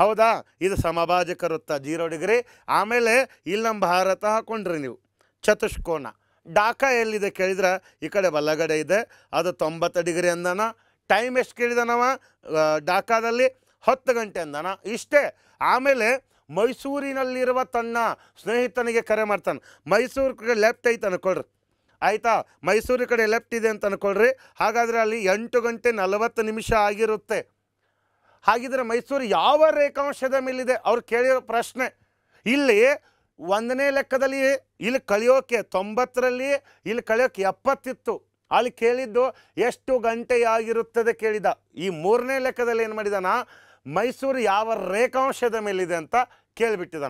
ಹೌದಾ ಇದು ಸಮಭಾಜಕ ವೃತ್ತ ಜೀರೋ ಡಿಗ್ರಿ ಆಮೇಲೆ ಇಲ್ಲಿ ನಮ್ಮ ಭಾರತ ಹಾಕೊಂಡ್ರಿ ನೀವು ಚತುಷ್ಕೋನ ಡಾಕಾ ಎಲ್ಲಿದೆ ಕೇಳಿದ್ರೆ ಈ ಕಡೆ ಬಲಗಡೆ ಇದೆ ಅದು ತೊಂಬತ್ತು ಡಿಗ್ರಿ ಅಂದಾನ ಟೈಮ್ ಎಷ್ಟು ಕೇಳಿದಾನವ ಡಾಕಾದಲ್ಲಿ ಹತ್ತು ಗಂಟೆ ಅಂದಾನ ಇಷ್ಟೇ ಆಮೇಲೆ ಮೈಸೂರಿನಲ್ಲಿರುವ ತನ್ನ ಸ್ನೇಹಿತನಿಗೆ ಕರೆ ಮಾಡ್ತಾನೆ ಮೈಸೂರು ಕಡೆ ಲೆಫ್ಟ್ ಐತೆ ಅನ್ಕೊಳ್ರಿ ಆಯಿತಾ ಮೈಸೂರು ಕಡೆ ಲೆಫ್ಟ್ ಇದೆ ಅಂತ ಅನ್ಕೊಳ್ರಿ ಹಾಗಾದರೆ ಅಲ್ಲಿ ಎಂಟು ಗಂಟೆ ನಲವತ್ತು ನಿಮಿಷ ಆಗಿರುತ್ತೆ ಹಾಗಿದ್ರೆ ಮೈಸೂರು ಯಾವ ರೇಖಾಂಶದ ಮೇಲಿದೆ ಅವ್ರು ಕೇಳಿರೋ ಪ್ರಶ್ನೆ ಇಲ್ಲಿ ಒಂದನೇ ಲೆಕ್ಕದಲ್ಲಿ ಇಲ್ಲಿ ಕಳಿಯೋಕೆ ತೊಂಬತ್ತರಲ್ಲಿ ಇಲ್ಲಿ ಕಳಿಯೋಕೆ ಎಪ್ಪತ್ತಿತ್ತು ಅಲ್ಲಿ ಕೇಳಿದ್ದು ಎಷ್ಟು ಗಂಟೆಯಾಗಿರುತ್ತದೆ ಕೇಳಿದ ಈ ಮೂರನೇ ಲೆಕ್ಕದಲ್ಲಿ ಏನು ಮಾಡಿದಾನ ಮೈಸೂರು ಯಾವ ರೇಖಾಂಶದ ಮೇಲಿದೆ ಅಂತ ಕೇಳಿಬಿಟ್ಟಿದ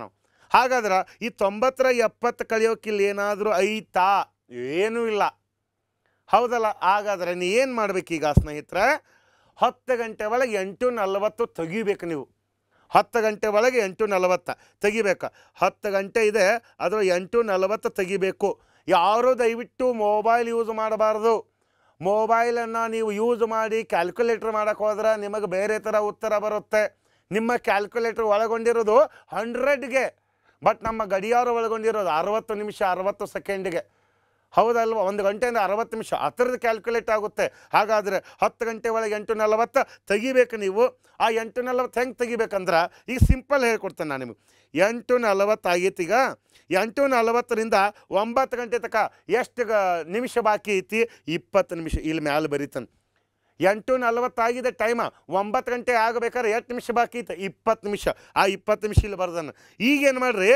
ಹಾಗಾದ್ರೆ ಈ ತೊಂಬತ್ತರ ಎಪ್ಪತ್ತು ಕಳಿಯೋಕೆ ಇಲ್ಲಿ ಏನಾದರೂ ಐತಾ ಏನೂ ಇಲ್ಲ ಹೌದಲ್ಲ ಹಾಗಾದರೆ ನೀ ಏನು ಮಾಡಬೇಕೀಗ ಸ್ನೇಹಿತರೆ ಹತ್ತು ಗಂಟೆ ಒಳಗೆ ಎಂಟು ನಲವತ್ತು ತೆಗಿಬೇಕು ನೀವು ಹತ್ತು ಗಂಟೆ ಒಳಗೆ ಎಂಟು ನಲವತ್ತು ತೆಗಿಬೇಕು ಹತ್ತು ಗಂಟೆ ಇದೆ ಅದರ ಎಂಟು ನಲವತ್ತು ತೆಗಿಬೇಕು ಯಾರು ದಯವಿಟ್ಟು ಮೊಬೈಲ್ ಯೂಸ್ ಮಾಡಬಾರ್ದು ಮೊಬೈಲನ್ನು ನೀವು ಯೂಸ್ ಮಾಡಿ ಕ್ಯಾಲ್ಕುಲೇಟ್ರ್ ಮಾಡೋಕ್ಕೆ ಹೋದ್ರೆ ನಿಮಗೆ ಬೇರೆ ಥರ ಉತ್ತರ ಬರುತ್ತೆ ನಿಮ್ಮ ಕ್ಯಾಲ್ಕುಲೇಟ್ರ್ ಒಳಗೊಂಡಿರೋದು ಹಂಡ್ರೆಡ್ಗೆ ಬಟ್ ನಮ್ಮ ಗಡಿಯಾರು ಒಳಗೊಂಡಿರೋದು ಅರವತ್ತು ನಿಮಿಷ ಅರವತ್ತು ಸೆಕೆಂಡ್ಗೆ ಹೌದಲ್ವ ಒಂದು ಗಂಟೆಯಿಂದ ಅರವತ್ತು ನಿಮಿಷ ಹತ್ತಿರದ ಕ್ಯಾಲ್ಕುಲೇಟ್ ಆಗುತ್ತೆ ಹಾಗಾದರೆ ಹತ್ತು ಗಂಟೆ ಒಳಗೆ ಎಂಟು ನಲವತ್ತು ತೆಗಿಬೇಕು ನೀವು ಆ ಎಂಟು ನಲವತ್ತು ಹೆಂಗೆ ತೆಗಿಬೇಕಂದ್ರೆ ಈಗ ಸಿಂಪಲ್ ಹೇಳ್ಕೊಡ್ತೇನೆ ನಾನು ನಿಮಗೆ ಎಂಟು ನಲವತ್ತು ಈಗ ಎಂಟು ನಲವತ್ತರಿಂದ ಒಂಬತ್ತು ಗಂಟೆ ತನಕ ಎಷ್ಟು ನಿಮಿಷ ಬಾಕಿ ಐತಿ ಇಪ್ಪತ್ತು ನಿಮಿಷ ಇಲ್ಲಿ ಮ್ಯಾಲೆ ಬರೀತಾನೆ ಎಂಟು ನಲವತ್ತಾಗಿದೆ ಟೈಮ ಒಂಬತ್ತು ಗಂಟೆ ಆಗಬೇಕಾದ್ರೆ ಎಷ್ಟು ನಿಮಿಷ ಬಾಕಿ ಇತ್ತು ಇಪ್ಪತ್ತು ನಿಮಿಷ ಆ ಇಪ್ಪತ್ತು ನಿಮಿಷ ಇಲ್ಲಿ ಬರೋದನ್ನು ಈಗೇನು ಮಾಡಿರಿ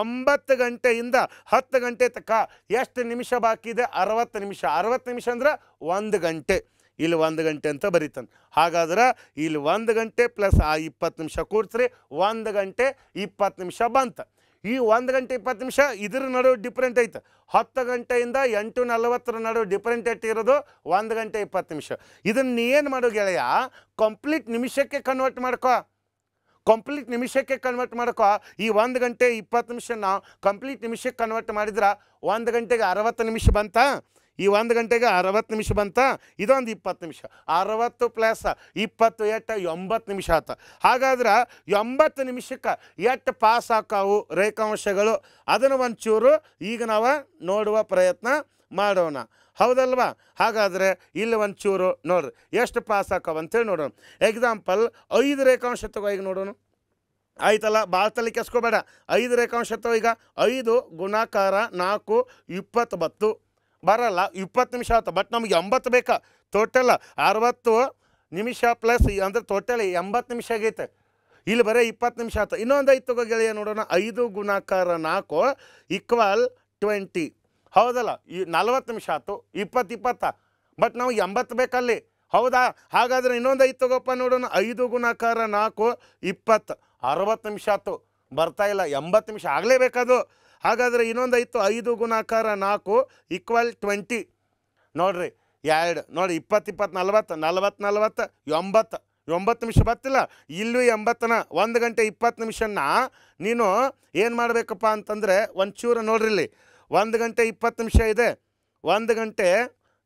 ಒಂಬತ್ತು ಗಂಟೆಯಿಂದ ಹತ್ತು ಗಂಟೆ ತಕ್ಕ ಎಷ್ಟು ನಿಮಿಷ ಬಾಕಿ ಇದೆ ಅರವತ್ತು ನಿಮಿಷ ಅರವತ್ತು ನಿಮಿಷ ಅಂದ್ರೆ ಒಂದು ಗಂಟೆ ಇಲ್ಲಿ ಒಂದು ಗಂಟೆ ಅಂತ ಬರೀತಾನೆ ಹಾಗಾದ್ರೆ ಇಲ್ಲಿ ಒಂದು ಗಂಟೆ ಪ್ಲಸ್ ಆ ಇಪ್ಪತ್ತು ನಿಮಿಷ ಕೂರ್ಸ್ರಿ ಒಂದು ಗಂಟೆ ಇಪ್ಪತ್ತು ನಿಮಿಷ ಬಂತ ಈ ಒಂದು ಗಂಟೆ ಇಪ್ಪತ್ತು ನಿಮಿಷ ಇದ್ರ ನಡುವೆ ಡಿಫ್ರೆಂಟ್ ಐತೆ ಹತ್ತು ಗಂಟೆಯಿಂದ ಎಂಟು ನಲವತ್ತರ ನಡುವೆ ಡಿಫ್ರೆಂಟ್ ಇರೋದು ಒಂದು ಗಂಟೆ ಇಪ್ಪತ್ತು ನಿಮಿಷ ಇದನ್ನು ನೀ ಏನು ಮಾಡೋ ಗೆಳೆಯ ಕಂಪ್ಲೀಟ್ ನಿಮಿಷಕ್ಕೆ ಕನ್ವರ್ಟ್ ಮಾಡ್ಕೋ ಕಂಪ್ಲೀಟ್ ನಿಮಿಷಕ್ಕೆ ಕನ್ವರ್ಟ್ ಮಾಡ್ಕೊ ಈ ಒಂದು ಗಂಟೆ ಇಪ್ಪತ್ತು ನಿಮಿಷ ನಾವು ಕಂಪ್ಲೀಟ್ ನಿಮಿಷಕ್ಕೆ ಕನ್ವರ್ಟ್ ಮಾಡಿದ್ರೆ ಒಂದು ಗಂಟೆಗೆ ಅರವತ್ತು ನಿಮಿಷ ಬಂತ ಈ ಒಂದು ಗಂಟೆಗೆ ಅರವತ್ತು ನಿಮಿಷ ಬಂತ ಇದೊಂದು ಇಪ್ಪತ್ತು ನಿಮಿಷ ಅರವತ್ತು ಪ್ಲಸ್ ಇಪ್ಪತ್ತು ಎಟ್ಟು ಎಂಬತ್ತು ನಿಮಿಷ ಆತ ಹಾಗಾದ್ರೆ ಎಂಬತ್ತು ನಿಮಿಷಕ್ಕೆ ಎಷ್ಟು ಪಾಸ್ ಹಾಕಾವು ರೇಖಾಂಶಗಳು ಅದನ್ನು ಒಂಚೂರು ಈಗ ನಾವು ನೋಡುವ ಪ್ರಯತ್ನ ಮಾಡೋಣ ಹೌದಲ್ವಾ ಹಾಗಾದರೆ ಇಲ್ಲಿ ಒಂಚೂರು ನೋಡ್ರಿ ಎಷ್ಟು ಪಾಸ್ ಹಾಕವ ಅಂತೇಳಿ ನೋಡೋಣ ಎಕ್ಸಾಂಪಲ್ ಐದು ರೇಖಾಂಶ ತಗೋ ಈಗ ನೋಡೋಣ ಆಯ್ತಲ್ಲ ಭಾಳ ತಲೆ ಕೆಸ್ಕೋಬೇಡ ಐದು ರೇಖಾಂಶ ತಗೋ ಈಗ ಐದು ಗುಣಾಕಾರ ನಾಲ್ಕು ಇಪ್ಪತ್ತೊಂಬತ್ತು ಬರಲ್ಲ ಇಪ್ಪತ್ತು ನಿಮಿಷ ಆಯ್ತು ಬಟ್ ನಮಗೆ ಎಂಬತ್ತು ಬೇಕಾ ಟೋಟಲ್ ಅರವತ್ತು ನಿಮಿಷ ಪ್ಲಸ್ ಅಂದರೆ ಟೋಟಲ್ ಎಂಬತ್ತು ನಿಮಿಷ ಆಗೈತೆ ಇಲ್ಲಿ ಬರೀ ಇಪ್ಪತ್ತು ನಿಮಿಷ ಆಯ್ತು ಇನ್ನೊಂದು ಐದು ಗೆಳೆಯ ನೋಡೋಣ ಐದು ಗುಣಾಕಾರ ನಾಲ್ಕು ಈಕ್ವಲ್ ಟ್ವೆಂಟಿ ಹೌದಲ್ಲ ಈ ನಲ್ವತ್ತು ನಿಮಿಷ ಆಯ್ತು ಇಪ್ಪತ್ತು ಇಪ್ಪತ್ತ ಬಟ್ ನಾವು ಎಂಬತ್ತು ಬೇಕಲ್ಲಿ ಹೌದಾ ಹಾಗಾದರೆ ಇನ್ನೊಂದು ಐದು ತಗೋಪ್ಪ ನೋಡೋಣ ಐದು ಗುಣಾಕಾರ ನಾಲ್ಕು ಇಪ್ಪತ್ತು ಅರವತ್ತು ನಿಮಿಷ ಆಯ್ತು ಬರ್ತಾಯಿಲ್ಲ ಎಂಬತ್ತು ನಿಮಿಷ ಆಗಲೇಬೇಕದು ಹಾಗಾದರೆ ಇನ್ನೊಂದು ಐತು ಐದು ಗುಣಾಕಾರ ನಾಲ್ಕು ಈಕ್ವಲ್ ಟ್ವೆಂಟಿ ನೋಡಿರಿ ಎರಡು ನೋಡಿ ಇಪ್ಪತ್ತು ಇಪ್ಪತ್ತು ನಲ್ವತ್ತು ನಲ್ವತ್ತು ನಲ್ವತ್ತು ಎಂಬತ್ತು ಎಂಬತ್ತು ನಿಮಿಷ ಬತ್ತಿಲ್ಲ ಇಲ್ಲಿ ಎಂಬತ್ತನ ಒಂದು ಗಂಟೆ ಇಪ್ಪತ್ತು ನಿಮಿಷನ ನೀನು ಏನು ಮಾಡಬೇಕಪ್ಪ ಅಂತಂದರೆ ಒಂಚೂರು ನೋಡ್ರಿ ಇಲ್ಲಿ ಒಂದು ಗಂಟೆ ಇಪ್ಪತ್ತು ನಿಮಿಷ ಇದೆ ಒಂದು ಗಂಟೆ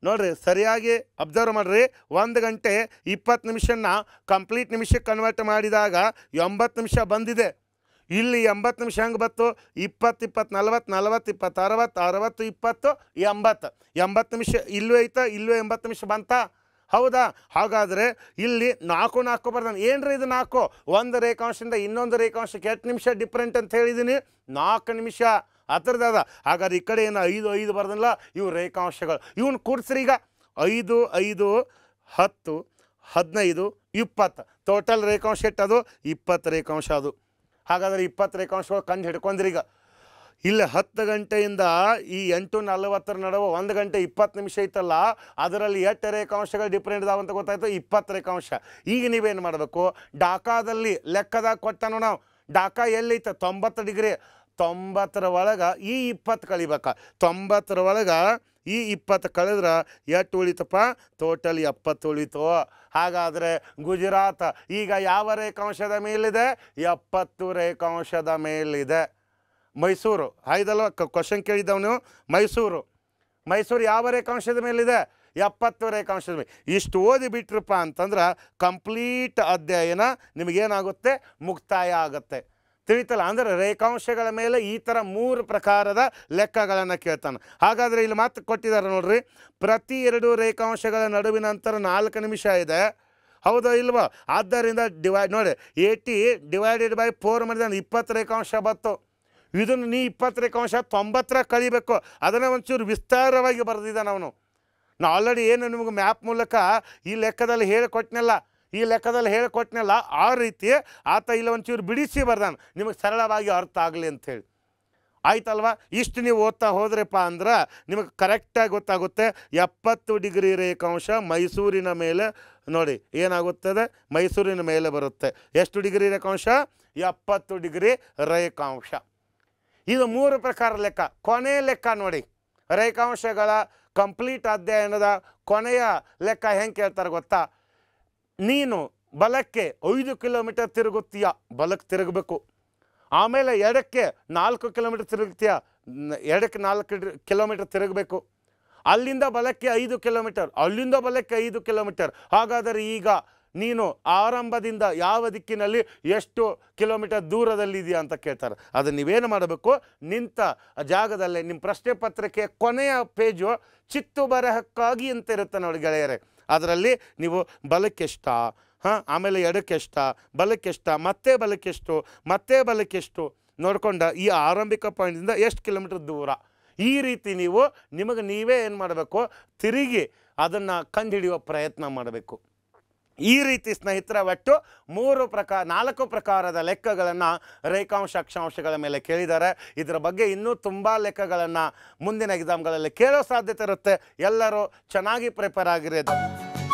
ನೋಡಿರಿ ಸರಿಯಾಗಿ ಅಬ್ಸರ್ವ್ ಮಾಡಿರಿ ಒಂದು ಗಂಟೆ ಇಪ್ಪತ್ತು ನಿಮಿಷನ ಕಂಪ್ಲೀಟ್ ನಿಮಿಷಕ್ಕೆ ಕನ್ವರ್ಟ್ ಮಾಡಿದಾಗ ಎಂಬತ್ತು ನಿಮಿಷ ಬಂದಿದೆ ಇಲ್ಲಿ ಎಂಬತ್ತು ನಿಮಿಷ ಹೆಂಗೆ ಬತ್ತು ಇಪ್ಪತ್ತು ಇಪ್ಪತ್ತು ನಲ್ವತ್ತು ನಲ್ವತ್ತು ಇಪ್ಪತ್ತು ಅರವತ್ತು ಅರವತ್ತು ಇಪ್ಪತ್ತು ಎಂಬತ್ತು ಎಂಬತ್ತು ನಿಮಿಷ ಇಲ್ಲೂ ಐತಾ ಇಲ್ಲವೇ ಎಂಬತ್ತು ನಿಮಿಷ ಬಂತ ಹೌದಾ ಹಾಗಾದರೆ ಇಲ್ಲಿ ನಾಲ್ಕು ನಾಲ್ಕು ಏನು ಏನ್ರಿ ಇದು ನಾಲ್ಕು ಒಂದು ರೇಖಾಂಶದಿಂದ ಇನ್ನೊಂದು ರೇಖಾಂಶಕ್ಕೆ ಎಷ್ಟು ನಿಮಿಷ ಡಿಫ್ರೆಂಟ್ ಅಂತ ಹೇಳಿದ್ದೀನಿ ನಾಲ್ಕು ನಿಮಿಷ ಆ ಹಾಗಾದ್ರೆ ಈ ಕಡೆ ಏನು ಐದು ಐದು ಬರ್ದಲ್ಲ ಇವು ರೇಖಾಂಶಗಳು ಇವನು ಕೂಡಿಸ್ರಿ ಈಗ ಐದು ಐದು ಹತ್ತು ಹದಿನೈದು ಇಪ್ಪತ್ತು ಟೋಟಲ್ ರೇಖಾಂಶ ಎಟ್ಟದು ಇಪ್ಪತ್ತು ರೇಖಾಂಶ ಅದು ಹಾಗಾದರೆ ಇಪ್ಪತ್ತು ರೇಖಾಂಶಗಳು ಕಂಡು ಹಿಡ್ಕೊಂಡ್ರಿ ಈಗ ಇಲ್ಲಿ ಹತ್ತು ಗಂಟೆಯಿಂದ ಈ ಎಂಟು ನಲವತ್ತರ ನಡುವೆ ಒಂದು ಗಂಟೆ ಇಪ್ಪತ್ತು ನಿಮಿಷ ಇತ್ತಲ್ಲ ಅದರಲ್ಲಿ ಎಷ್ಟು ರೇಖಾಂಶಗಳು ಡಿಫ್ರೆಂಟ್ ಇದಾವೆ ಅಂತ ಗೊತ್ತಾಯ್ತು ಇಪ್ಪತ್ತು ರೇಖಾಂಶ ಈಗ ನೀವೇನು ಮಾಡಬೇಕು ಡಾಕಾದಲ್ಲಿ ಲೆಕ್ಕದಾಗ ಕೊಟ್ಟನು ನಾವು ಡಾಕಾ ಎಲ್ಲಿತ್ತು ತೊಂಬತ್ತು ಡಿಗ್ರಿ ತೊಂಬತ್ತರ ಒಳಗೆ ಈ ಇಪ್ಪತ್ತು ಕಳಿಬೇಕು ತೊಂಬತ್ತರ ಒಳಗೆ ಈ ಇಪ್ಪತ್ತು ಕಳೆದ್ರೆ ಎಷ್ಟು ಉಳಿತಪ್ಪ ಟೋಟಲ್ ಎಪ್ಪತ್ತು ಉಳಿತು ಹಾಗಾದರೆ ಗುಜರಾತ್ ಈಗ ಯಾವ ರೇಖಾಂಶದ ಮೇಲಿದೆ ಎಪ್ಪತ್ತು ರೇಖಾಂಶದ ಮೇಲಿದೆ ಮೈಸೂರು ಆಯ್ದಲ್ವ ಕ್ವಶನ್ ಕೇಳಿದ್ದವನು ಮೈಸೂರು ಮೈಸೂರು ಯಾವ ರೇಖಾಂಶದ ಮೇಲಿದೆ ಎಪ್ಪತ್ತು ರೇಖಾಂಶದ ಮೇಲೆ ಇಷ್ಟು ಓದಿ ಬಿಟ್ರಪ್ಪ ಅಂತಂದ್ರೆ ಕಂಪ್ಲೀಟ್ ಅಧ್ಯಯನ ನಿಮಗೇನಾಗುತ್ತೆ ಮುಕ್ತಾಯ ಆಗುತ್ತೆ ತಿಳಿತಲ್ಲ ಅಂದರೆ ರೇಖಾಂಶಗಳ ಮೇಲೆ ಈ ಥರ ಮೂರು ಪ್ರಕಾರದ ಲೆಕ್ಕಗಳನ್ನು ಕೇಳ್ತಾನೆ ಹಾಗಾದರೆ ಇಲ್ಲಿ ಮಾತು ಕೊಟ್ಟಿದ್ದಾರೆ ನೋಡ್ರಿ ಪ್ರತಿ ಎರಡು ರೇಖಾಂಶಗಳ ನಡುವಿನ ನಂತರ ನಾಲ್ಕು ನಿಮಿಷ ಇದೆ ಹೌದಾ ಇಲ್ವಾ ಆದ್ದರಿಂದ ಡಿವೈಡ್ ನೋಡಿ ಏಯ್ಟಿ ಡಿವೈಡೆಡ್ ಬೈ ಫೋರ್ ಮಾಡಿದ ಇಪ್ಪತ್ತು ರೇಖಾಂಶ ಬತ್ತು ಇದನ್ನು ನೀ ಇಪ್ಪತ್ತು ರೇಖಾಂಶ ತೊಂಬತ್ತರ ಕಳಿಬೇಕು ಅದನ್ನು ಒಂಚೂರು ವಿಸ್ತಾರವಾಗಿ ಬರೆದಿದ್ದಾನವನು ಅವನು ನಾ ಆಲ್ರೆಡಿ ಏನು ನಿಮಗೆ ಮ್ಯಾಪ್ ಮೂಲಕ ಈ ಲೆಕ್ಕದಲ್ಲಿ ಹೇಳಿಕೊಟ್ಟನಲ್ಲ ಈ ಲೆಕ್ಕದಲ್ಲಿ ಹೇಳಿಕೊಟ್ಟನಲ್ಲ ಆ ರೀತಿ ಆತ ಇಲ್ಲ ಒಂಚೂರು ಬಿಡಿಸಿ ಬರ್ದಾನ ನಿಮಗೆ ಸರಳವಾಗಿ ಅರ್ಥ ಆಗಲಿ ಅಂಥೇಳಿ ಆಯ್ತಲ್ವಾ ಇಷ್ಟು ನೀವು ಓದ್ತಾ ಹೋದ್ರಪ್ಪ ಅಂದ್ರೆ ನಿಮಗೆ ಕರೆಕ್ಟಾಗಿ ಗೊತ್ತಾಗುತ್ತೆ ಎಪ್ಪತ್ತು ಡಿಗ್ರಿ ರೇಖಾಂಶ ಮೈಸೂರಿನ ಮೇಲೆ ನೋಡಿ ಏನಾಗುತ್ತದೆ ಮೈಸೂರಿನ ಮೇಲೆ ಬರುತ್ತೆ ಎಷ್ಟು ಡಿಗ್ರಿ ರೇಖಾಂಶ ಎಪ್ಪತ್ತು ಡಿಗ್ರಿ ರೇಖಾಂಶ ಇದು ಮೂರು ಪ್ರಕಾರ ಲೆಕ್ಕ ಕೊನೆ ಲೆಕ್ಕ ನೋಡಿ ರೇಖಾಂಶಗಳ ಕಂಪ್ಲೀಟ್ ಅಧ್ಯಯನದ ಕೊನೆಯ ಲೆಕ್ಕ ಹೆಂಗೆ ಕೇಳ್ತಾರೆ ಗೊತ್ತಾ ನೀನು ಬಲಕ್ಕೆ ಐದು ಕಿಲೋಮೀಟರ್ ತಿರುಗುತ್ತೀಯ ಬಲಕ್ಕೆ ತಿರುಗಬೇಕು ಆಮೇಲೆ ಎಡಕ್ಕೆ ನಾಲ್ಕು ಕಿಲೋಮೀಟರ್ ತಿರುಗುತ್ತೀಯ ಎಡಕ್ಕೆ ನಾಲ್ಕು ಕಿಲೋಮೀಟರ್ ತಿರುಗಬೇಕು ಅಲ್ಲಿಂದ ಬಲಕ್ಕೆ ಐದು ಕಿಲೋಮೀಟರ್ ಅಲ್ಲಿಂದ ಬಲಕ್ಕೆ ಐದು ಕಿಲೋಮೀಟರ್ ಹಾಗಾದರೆ ಈಗ ನೀನು ಆರಂಭದಿಂದ ಯಾವ ದಿಕ್ಕಿನಲ್ಲಿ ಎಷ್ಟು ಕಿಲೋಮೀಟರ್ ದೂರದಲ್ಲಿದೆಯಾ ಅಂತ ಕೇಳ್ತಾರೆ ಅದು ನೀವೇನು ಮಾಡಬೇಕು ನಿಂತ ಜಾಗದಲ್ಲೇ ನಿಮ್ಮ ಪ್ರಶ್ನೆ ಪತ್ರಿಕೆಯ ಕೊನೆಯ ಪೇಜು ಚಿತ್ತು ಬರಹಕ್ಕಾಗಿ ಅಂತ ಇರುತ್ತೆ ನೋಡಿ ಗೆಳೆಯರೇ ಅದರಲ್ಲಿ ನೀವು ಬಲಕ್ಕೆಷ್ಟ ಹಾಂ ಆಮೇಲೆ ಎಡಕ್ಕೆಷ್ಟ ಬಲಕ್ಕೆಷ್ಟ ಮತ್ತೆ ಬಲಕ್ಕೆಷ್ಟು ಮತ್ತೆ ಬಲಕ್ಕೆಷ್ಟು ನೋಡ್ಕೊಂಡ ಈ ಆರಂಭಿಕ ಪಾಯಿಂಟಿಂದ ಎಷ್ಟು ಕಿಲೋಮೀಟ್ರ್ ದೂರ ಈ ರೀತಿ ನೀವು ನಿಮಗೆ ನೀವೇ ಏನು ಮಾಡಬೇಕು ತಿರುಗಿ ಅದನ್ನು ಕಂಡುಹಿಡಿಯುವ ಪ್ರಯತ್ನ ಮಾಡಬೇಕು ಈ ರೀತಿ ಸ್ನೇಹಿತರ ಒಟ್ಟು ಮೂರು ಪ್ರಕಾರ ನಾಲ್ಕು ಪ್ರಕಾರದ ಲೆಕ್ಕಗಳನ್ನು ರೇಖಾಂಶ ಅಕ್ಷಾಂಶಗಳ ಮೇಲೆ ಕೇಳಿದ್ದಾರೆ ಇದರ ಬಗ್ಗೆ ಇನ್ನೂ ತುಂಬ ಲೆಕ್ಕಗಳನ್ನು ಮುಂದಿನ ಎಕ್ಸಾಮ್ಗಳಲ್ಲಿ ಕೇಳೋ ಸಾಧ್ಯತೆ ಇರುತ್ತೆ ಎಲ್ಲರೂ ಚೆನ್ನಾಗಿ ಪ್ರಿಪೇರ್ ಆಗಿರೋದು